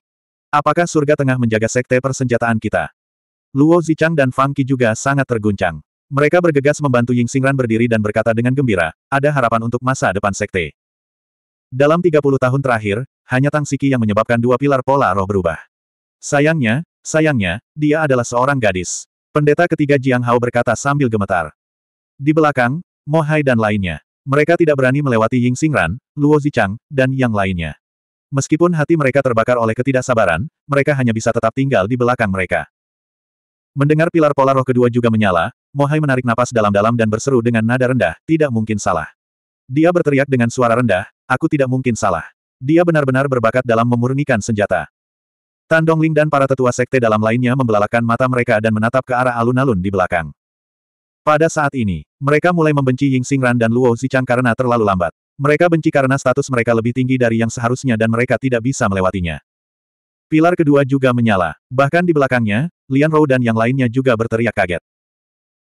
Apakah surga tengah menjaga sekte persenjataan kita? Luo Zichang dan Fang Qi juga sangat terguncang. Mereka bergegas membantu Ying Xingran berdiri dan berkata dengan gembira, ada harapan untuk masa depan sekte. Dalam 30 tahun terakhir, hanya Tang Siki yang menyebabkan dua pilar pola roh berubah. Sayangnya, sayangnya, dia adalah seorang gadis. Pendeta ketiga Jiang Hao berkata sambil gemetar. Di belakang, Mohai dan lainnya. Mereka tidak berani melewati Ying Xingran, Luo Zichang, dan yang lainnya. Meskipun hati mereka terbakar oleh ketidaksabaran, mereka hanya bisa tetap tinggal di belakang mereka. Mendengar pilar pola roh kedua juga menyala, Mohai menarik napas dalam-dalam dan berseru dengan nada rendah, tidak mungkin salah. Dia berteriak dengan suara rendah, aku tidak mungkin salah. Dia benar-benar berbakat dalam memurnikan senjata. Tan Dongling dan para tetua sekte dalam lainnya membelalakan mata mereka dan menatap ke arah alun-alun di belakang. Pada saat ini, mereka mulai membenci Ying Xingran dan Luo Zichang karena terlalu lambat. Mereka benci karena status mereka lebih tinggi dari yang seharusnya dan mereka tidak bisa melewatinya. Pilar kedua juga menyala. Bahkan di belakangnya, Lian Rou dan yang lainnya juga berteriak kaget.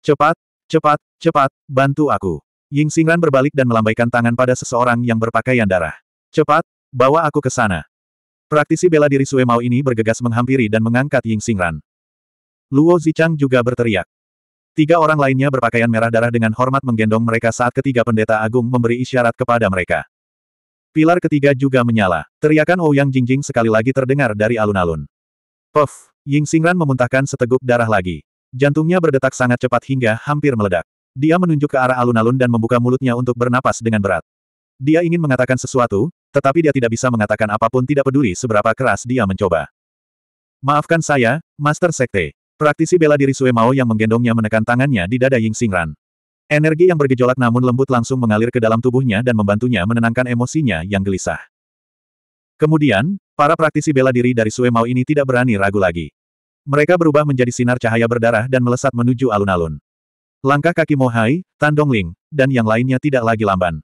Cepat, cepat, cepat, bantu aku. Ying Xingran berbalik dan melambaikan tangan pada seseorang yang berpakaian darah. Cepat, bawa aku ke sana. Praktisi bela diri Sue Mao ini bergegas menghampiri dan mengangkat Ying Xingran. Luo Zichang juga berteriak. Tiga orang lainnya berpakaian merah darah dengan hormat menggendong mereka saat ketiga pendeta agung memberi isyarat kepada mereka. Pilar ketiga juga menyala. Teriakan Ouyang oh Jingjing sekali lagi terdengar dari alun-alun. Puff! Ying Xingran memuntahkan seteguk darah lagi. Jantungnya berdetak sangat cepat hingga hampir meledak. Dia menunjuk ke arah alun-alun dan membuka mulutnya untuk bernapas dengan berat. Dia ingin mengatakan sesuatu, tetapi dia tidak bisa mengatakan apapun tidak peduli seberapa keras dia mencoba. Maafkan saya, Master Sekte. Praktisi bela diri Sue Mao yang menggendongnya menekan tangannya di dada Ying Xingran. Energi yang bergejolak namun lembut langsung mengalir ke dalam tubuhnya dan membantunya menenangkan emosinya yang gelisah. Kemudian, para praktisi bela diri dari Sue Mao ini tidak berani ragu lagi. Mereka berubah menjadi sinar cahaya berdarah dan melesat menuju alun-alun. Langkah kaki Mohai, Tan Ling, dan yang lainnya tidak lagi lamban.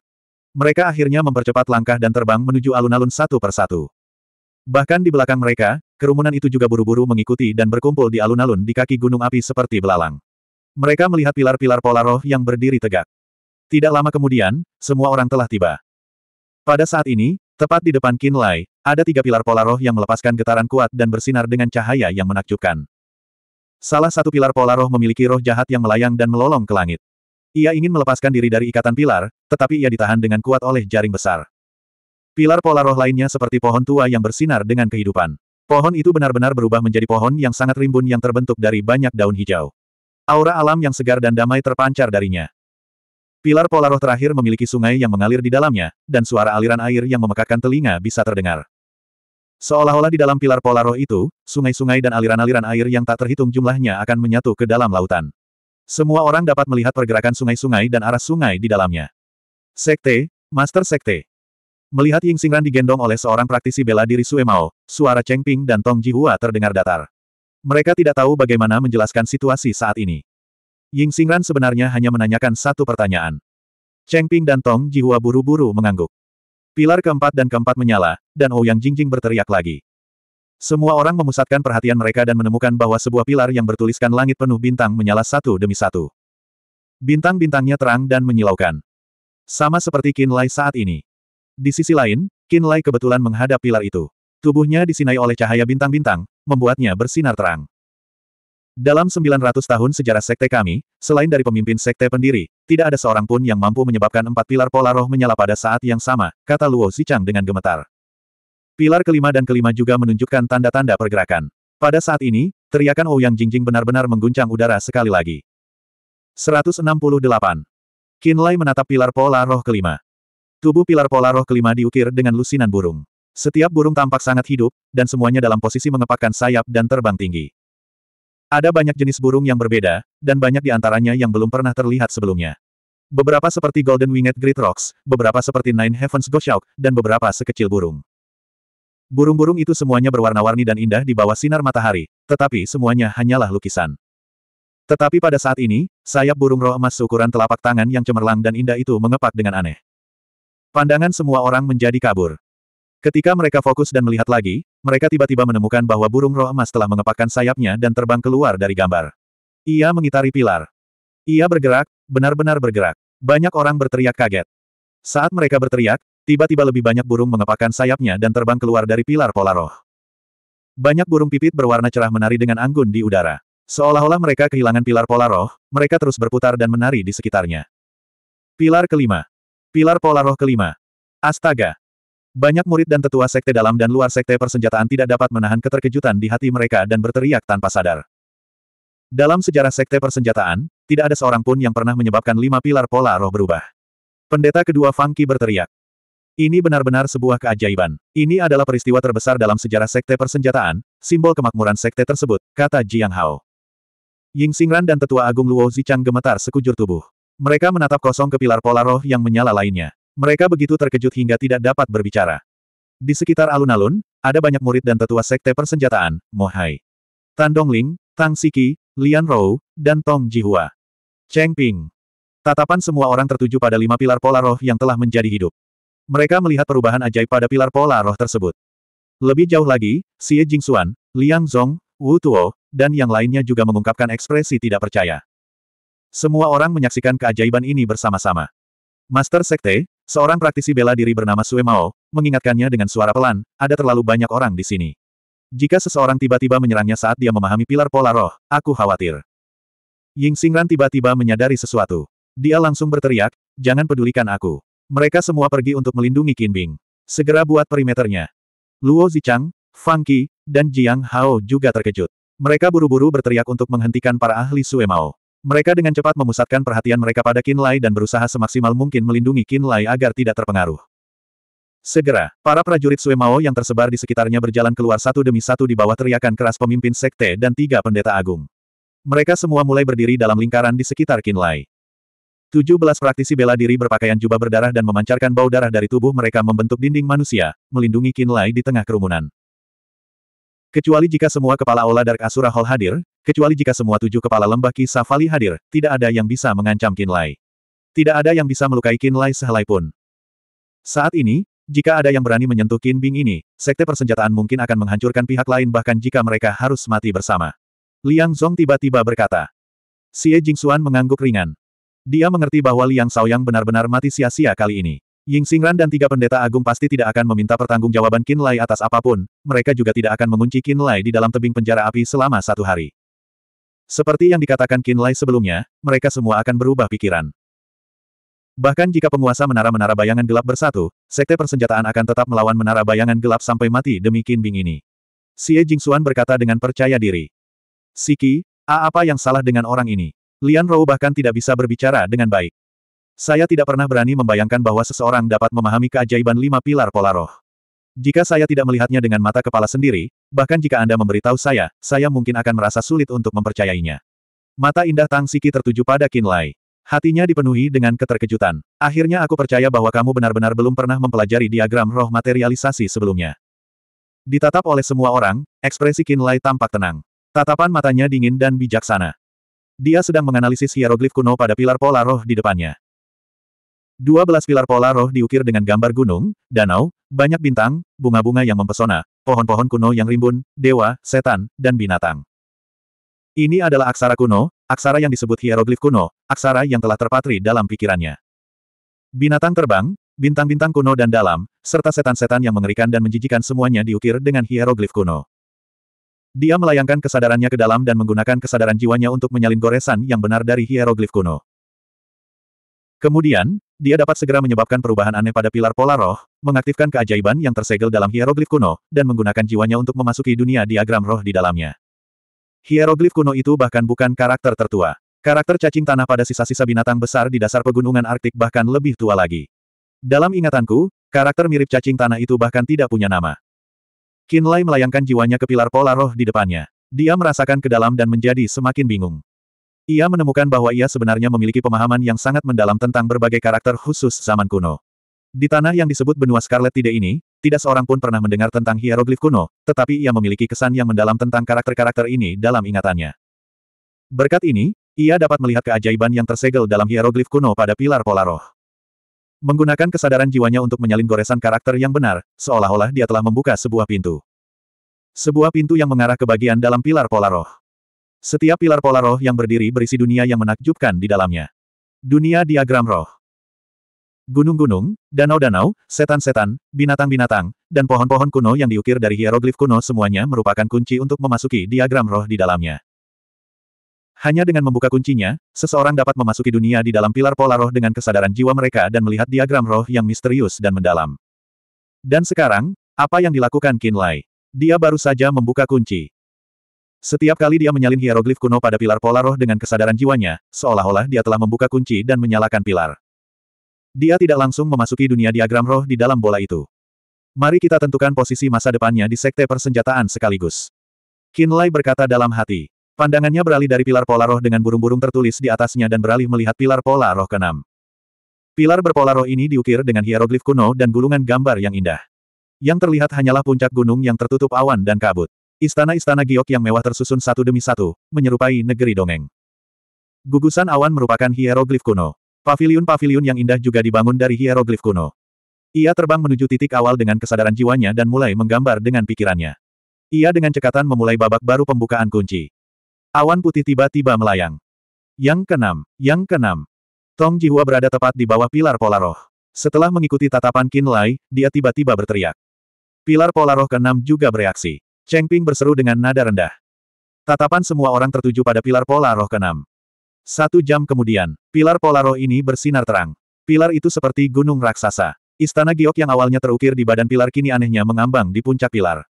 Mereka akhirnya mempercepat langkah dan terbang menuju alun-alun satu persatu. Bahkan di belakang mereka, kerumunan itu juga buru-buru mengikuti dan berkumpul di alun-alun di kaki gunung api seperti belalang. Mereka melihat pilar-pilar pola roh yang berdiri tegak. Tidak lama kemudian, semua orang telah tiba. Pada saat ini, tepat di depan Kinlay, ada tiga pilar pola roh yang melepaskan getaran kuat dan bersinar dengan cahaya yang menakjubkan. Salah satu pilar pola roh memiliki roh jahat yang melayang dan melolong ke langit. Ia ingin melepaskan diri dari ikatan pilar, tetapi ia ditahan dengan kuat oleh jaring besar. Pilar pola roh lainnya seperti pohon tua yang bersinar dengan kehidupan. Pohon itu benar-benar berubah menjadi pohon yang sangat rimbun yang terbentuk dari banyak daun hijau. Aura alam yang segar dan damai terpancar darinya. Pilar pola roh terakhir memiliki sungai yang mengalir di dalamnya, dan suara aliran air yang memekakan telinga bisa terdengar. Seolah-olah di dalam pilar pola roh itu, sungai-sungai dan aliran-aliran air yang tak terhitung jumlahnya akan menyatu ke dalam lautan. Semua orang dapat melihat pergerakan sungai-sungai dan arah sungai di dalamnya. Sekte, Master Sekte. Melihat Ying Xingran digendong oleh seorang praktisi bela diri Sue Mao, suara Cheng Ping dan Tong Jihua terdengar datar. Mereka tidak tahu bagaimana menjelaskan situasi saat ini. Ying Xingran sebenarnya hanya menanyakan satu pertanyaan. Cheng Ping dan Tong Jihua buru-buru mengangguk. Pilar keempat dan keempat menyala, dan Ouyang Jingjing berteriak lagi. Semua orang memusatkan perhatian mereka dan menemukan bahwa sebuah pilar yang bertuliskan langit penuh bintang menyala satu demi satu. Bintang-bintangnya terang dan menyilaukan. Sama seperti Qin Lai saat ini. Di sisi lain, Qin Lai kebetulan menghadap pilar itu. Tubuhnya disinai oleh cahaya bintang-bintang, membuatnya bersinar terang. Dalam 900 tahun sejarah sekte kami, selain dari pemimpin sekte pendiri, tidak ada seorang pun yang mampu menyebabkan empat pilar pola roh menyala pada saat yang sama, kata Luo Zichang dengan gemetar. Pilar kelima dan kelima juga menunjukkan tanda-tanda pergerakan. Pada saat ini, teriakan Ouyang Jingjing benar-benar mengguncang udara sekali lagi. 168. Qin Lai menatap pilar pola roh kelima. Tubuh pilar pola roh kelima diukir dengan lusinan burung. Setiap burung tampak sangat hidup, dan semuanya dalam posisi mengepakkan sayap dan terbang tinggi. Ada banyak jenis burung yang berbeda, dan banyak di antaranya yang belum pernah terlihat sebelumnya. Beberapa seperti Golden Winged Great Rocks, beberapa seperti Nine Heavens Goshawk, dan beberapa sekecil burung. Burung-burung itu semuanya berwarna-warni dan indah di bawah sinar matahari, tetapi semuanya hanyalah lukisan. Tetapi pada saat ini, sayap burung roh emas seukuran telapak tangan yang cemerlang dan indah itu mengepak dengan aneh. Pandangan semua orang menjadi kabur. Ketika mereka fokus dan melihat lagi, mereka tiba-tiba menemukan bahwa burung roh emas telah mengepakkan sayapnya dan terbang keluar dari gambar. Ia mengitari pilar. Ia bergerak, benar-benar bergerak. Banyak orang berteriak kaget. Saat mereka berteriak, tiba-tiba lebih banyak burung mengepakkan sayapnya dan terbang keluar dari pilar pola roh. Banyak burung pipit berwarna cerah menari dengan anggun di udara. Seolah-olah mereka kehilangan pilar pola roh, mereka terus berputar dan menari di sekitarnya. Pilar kelima. Pilar pola roh kelima. Astaga. Banyak murid dan tetua sekte dalam dan luar sekte persenjataan tidak dapat menahan keterkejutan di hati mereka dan berteriak tanpa sadar. Dalam sejarah sekte persenjataan, tidak ada seorang pun yang pernah menyebabkan lima pilar pola roh berubah. Pendeta kedua Fangki berteriak. Ini benar-benar sebuah keajaiban. Ini adalah peristiwa terbesar dalam sejarah sekte persenjataan, simbol kemakmuran sekte tersebut, kata Jiang Hao. Ying Xingran dan tetua agung Luo Zichang gemetar sekujur tubuh. Mereka menatap kosong ke pilar pola roh yang menyala lainnya. Mereka begitu terkejut hingga tidak dapat berbicara. Di sekitar alun-alun, ada banyak murid dan tetua sekte persenjataan, Mohai. Tan Dongling, Tang Siki, Lian Rou, dan Tong Jihua. Cheng Ping. Tatapan semua orang tertuju pada lima pilar pola roh yang telah menjadi hidup. Mereka melihat perubahan ajaib pada pilar pola roh tersebut. Lebih jauh lagi, Xie Jingxuan, Liang Zong, Wu Tuo, dan yang lainnya juga mengungkapkan ekspresi tidak percaya. Semua orang menyaksikan keajaiban ini bersama-sama. Master Sekte, seorang praktisi bela diri bernama Sue Mao, mengingatkannya dengan suara pelan, ada terlalu banyak orang di sini. Jika seseorang tiba-tiba menyerangnya saat dia memahami pilar pola roh, aku khawatir. Ying Xingran tiba-tiba menyadari sesuatu. Dia langsung berteriak, jangan pedulikan aku. Mereka semua pergi untuk melindungi Qin Bing. Segera buat perimeternya. Luo Zichang, Fang Qi, dan Jiang Hao juga terkejut. Mereka buru-buru berteriak untuk menghentikan para ahli Sue Mao. Mereka dengan cepat memusatkan perhatian mereka pada Kinlay dan berusaha semaksimal mungkin melindungi Kinlay agar tidak terpengaruh. Segera, para prajurit Mao yang tersebar di sekitarnya berjalan keluar satu demi satu di bawah teriakan keras pemimpin sekte dan tiga pendeta agung. Mereka semua mulai berdiri dalam lingkaran di sekitar Kinlay. 17 praktisi bela diri berpakaian jubah berdarah dan memancarkan bau darah dari tubuh mereka membentuk dinding manusia, melindungi Kinlay di tengah kerumunan. Kecuali jika semua kepala Ola Dark Asura Hall hadir, kecuali jika semua tujuh kepala lembah kisah hadir, tidak ada yang bisa mengancam Kinlay. Tidak ada yang bisa melukai Kinlay sehelai pun. Saat ini, jika ada yang berani menyentuh Qin Bing ini, sekte persenjataan mungkin akan menghancurkan pihak lain bahkan jika mereka harus mati bersama. Liang Zong tiba-tiba berkata. Xie Jingxuan mengangguk ringan. Dia mengerti bahwa Liang Saoyang benar-benar mati sia-sia kali ini. Ying Xingran dan tiga pendeta agung pasti tidak akan meminta pertanggungjawaban Qin Lai atas apapun, mereka juga tidak akan mengunci Qin Lai di dalam tebing penjara api selama satu hari. Seperti yang dikatakan Qin Lai sebelumnya, mereka semua akan berubah pikiran. Bahkan jika penguasa menara-menara bayangan gelap bersatu, sekte persenjataan akan tetap melawan menara bayangan gelap sampai mati demi Qin Bing ini. Xie Jingxuan berkata dengan percaya diri. Siki, A apa yang salah dengan orang ini? Lian Rou bahkan tidak bisa berbicara dengan baik. Saya tidak pernah berani membayangkan bahwa seseorang dapat memahami keajaiban lima pilar pola roh. Jika saya tidak melihatnya dengan mata kepala sendiri, bahkan jika Anda memberitahu saya, saya mungkin akan merasa sulit untuk mempercayainya. Mata indah Tang Siki tertuju pada Qin Lai. Hatinya dipenuhi dengan keterkejutan. Akhirnya aku percaya bahwa kamu benar-benar belum pernah mempelajari diagram roh materialisasi sebelumnya. Ditatap oleh semua orang, ekspresi Qin Lai tampak tenang. Tatapan matanya dingin dan bijaksana. Dia sedang menganalisis hieroglif kuno pada pilar pola roh di depannya. Dua belas pilar pola roh diukir dengan gambar gunung, danau, banyak bintang, bunga-bunga yang mempesona, pohon-pohon kuno yang rimbun, dewa, setan, dan binatang. Ini adalah aksara kuno, aksara yang disebut hieroglif kuno, aksara yang telah terpatri dalam pikirannya. Binatang terbang, bintang-bintang kuno dan dalam, serta setan-setan yang mengerikan dan menjijikan semuanya diukir dengan hieroglif kuno. Dia melayangkan kesadarannya ke dalam dan menggunakan kesadaran jiwanya untuk menyalin goresan yang benar dari hieroglif kuno. Kemudian, dia dapat segera menyebabkan perubahan aneh pada pilar pola roh, mengaktifkan keajaiban yang tersegel dalam hieroglif kuno, dan menggunakan jiwanya untuk memasuki dunia diagram roh di dalamnya. Hieroglif kuno itu bahkan bukan karakter tertua. Karakter cacing tanah pada sisa-sisa binatang besar di dasar pegunungan Arktik bahkan lebih tua lagi. Dalam ingatanku, karakter mirip cacing tanah itu bahkan tidak punya nama. Kinlay melayangkan jiwanya ke pilar pola roh di depannya. Dia merasakan ke dalam dan menjadi semakin bingung. Ia menemukan bahwa ia sebenarnya memiliki pemahaman yang sangat mendalam tentang berbagai karakter khusus zaman kuno. Di tanah yang disebut benua Scarlet Tide ini, tidak seorang pun pernah mendengar tentang hieroglif kuno, tetapi ia memiliki kesan yang mendalam tentang karakter-karakter ini dalam ingatannya. Berkat ini, ia dapat melihat keajaiban yang tersegel dalam hieroglif kuno pada pilar pola roh. Menggunakan kesadaran jiwanya untuk menyalin goresan karakter yang benar, seolah-olah dia telah membuka sebuah pintu. Sebuah pintu yang mengarah ke bagian dalam pilar pola roh. Setiap pilar pola roh yang berdiri berisi dunia yang menakjubkan di dalamnya. Dunia diagram roh. Gunung-gunung, danau-danau, setan-setan, binatang-binatang, dan pohon-pohon kuno yang diukir dari hieroglif kuno semuanya merupakan kunci untuk memasuki diagram roh di dalamnya. Hanya dengan membuka kuncinya, seseorang dapat memasuki dunia di dalam pilar pola roh dengan kesadaran jiwa mereka dan melihat diagram roh yang misterius dan mendalam. Dan sekarang, apa yang dilakukan Kinlay? Dia baru saja membuka kunci. Setiap kali dia menyalin hieroglif kuno pada pilar pola roh dengan kesadaran jiwanya, seolah-olah dia telah membuka kunci dan menyalakan pilar. Dia tidak langsung memasuki dunia diagram roh di dalam bola itu. Mari kita tentukan posisi masa depannya di sekte persenjataan sekaligus. Kinlay berkata dalam hati. Pandangannya beralih dari pilar pola roh dengan burung-burung tertulis di atasnya dan beralih melihat pilar pola roh keenam. Pilar berpola roh ini diukir dengan hieroglif kuno dan gulungan gambar yang indah. Yang terlihat hanyalah puncak gunung yang tertutup awan dan kabut. Istana-istana giok yang mewah tersusun satu demi satu, menyerupai negeri dongeng. Gugusan awan merupakan hieroglif kuno. Pavilion-pavilion yang indah juga dibangun dari hieroglif kuno. Ia terbang menuju titik awal dengan kesadaran jiwanya dan mulai menggambar dengan pikirannya. Ia dengan cekatan memulai babak baru pembukaan kunci. Awan putih tiba-tiba melayang. Yang keenam, yang keenam. Tong Jihua berada tepat di bawah pilar pola Setelah mengikuti tatapan Kinlay, Lai, dia tiba-tiba berteriak. Pilar pola keenam juga bereaksi. Cheng Ping berseru dengan nada rendah. Tatapan semua orang tertuju pada pilar pola roh keenam. Satu jam kemudian, pilar pola roh ini bersinar terang. Pilar itu seperti gunung raksasa. Istana giok yang awalnya terukir di badan pilar kini anehnya mengambang di puncak pilar.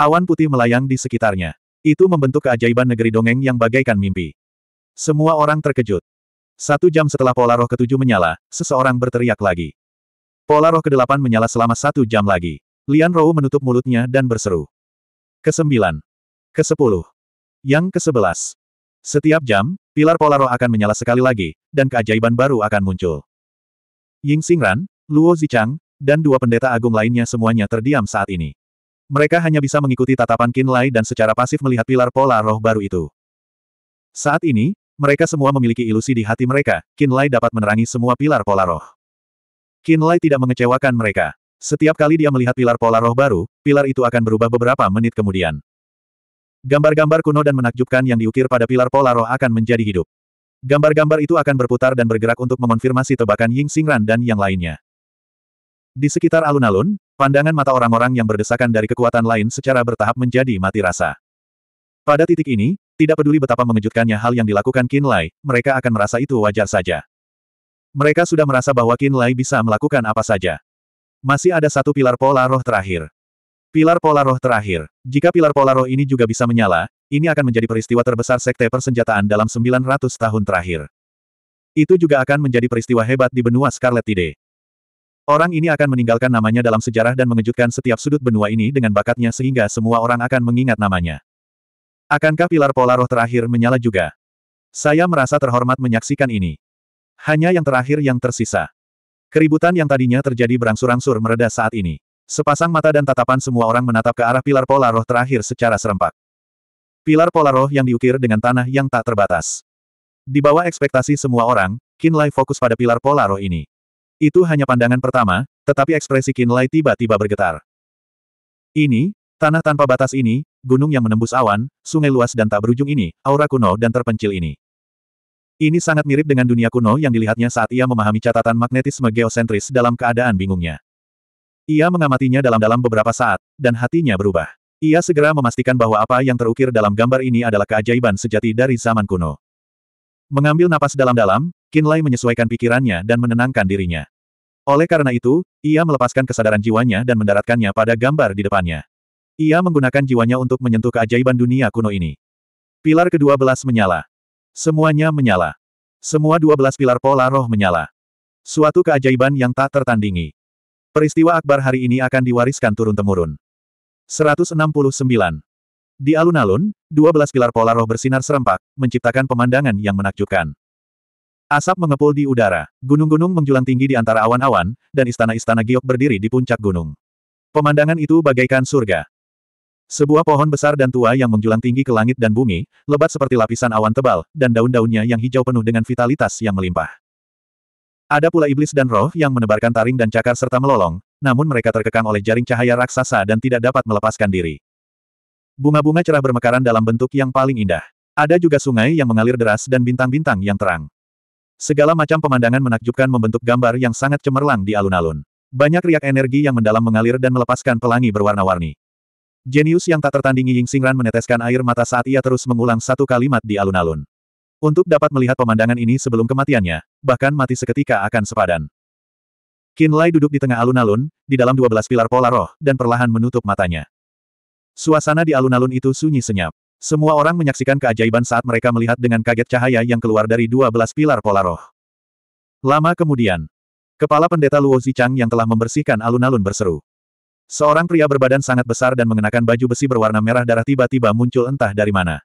Awan putih melayang di sekitarnya. Itu membentuk keajaiban negeri dongeng yang bagaikan mimpi. Semua orang terkejut. Satu jam setelah pola roh ketujuh menyala, seseorang berteriak lagi. Pola roh kedelapan menyala selama satu jam lagi. Lian Rou menutup mulutnya dan berseru ke Kesembilan. Kesepuluh. Yang ke kesebelas. Setiap jam, pilar Polaro akan menyala sekali lagi, dan keajaiban baru akan muncul. Ying Xingran, Luo Zichang, dan dua pendeta agung lainnya semuanya terdiam saat ini. Mereka hanya bisa mengikuti tatapan Qin Lai dan secara pasif melihat pilar pola roh baru itu. Saat ini, mereka semua memiliki ilusi di hati mereka, Qin Lai dapat menerangi semua pilar pola roh. Qin Lai tidak mengecewakan mereka. Setiap kali dia melihat pilar pola roh baru, pilar itu akan berubah beberapa menit kemudian. Gambar-gambar kuno dan menakjubkan yang diukir pada pilar pola roh akan menjadi hidup. Gambar-gambar itu akan berputar dan bergerak untuk mengonfirmasi tebakan Ying Xingran dan yang lainnya. Di sekitar alun-alun, pandangan mata orang-orang yang berdesakan dari kekuatan lain secara bertahap menjadi mati rasa. Pada titik ini, tidak peduli betapa mengejutkannya hal yang dilakukan Qin Lai, mereka akan merasa itu wajar saja. Mereka sudah merasa bahwa Qin Lai bisa melakukan apa saja. Masih ada satu pilar pola roh terakhir. Pilar pola roh terakhir. Jika pilar pola roh ini juga bisa menyala, ini akan menjadi peristiwa terbesar sekte persenjataan dalam 900 tahun terakhir. Itu juga akan menjadi peristiwa hebat di benua Scarlet Tide. Orang ini akan meninggalkan namanya dalam sejarah dan mengejutkan setiap sudut benua ini dengan bakatnya sehingga semua orang akan mengingat namanya. Akankah pilar pola roh terakhir menyala juga? Saya merasa terhormat menyaksikan ini. Hanya yang terakhir yang tersisa. Keributan yang tadinya terjadi berangsur-angsur mereda saat ini. Sepasang mata dan tatapan semua orang menatap ke arah pilar pola roh terakhir secara serempak. Pilar pola roh yang diukir dengan tanah yang tak terbatas. Di bawah ekspektasi semua orang, Kinlay fokus pada pilar pola roh ini. Itu hanya pandangan pertama, tetapi ekspresi Kinlay tiba-tiba bergetar. Ini, tanah tanpa batas ini, gunung yang menembus awan, sungai luas dan tak berujung ini, aura kuno dan terpencil ini. Ini sangat mirip dengan dunia kuno yang dilihatnya saat ia memahami catatan magnetisme geosentris dalam keadaan bingungnya. Ia mengamatinya dalam-dalam beberapa saat, dan hatinya berubah. Ia segera memastikan bahwa apa yang terukir dalam gambar ini adalah keajaiban sejati dari zaman kuno. Mengambil napas dalam-dalam, Kinlay menyesuaikan pikirannya dan menenangkan dirinya. Oleh karena itu, ia melepaskan kesadaran jiwanya dan mendaratkannya pada gambar di depannya. Ia menggunakan jiwanya untuk menyentuh keajaiban dunia kuno ini. Pilar kedua belas menyala. Semuanya menyala. Semua dua belas pilar pola roh menyala. Suatu keajaiban yang tak tertandingi. Peristiwa akbar hari ini akan diwariskan turun-temurun. 169. Di alun-alun, dua belas pilar pola roh bersinar serempak, menciptakan pemandangan yang menakjubkan. Asap mengepul di udara, gunung-gunung menjulang tinggi di antara awan-awan, dan istana-istana giok berdiri di puncak gunung. Pemandangan itu bagaikan surga. Sebuah pohon besar dan tua yang menjulang tinggi ke langit dan bumi, lebat seperti lapisan awan tebal, dan daun-daunnya yang hijau penuh dengan vitalitas yang melimpah. Ada pula iblis dan roh yang menebarkan taring dan cakar serta melolong, namun mereka terkekang oleh jaring cahaya raksasa dan tidak dapat melepaskan diri. Bunga-bunga cerah bermekaran dalam bentuk yang paling indah. Ada juga sungai yang mengalir deras dan bintang-bintang yang terang. Segala macam pemandangan menakjubkan membentuk gambar yang sangat cemerlang di alun-alun. Banyak riak energi yang mendalam mengalir dan melepaskan pelangi berwarna-warni. Jenius yang tak tertandingi Ying Xingran meneteskan air mata saat ia terus mengulang satu kalimat di alun-alun. Untuk dapat melihat pemandangan ini sebelum kematiannya, bahkan mati seketika akan sepadan. Qin Lai duduk di tengah alun-alun, di dalam dua belas pilar pola roh, dan perlahan menutup matanya. Suasana di alun-alun itu sunyi senyap. Semua orang menyaksikan keajaiban saat mereka melihat dengan kaget cahaya yang keluar dari dua belas pilar pola roh. Lama kemudian, Kepala Pendeta Luo Zichang yang telah membersihkan alun-alun berseru. Seorang pria berbadan sangat besar dan mengenakan baju besi berwarna merah darah tiba-tiba muncul entah dari mana.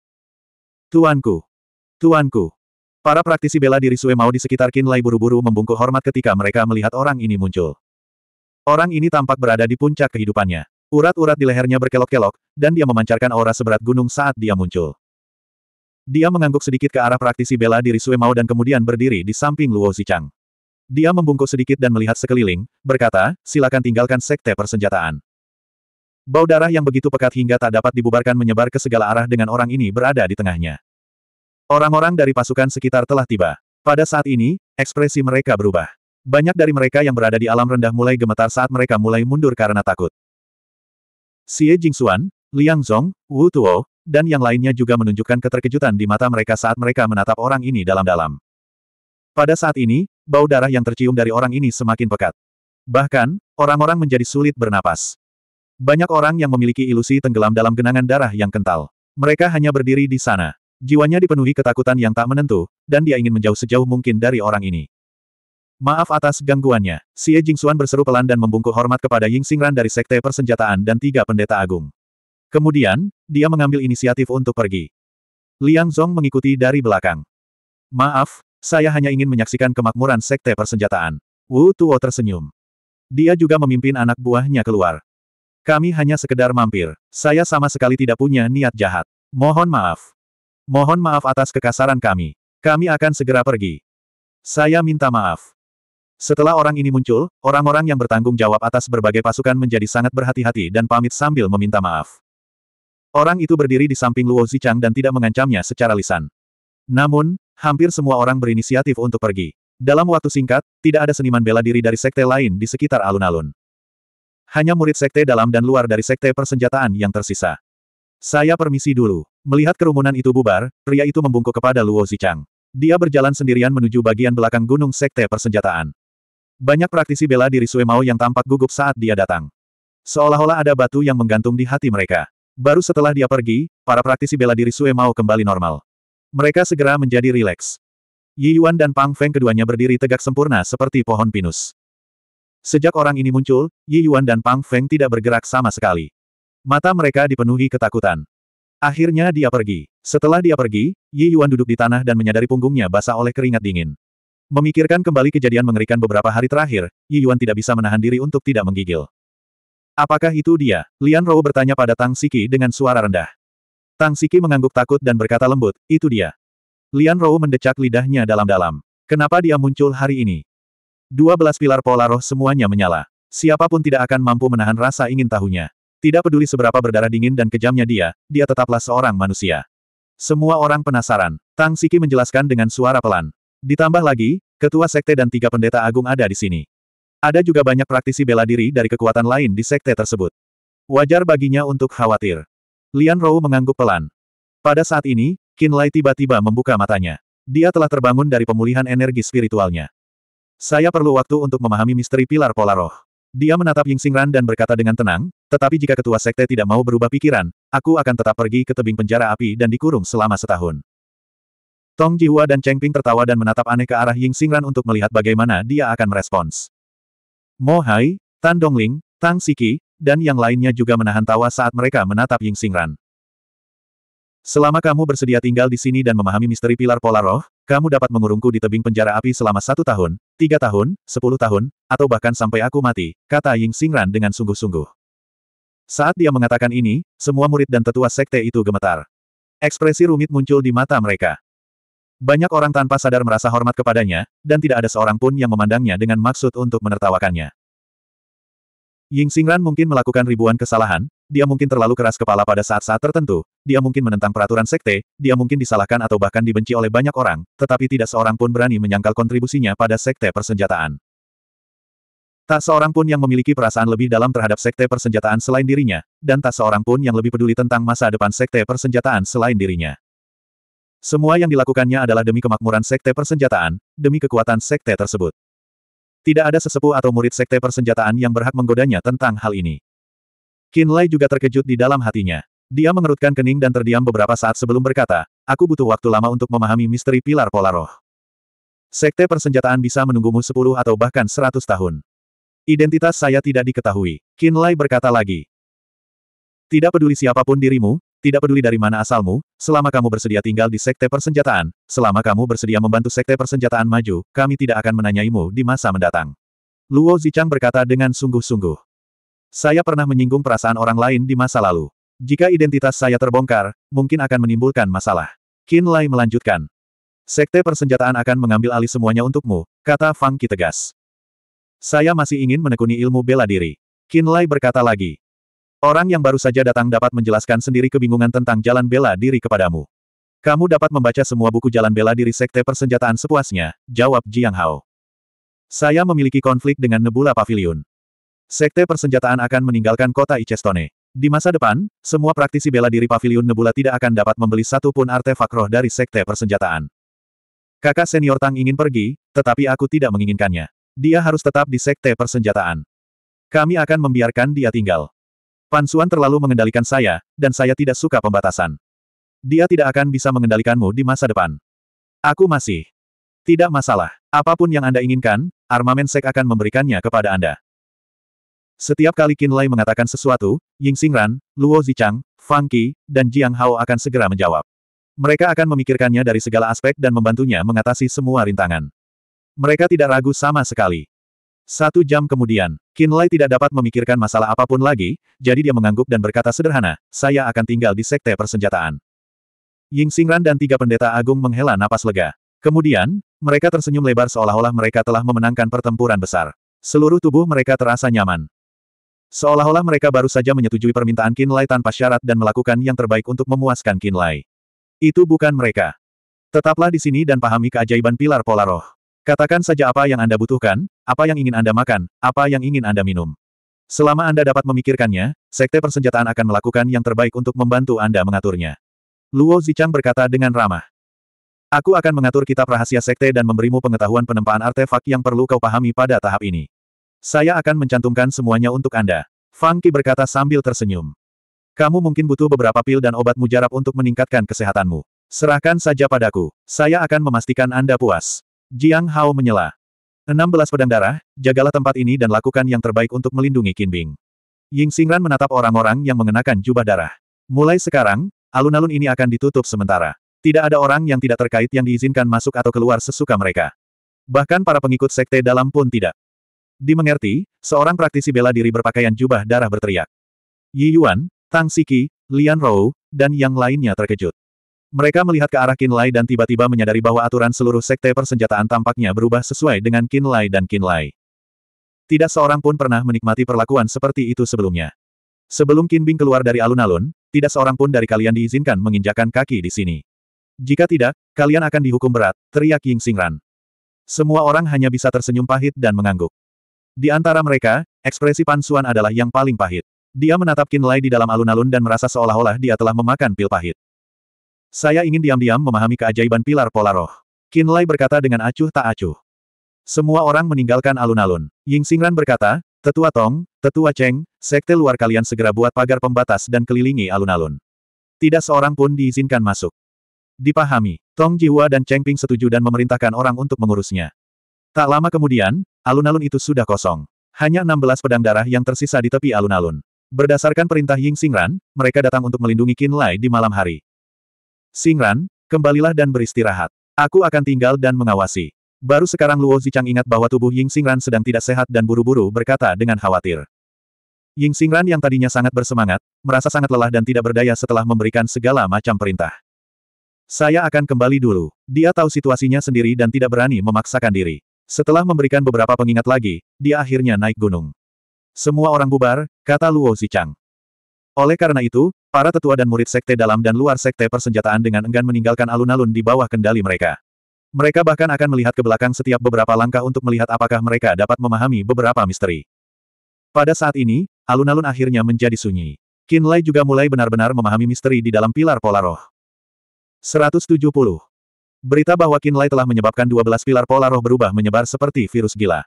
Tuanku! Tuanku! Para praktisi bela diri Sue mau di sekitar Kinlai buru-buru membungkuk hormat ketika mereka melihat orang ini muncul. Orang ini tampak berada di puncak kehidupannya. Urat-urat di lehernya berkelok-kelok, dan dia memancarkan aura seberat gunung saat dia muncul. Dia mengangguk sedikit ke arah praktisi bela diri Sue Mao dan kemudian berdiri di samping Luo Zichang. Dia membungkuk sedikit dan melihat sekeliling, berkata, silakan tinggalkan sekte persenjataan. Bau darah yang begitu pekat hingga tak dapat dibubarkan menyebar ke segala arah dengan orang ini berada di tengahnya. Orang-orang dari pasukan sekitar telah tiba. Pada saat ini, ekspresi mereka berubah. Banyak dari mereka yang berada di alam rendah mulai gemetar saat mereka mulai mundur karena takut. Xie Jingxuan, Liang Zong, Wu Tuo, dan yang lainnya juga menunjukkan keterkejutan di mata mereka saat mereka menatap orang ini dalam-dalam. Pada saat ini, bau darah yang tercium dari orang ini semakin pekat. Bahkan, orang-orang menjadi sulit bernapas. Banyak orang yang memiliki ilusi tenggelam dalam genangan darah yang kental. Mereka hanya berdiri di sana. Jiwanya dipenuhi ketakutan yang tak menentu, dan dia ingin menjauh sejauh mungkin dari orang ini. Maaf atas gangguannya. Si Xie Jingxuan berseru pelan dan membungkuk hormat kepada Ying Xingran dari Sekte Persenjataan dan tiga pendeta agung. Kemudian, dia mengambil inisiatif untuk pergi. Liang Zong mengikuti dari belakang. Maaf, saya hanya ingin menyaksikan kemakmuran sekte persenjataan. Wu Tuo tersenyum. Dia juga memimpin anak buahnya keluar. Kami hanya sekedar mampir. Saya sama sekali tidak punya niat jahat. Mohon maaf. Mohon maaf atas kekasaran kami. Kami akan segera pergi. Saya minta maaf. Setelah orang ini muncul, orang-orang yang bertanggung jawab atas berbagai pasukan menjadi sangat berhati-hati dan pamit sambil meminta maaf. Orang itu berdiri di samping Luo Zichang dan tidak mengancamnya secara lisan. Namun, Hampir semua orang berinisiatif untuk pergi. Dalam waktu singkat, tidak ada seniman bela diri dari sekte lain di sekitar alun-alun. Hanya murid sekte dalam dan luar dari sekte persenjataan yang tersisa. Saya permisi dulu. Melihat kerumunan itu bubar, pria itu membungkuk kepada Luo Zichang. Dia berjalan sendirian menuju bagian belakang gunung sekte persenjataan. Banyak praktisi bela diri Sue Mao yang tampak gugup saat dia datang. Seolah-olah ada batu yang menggantung di hati mereka. Baru setelah dia pergi, para praktisi bela diri Sue Mao kembali normal. Mereka segera menjadi rileks. Yi Yuan dan Pang Feng keduanya berdiri tegak sempurna seperti pohon pinus. Sejak orang ini muncul, Yi Yuan dan Pang Feng tidak bergerak sama sekali. Mata mereka dipenuhi ketakutan. Akhirnya dia pergi. Setelah dia pergi, Yi Yuan duduk di tanah dan menyadari punggungnya basah oleh keringat dingin. Memikirkan kembali kejadian mengerikan beberapa hari terakhir, Yi Yuan tidak bisa menahan diri untuk tidak menggigil. Apakah itu dia? Lian Rou bertanya pada Tang Siki dengan suara rendah. Tang Siki mengangguk takut dan berkata lembut, itu dia. Lian Rou mendecak lidahnya dalam-dalam. Kenapa dia muncul hari ini? Dua belas pilar pola roh semuanya menyala. Siapapun tidak akan mampu menahan rasa ingin tahunya. Tidak peduli seberapa berdarah dingin dan kejamnya dia, dia tetaplah seorang manusia. Semua orang penasaran. Tang Siki menjelaskan dengan suara pelan. Ditambah lagi, ketua sekte dan tiga pendeta agung ada di sini. Ada juga banyak praktisi bela diri dari kekuatan lain di sekte tersebut. Wajar baginya untuk khawatir. Lian Rou mengangguk pelan. Pada saat ini, Qin Lai tiba-tiba membuka matanya. Dia telah terbangun dari pemulihan energi spiritualnya. Saya perlu waktu untuk memahami misteri pilar pola roh. Dia menatap Ying Xingran dan berkata dengan tenang, tetapi jika ketua sekte tidak mau berubah pikiran, aku akan tetap pergi ke tebing penjara api dan dikurung selama setahun. Tong Jihua dan Cheng Ping tertawa dan menatap aneh ke arah Ying Xingran untuk melihat bagaimana dia akan merespons. Mo Hai, Tan Dongling, Tang Siki, dan yang lainnya juga menahan tawa saat mereka menatap Ying Xingran. Selama kamu bersedia tinggal di sini dan memahami misteri pilar pola roh, kamu dapat mengurungku di tebing penjara api selama satu tahun, tiga tahun, sepuluh tahun, atau bahkan sampai aku mati, kata Ying Xingran dengan sungguh-sungguh. Saat dia mengatakan ini, semua murid dan tetua sekte itu gemetar. Ekspresi rumit muncul di mata mereka. Banyak orang tanpa sadar merasa hormat kepadanya, dan tidak ada seorang pun yang memandangnya dengan maksud untuk menertawakannya. Ying Xingran mungkin melakukan ribuan kesalahan, dia mungkin terlalu keras kepala pada saat-saat tertentu, dia mungkin menentang peraturan sekte, dia mungkin disalahkan atau bahkan dibenci oleh banyak orang, tetapi tidak seorang pun berani menyangkal kontribusinya pada sekte persenjataan. Tak seorang pun yang memiliki perasaan lebih dalam terhadap sekte persenjataan selain dirinya, dan tak seorang pun yang lebih peduli tentang masa depan sekte persenjataan selain dirinya. Semua yang dilakukannya adalah demi kemakmuran sekte persenjataan, demi kekuatan sekte tersebut. Tidak ada sesepuh atau murid sekte persenjataan yang berhak menggodanya tentang hal ini. Lai juga terkejut di dalam hatinya. Dia mengerutkan kening dan terdiam beberapa saat sebelum berkata, aku butuh waktu lama untuk memahami misteri pilar pola roh. Sekte persenjataan bisa menunggumu sepuluh atau bahkan seratus tahun. Identitas saya tidak diketahui. Lai berkata lagi. Tidak peduli siapapun dirimu, tidak peduli dari mana asalmu, selama kamu bersedia tinggal di Sekte Persenjataan, selama kamu bersedia membantu Sekte Persenjataan maju, kami tidak akan menanyaimu di masa mendatang. Luo Zichang berkata dengan sungguh-sungguh. Saya pernah menyinggung perasaan orang lain di masa lalu. Jika identitas saya terbongkar, mungkin akan menimbulkan masalah. Qin Lai melanjutkan. Sekte Persenjataan akan mengambil alih semuanya untukmu, kata Fang Ki tegas. Saya masih ingin menekuni ilmu bela diri. Qin Lai berkata lagi. Orang yang baru saja datang dapat menjelaskan sendiri kebingungan tentang jalan bela diri kepadamu. Kamu dapat membaca semua buku jalan bela diri Sekte Persenjataan sepuasnya, jawab Jiang Hao. Saya memiliki konflik dengan Nebula Pavilion. Sekte Persenjataan akan meninggalkan kota Icestone. Di masa depan, semua praktisi bela diri Pavilion Nebula tidak akan dapat membeli satu pun artefak roh dari Sekte Persenjataan. Kakak senior Tang ingin pergi, tetapi aku tidak menginginkannya. Dia harus tetap di Sekte Persenjataan. Kami akan membiarkan dia tinggal. Pansuan terlalu mengendalikan saya, dan saya tidak suka pembatasan. Dia tidak akan bisa mengendalikanmu di masa depan. Aku masih. Tidak masalah. Apapun yang Anda inginkan, armamen sek akan memberikannya kepada Anda. Setiap kali Qin Lai mengatakan sesuatu, Ying Xingran, Luo Zichang, Fang Qi, dan Jiang Hao akan segera menjawab. Mereka akan memikirkannya dari segala aspek dan membantunya mengatasi semua rintangan. Mereka tidak ragu sama sekali. Satu jam kemudian, Kinlay tidak dapat memikirkan masalah apapun lagi, jadi dia mengangguk dan berkata sederhana, saya akan tinggal di sekte persenjataan. Ying Xingran dan tiga pendeta agung menghela napas lega. Kemudian, mereka tersenyum lebar seolah-olah mereka telah memenangkan pertempuran besar. Seluruh tubuh mereka terasa nyaman. Seolah-olah mereka baru saja menyetujui permintaan Kinlay tanpa syarat dan melakukan yang terbaik untuk memuaskan Kinlay. Itu bukan mereka. Tetaplah di sini dan pahami keajaiban pilar pola roh. Katakan saja apa yang Anda butuhkan, apa yang ingin Anda makan, apa yang ingin Anda minum. Selama Anda dapat memikirkannya, Sekte Persenjataan akan melakukan yang terbaik untuk membantu Anda mengaturnya. Luo Zichang berkata dengan ramah. Aku akan mengatur kitab rahasia sekte dan memberimu pengetahuan penempaan artefak yang perlu kau pahami pada tahap ini. Saya akan mencantumkan semuanya untuk Anda. Fang Qi berkata sambil tersenyum. Kamu mungkin butuh beberapa pil dan obat mujarab untuk meningkatkan kesehatanmu. Serahkan saja padaku. Saya akan memastikan Anda puas. Jiang Hao menyela. 16 pedang darah, jagalah tempat ini dan lakukan yang terbaik untuk melindungi Qin Bing. Ying Xingran menatap orang-orang yang mengenakan jubah darah. Mulai sekarang, alun-alun ini akan ditutup sementara. Tidak ada orang yang tidak terkait yang diizinkan masuk atau keluar sesuka mereka. Bahkan para pengikut sekte dalam pun tidak. Dimengerti, seorang praktisi bela diri berpakaian jubah darah berteriak. Yi Yuan, Tang Siki, Lian Rou, dan yang lainnya terkejut. Mereka melihat ke arah Qin Lai dan tiba-tiba menyadari bahwa aturan seluruh sekte persenjataan tampaknya berubah sesuai dengan Qin Lai dan Qin Lai. Tidak seorang pun pernah menikmati perlakuan seperti itu sebelumnya. Sebelum Qin keluar dari alun-alun, tidak seorang pun dari kalian diizinkan menginjakan kaki di sini. Jika tidak, kalian akan dihukum berat, teriak Ying Xingran. Semua orang hanya bisa tersenyum pahit dan mengangguk. Di antara mereka, ekspresi Pansuan adalah yang paling pahit. Dia menatap Qin Lai di dalam alun-alun dan merasa seolah-olah dia telah memakan pil pahit. Saya ingin diam-diam memahami keajaiban pilar pola roh. Kinlai berkata dengan acuh tak acuh. Semua orang meninggalkan alun-alun. Ying Xingran berkata, Tetua Tong, Tetua Cheng, sekte luar kalian segera buat pagar pembatas dan kelilingi alun-alun. Tidak seorang pun diizinkan masuk. Dipahami, Tong Jiwa dan Cheng Ping setuju dan memerintahkan orang untuk mengurusnya. Tak lama kemudian, alun-alun itu sudah kosong. Hanya 16 pedang darah yang tersisa di tepi alun-alun. Berdasarkan perintah Ying Xingran, mereka datang untuk melindungi Qin Lai di malam hari. Singran, kembalilah dan beristirahat. Aku akan tinggal dan mengawasi. Baru sekarang Luo Zicang ingat bahwa tubuh Ying Singran sedang tidak sehat dan buru-buru berkata dengan khawatir. Ying Singran yang tadinya sangat bersemangat, merasa sangat lelah dan tidak berdaya setelah memberikan segala macam perintah. Saya akan kembali dulu. Dia tahu situasinya sendiri dan tidak berani memaksakan diri. Setelah memberikan beberapa pengingat lagi, dia akhirnya naik gunung. Semua orang bubar, kata Luo Zicang. Oleh karena itu, Para tetua dan murid sekte dalam dan luar sekte persenjataan dengan enggan meninggalkan alun-alun di bawah kendali mereka. Mereka bahkan akan melihat ke belakang setiap beberapa langkah untuk melihat apakah mereka dapat memahami beberapa misteri. Pada saat ini, alun-alun akhirnya menjadi sunyi. Lai juga mulai benar-benar memahami misteri di dalam pilar pola roh. 170. Berita bahwa Lai telah menyebabkan 12 pilar pola roh berubah menyebar seperti virus gila.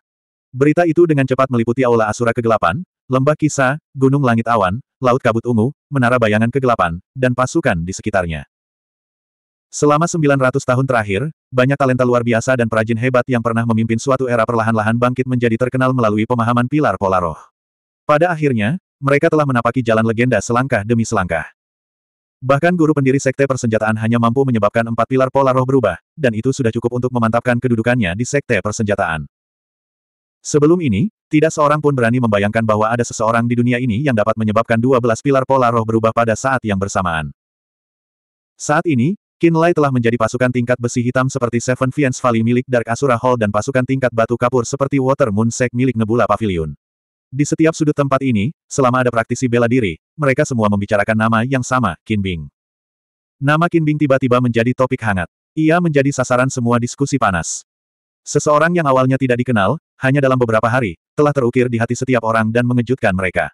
Berita itu dengan cepat meliputi aula Asura Kegelapan, Lembah Kisah, Gunung Langit Awan, laut kabut ungu, menara bayangan kegelapan, dan pasukan di sekitarnya. Selama 900 tahun terakhir, banyak talenta luar biasa dan perajin hebat yang pernah memimpin suatu era perlahan-lahan bangkit menjadi terkenal melalui pemahaman pilar pola roh. Pada akhirnya, mereka telah menapaki jalan legenda selangkah demi selangkah. Bahkan guru pendiri sekte persenjataan hanya mampu menyebabkan empat pilar pola roh berubah, dan itu sudah cukup untuk memantapkan kedudukannya di sekte persenjataan. Sebelum ini, tidak seorang pun berani membayangkan bahwa ada seseorang di dunia ini yang dapat menyebabkan dua belas pilar pola roh berubah pada saat yang bersamaan. Saat ini, Kinlay telah menjadi pasukan tingkat besi hitam seperti Seven Fiends Valley milik Dark Asura Hall dan pasukan tingkat batu kapur seperti Water Moon Sek milik Nebula Pavilion. Di setiap sudut tempat ini, selama ada praktisi bela diri, mereka semua membicarakan nama yang sama, Bing. Nama Bing tiba-tiba menjadi topik hangat. Ia menjadi sasaran semua diskusi panas. Seseorang yang awalnya tidak dikenal, hanya dalam beberapa hari, telah terukir di hati setiap orang dan mengejutkan mereka.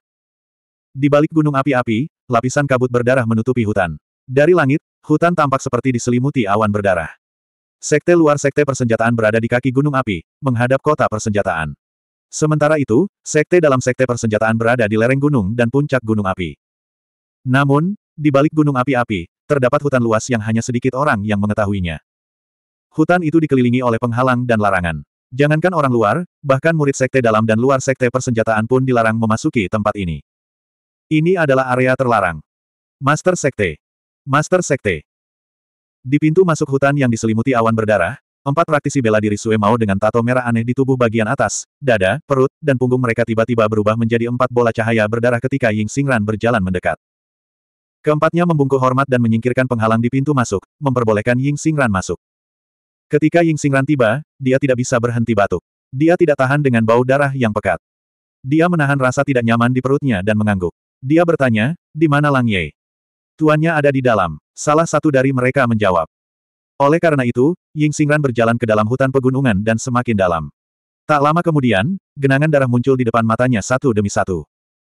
Di balik gunung api-api, lapisan kabut berdarah menutupi hutan. Dari langit, hutan tampak seperti diselimuti awan berdarah. Sekte luar sekte persenjataan berada di kaki gunung api, menghadap kota persenjataan. Sementara itu, sekte dalam sekte persenjataan berada di lereng gunung dan puncak gunung api. Namun, di balik gunung api-api, terdapat hutan luas yang hanya sedikit orang yang mengetahuinya. Hutan itu dikelilingi oleh penghalang dan larangan. Jangankan orang luar, bahkan murid sekte dalam dan luar sekte persenjataan pun dilarang memasuki tempat ini. Ini adalah area terlarang. Master Sekte. Master Sekte. Di pintu masuk hutan yang diselimuti awan berdarah, empat praktisi bela diri Sue Mao dengan tato merah aneh di tubuh bagian atas, dada, perut, dan punggung mereka tiba-tiba berubah menjadi empat bola cahaya berdarah ketika Ying Xingran berjalan mendekat. Keempatnya membungkuk hormat dan menyingkirkan penghalang di pintu masuk, memperbolehkan Ying Xingran masuk. Ketika Ying Xingran tiba, dia tidak bisa berhenti batuk. Dia tidak tahan dengan bau darah yang pekat. Dia menahan rasa tidak nyaman di perutnya dan mengangguk. Dia bertanya, di mana Lang Ye? Tuannya ada di dalam. Salah satu dari mereka menjawab. Oleh karena itu, Ying Xingran berjalan ke dalam hutan pegunungan dan semakin dalam. Tak lama kemudian, genangan darah muncul di depan matanya satu demi satu.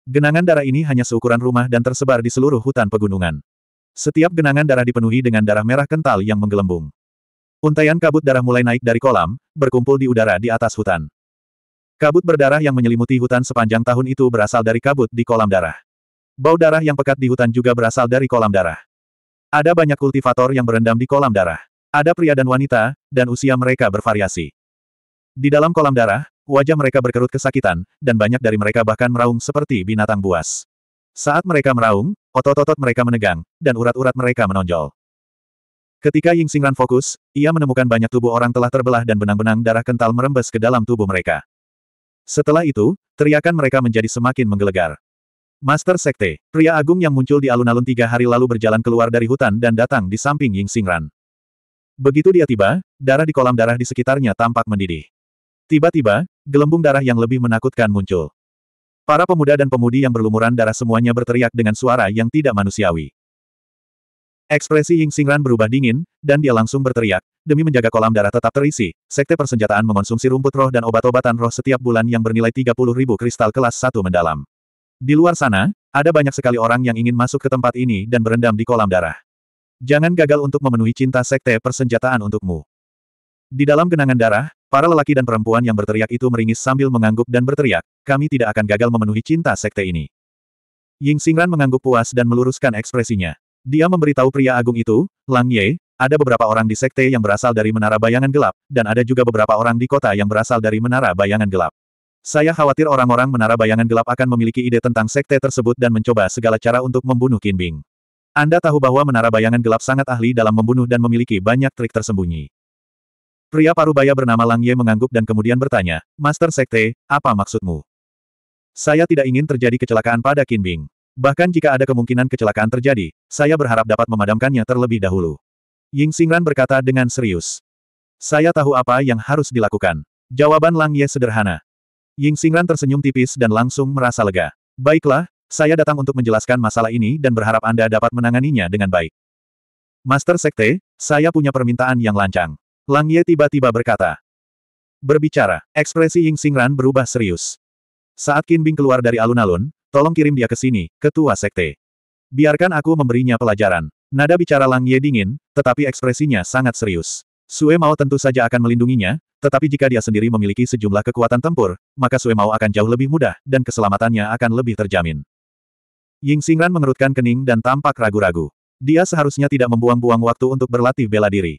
Genangan darah ini hanya seukuran rumah dan tersebar di seluruh hutan pegunungan. Setiap genangan darah dipenuhi dengan darah merah kental yang menggelembung. Untaian kabut darah mulai naik dari kolam, berkumpul di udara di atas hutan. Kabut berdarah yang menyelimuti hutan sepanjang tahun itu berasal dari kabut di kolam darah. Bau darah yang pekat di hutan juga berasal dari kolam darah. Ada banyak kultivator yang berendam di kolam darah. Ada pria dan wanita, dan usia mereka bervariasi. Di dalam kolam darah, wajah mereka berkerut kesakitan, dan banyak dari mereka bahkan meraung seperti binatang buas. Saat mereka meraung, otot-otot mereka menegang, dan urat-urat mereka menonjol. Ketika Ying Xingran fokus, ia menemukan banyak tubuh orang telah terbelah dan benang-benang darah kental merembes ke dalam tubuh mereka. Setelah itu, teriakan mereka menjadi semakin menggelegar. Master Sekte, pria agung yang muncul di alun-alun tiga hari lalu berjalan keluar dari hutan dan datang di samping Ying Xingran. Begitu dia tiba, darah di kolam darah di sekitarnya tampak mendidih. Tiba-tiba, gelembung darah yang lebih menakutkan muncul. Para pemuda dan pemudi yang berlumuran darah semuanya berteriak dengan suara yang tidak manusiawi. Ekspresi Ying Xingran berubah dingin, dan dia langsung berteriak. Demi menjaga kolam darah tetap terisi, Sekte Persenjataan mengonsumsi rumput roh dan obat-obatan roh setiap bulan yang bernilai 30 ribu kristal kelas 1 mendalam. Di luar sana, ada banyak sekali orang yang ingin masuk ke tempat ini dan berendam di kolam darah. Jangan gagal untuk memenuhi cinta Sekte Persenjataan untukmu. Di dalam genangan darah, para lelaki dan perempuan yang berteriak itu meringis sambil mengangguk dan berteriak, kami tidak akan gagal memenuhi cinta Sekte ini. Ying Xingran mengangguk puas dan meluruskan ekspresinya. Dia memberitahu pria agung itu, Lang Ye, ada beberapa orang di sekte yang berasal dari menara bayangan gelap, dan ada juga beberapa orang di kota yang berasal dari menara bayangan gelap. Saya khawatir orang-orang menara bayangan gelap akan memiliki ide tentang sekte tersebut dan mencoba segala cara untuk membunuh Qin Bing. Anda tahu bahwa menara bayangan gelap sangat ahli dalam membunuh dan memiliki banyak trik tersembunyi. Pria parubaya bernama Lang Ye mengangguk dan kemudian bertanya, Master Sekte, apa maksudmu? Saya tidak ingin terjadi kecelakaan pada Qin Bing. Bahkan jika ada kemungkinan kecelakaan terjadi, saya berharap dapat memadamkannya terlebih dahulu. Ying Xingran berkata dengan serius. Saya tahu apa yang harus dilakukan. Jawaban Lang Ye sederhana. Ying Xingran tersenyum tipis dan langsung merasa lega. Baiklah, saya datang untuk menjelaskan masalah ini dan berharap Anda dapat menanganinya dengan baik. Master Sekte, saya punya permintaan yang lancang. Lang Ye tiba-tiba berkata. Berbicara, ekspresi Ying Xingran berubah serius. Saat Qin Bing keluar dari alun-alun, Tolong kirim dia ke sini, ketua sekte. Biarkan aku memberinya pelajaran. Nada bicara Lang Ye dingin, tetapi ekspresinya sangat serius. Sue Mao tentu saja akan melindunginya, tetapi jika dia sendiri memiliki sejumlah kekuatan tempur, maka Sue Mao akan jauh lebih mudah, dan keselamatannya akan lebih terjamin. Ying Xingran mengerutkan kening dan tampak ragu-ragu. Dia seharusnya tidak membuang-buang waktu untuk berlatih bela diri.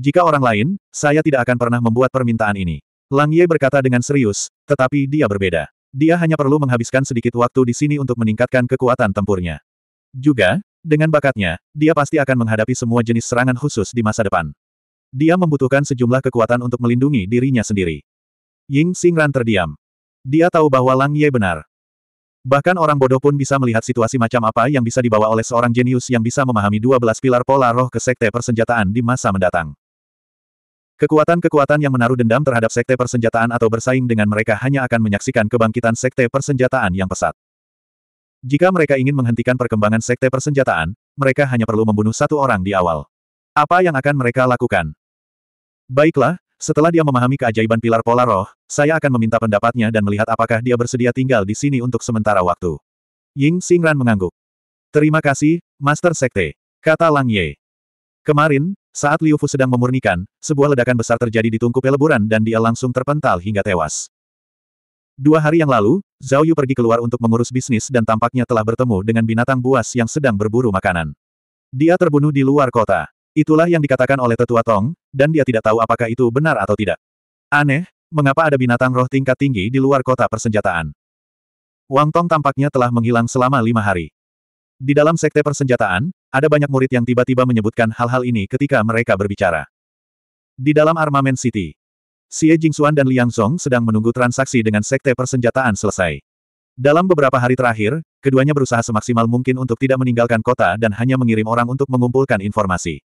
Jika orang lain, saya tidak akan pernah membuat permintaan ini. Lang Ye berkata dengan serius, tetapi dia berbeda. Dia hanya perlu menghabiskan sedikit waktu di sini untuk meningkatkan kekuatan tempurnya. Juga, dengan bakatnya, dia pasti akan menghadapi semua jenis serangan khusus di masa depan. Dia membutuhkan sejumlah kekuatan untuk melindungi dirinya sendiri. Ying Xingran terdiam. Dia tahu bahwa Lang Ye benar. Bahkan orang bodoh pun bisa melihat situasi macam apa yang bisa dibawa oleh seorang jenius yang bisa memahami 12 pilar pola roh ke sekte persenjataan di masa mendatang. Kekuatan-kekuatan yang menaruh dendam terhadap sekte persenjataan atau bersaing dengan mereka hanya akan menyaksikan kebangkitan sekte persenjataan yang pesat. Jika mereka ingin menghentikan perkembangan sekte persenjataan, mereka hanya perlu membunuh satu orang di awal. Apa yang akan mereka lakukan? Baiklah, setelah dia memahami keajaiban pilar pola roh, saya akan meminta pendapatnya dan melihat apakah dia bersedia tinggal di sini untuk sementara waktu. Ying Xingran mengangguk. Terima kasih, Master Sekte. Kata Lang Ye. Kemarin, saat Liu Fu sedang memurnikan, sebuah ledakan besar terjadi di tungku peleburan dan dia langsung terpental hingga tewas. Dua hari yang lalu, Zhao Yu pergi keluar untuk mengurus bisnis dan tampaknya telah bertemu dengan binatang buas yang sedang berburu makanan. Dia terbunuh di luar kota. Itulah yang dikatakan oleh tetua Tong, dan dia tidak tahu apakah itu benar atau tidak. Aneh, mengapa ada binatang roh tingkat tinggi di luar kota persenjataan? Wang Tong tampaknya telah menghilang selama lima hari. Di dalam sekte persenjataan, ada banyak murid yang tiba-tiba menyebutkan hal-hal ini ketika mereka berbicara. Di dalam Armament City, Xie Jingxuan dan Liang Song sedang menunggu transaksi dengan sekte persenjataan selesai. Dalam beberapa hari terakhir, keduanya berusaha semaksimal mungkin untuk tidak meninggalkan kota dan hanya mengirim orang untuk mengumpulkan informasi.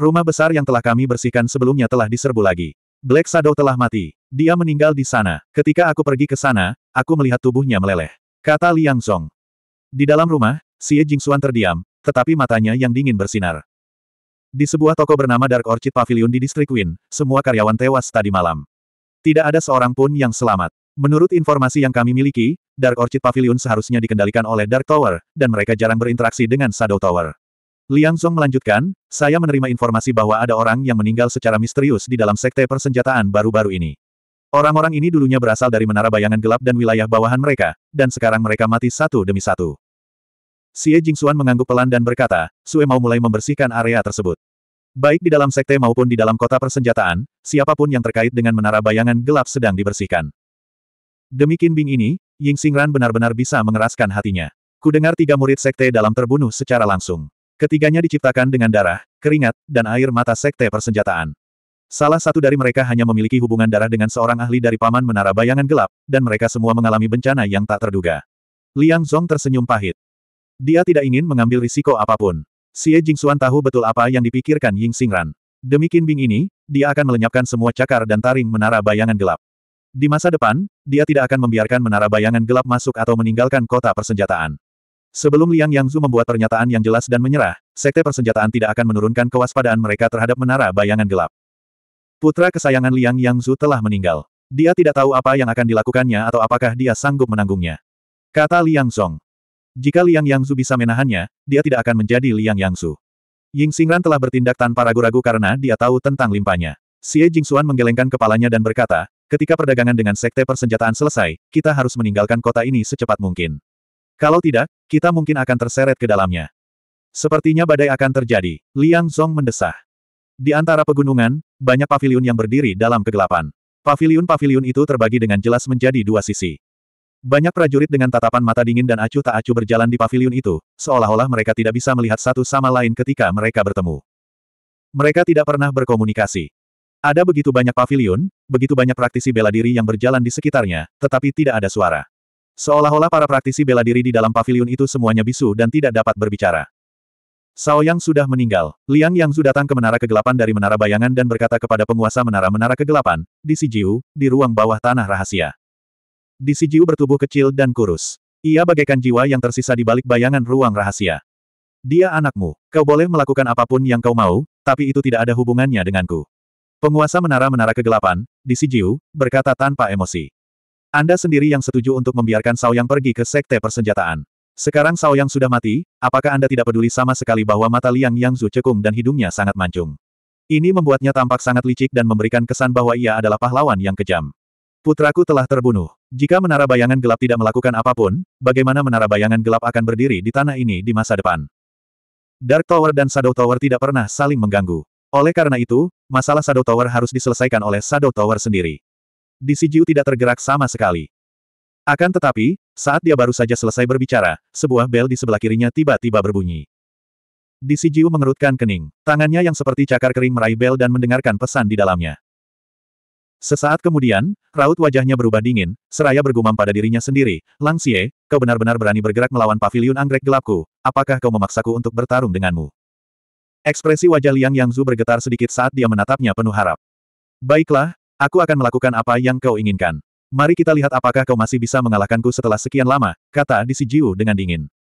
Rumah besar yang telah kami bersihkan sebelumnya telah diserbu lagi. Black Shadow telah mati. Dia meninggal di sana. Ketika aku pergi ke sana, aku melihat tubuhnya meleleh. Kata Liang Song. Di dalam rumah, Xie Jingxuan terdiam, tetapi matanya yang dingin bersinar. Di sebuah toko bernama Dark Orchid Pavilion di distrik Win, semua karyawan tewas tadi malam. Tidak ada seorang pun yang selamat. Menurut informasi yang kami miliki, Dark Orchid Pavilion seharusnya dikendalikan oleh Dark Tower, dan mereka jarang berinteraksi dengan Shadow Tower. Liang Zhong melanjutkan, saya menerima informasi bahwa ada orang yang meninggal secara misterius di dalam sekte persenjataan baru-baru ini. Orang-orang ini dulunya berasal dari menara bayangan gelap dan wilayah bawahan mereka, dan sekarang mereka mati satu demi satu. Xie Jingxuan mengangguk pelan dan berkata, Sue mau mulai membersihkan area tersebut. Baik di dalam sekte maupun di dalam kota persenjataan, siapapun yang terkait dengan menara bayangan gelap sedang dibersihkan. Demi Bing ini, Ying Xingran benar-benar bisa mengeraskan hatinya. Kudengar tiga murid sekte dalam terbunuh secara langsung. Ketiganya diciptakan dengan darah, keringat, dan air mata sekte persenjataan. Salah satu dari mereka hanya memiliki hubungan darah dengan seorang ahli dari Paman Menara Bayangan Gelap, dan mereka semua mengalami bencana yang tak terduga. Liang Zhong tersenyum pahit. Dia tidak ingin mengambil risiko apapun. Xie Jingxuan tahu betul apa yang dipikirkan Ying Xingran. Demi Bing ini, dia akan melenyapkan semua cakar dan taring menara bayangan gelap. Di masa depan, dia tidak akan membiarkan menara bayangan gelap masuk atau meninggalkan kota persenjataan. Sebelum Liang Yangzu membuat pernyataan yang jelas dan menyerah, sekte persenjataan tidak akan menurunkan kewaspadaan mereka terhadap menara bayangan gelap. Putra kesayangan Liang Yangzu telah meninggal. Dia tidak tahu apa yang akan dilakukannya atau apakah dia sanggup menanggungnya. Kata Liang Song. Jika Liang Yangzu bisa menahannya, dia tidak akan menjadi Liang Yangzu. Ying Xingran telah bertindak tanpa ragu-ragu karena dia tahu tentang limpahnya. Xie Jingxuan menggelengkan kepalanya dan berkata, ketika perdagangan dengan sekte persenjataan selesai, kita harus meninggalkan kota ini secepat mungkin. Kalau tidak, kita mungkin akan terseret ke dalamnya. Sepertinya badai akan terjadi, Liang Zhong mendesah. Di antara pegunungan, banyak paviliun yang berdiri dalam kegelapan. Paviliun-paviliun itu terbagi dengan jelas menjadi dua sisi. Banyak prajurit dengan tatapan mata dingin dan acuh tak acuh berjalan di pavilion itu, seolah-olah mereka tidak bisa melihat satu sama lain ketika mereka bertemu. Mereka tidak pernah berkomunikasi. Ada begitu banyak pavilion, begitu banyak praktisi bela diri yang berjalan di sekitarnya, tetapi tidak ada suara. Seolah-olah para praktisi bela diri di dalam pavilion itu semuanya bisu dan tidak dapat berbicara. Sao Yang sudah meninggal, Liang Yangzu datang ke Menara Kegelapan dari Menara Bayangan dan berkata kepada penguasa Menara-Menara Kegelapan, di Sijiu, di ruang bawah tanah rahasia. Di Disijiu bertubuh kecil dan kurus. Ia bagaikan jiwa yang tersisa di balik bayangan ruang rahasia. Dia anakmu. Kau boleh melakukan apapun yang kau mau, tapi itu tidak ada hubungannya denganku. Penguasa menara-menara kegelapan, di Disijiu, berkata tanpa emosi. Anda sendiri yang setuju untuk membiarkan yang pergi ke sekte persenjataan. Sekarang yang sudah mati, apakah Anda tidak peduli sama sekali bahwa mata Liang Yang Zu cekung dan hidungnya sangat mancung? Ini membuatnya tampak sangat licik dan memberikan kesan bahwa ia adalah pahlawan yang kejam. Putraku telah terbunuh. Jika menara bayangan gelap tidak melakukan apapun, bagaimana menara bayangan gelap akan berdiri di tanah ini di masa depan? Dark Tower dan Shadow Tower tidak pernah saling mengganggu. Oleh karena itu, masalah Shadow Tower harus diselesaikan oleh Shadow Tower sendiri. DCGU tidak tergerak sama sekali. Akan tetapi, saat dia baru saja selesai berbicara, sebuah bel di sebelah kirinya tiba-tiba berbunyi. DCGU mengerutkan kening. Tangannya yang seperti cakar kering meraih bel dan mendengarkan pesan di dalamnya. Sesaat kemudian, raut wajahnya berubah dingin, seraya bergumam pada dirinya sendiri, Lang Xie, kau benar-benar berani bergerak melawan pavilion anggrek gelapku, apakah kau memaksaku untuk bertarung denganmu? Ekspresi wajah Liang Yang Zu bergetar sedikit saat dia menatapnya penuh harap. Baiklah, aku akan melakukan apa yang kau inginkan. Mari kita lihat apakah kau masih bisa mengalahkanku setelah sekian lama, kata Disi Jiu dengan dingin.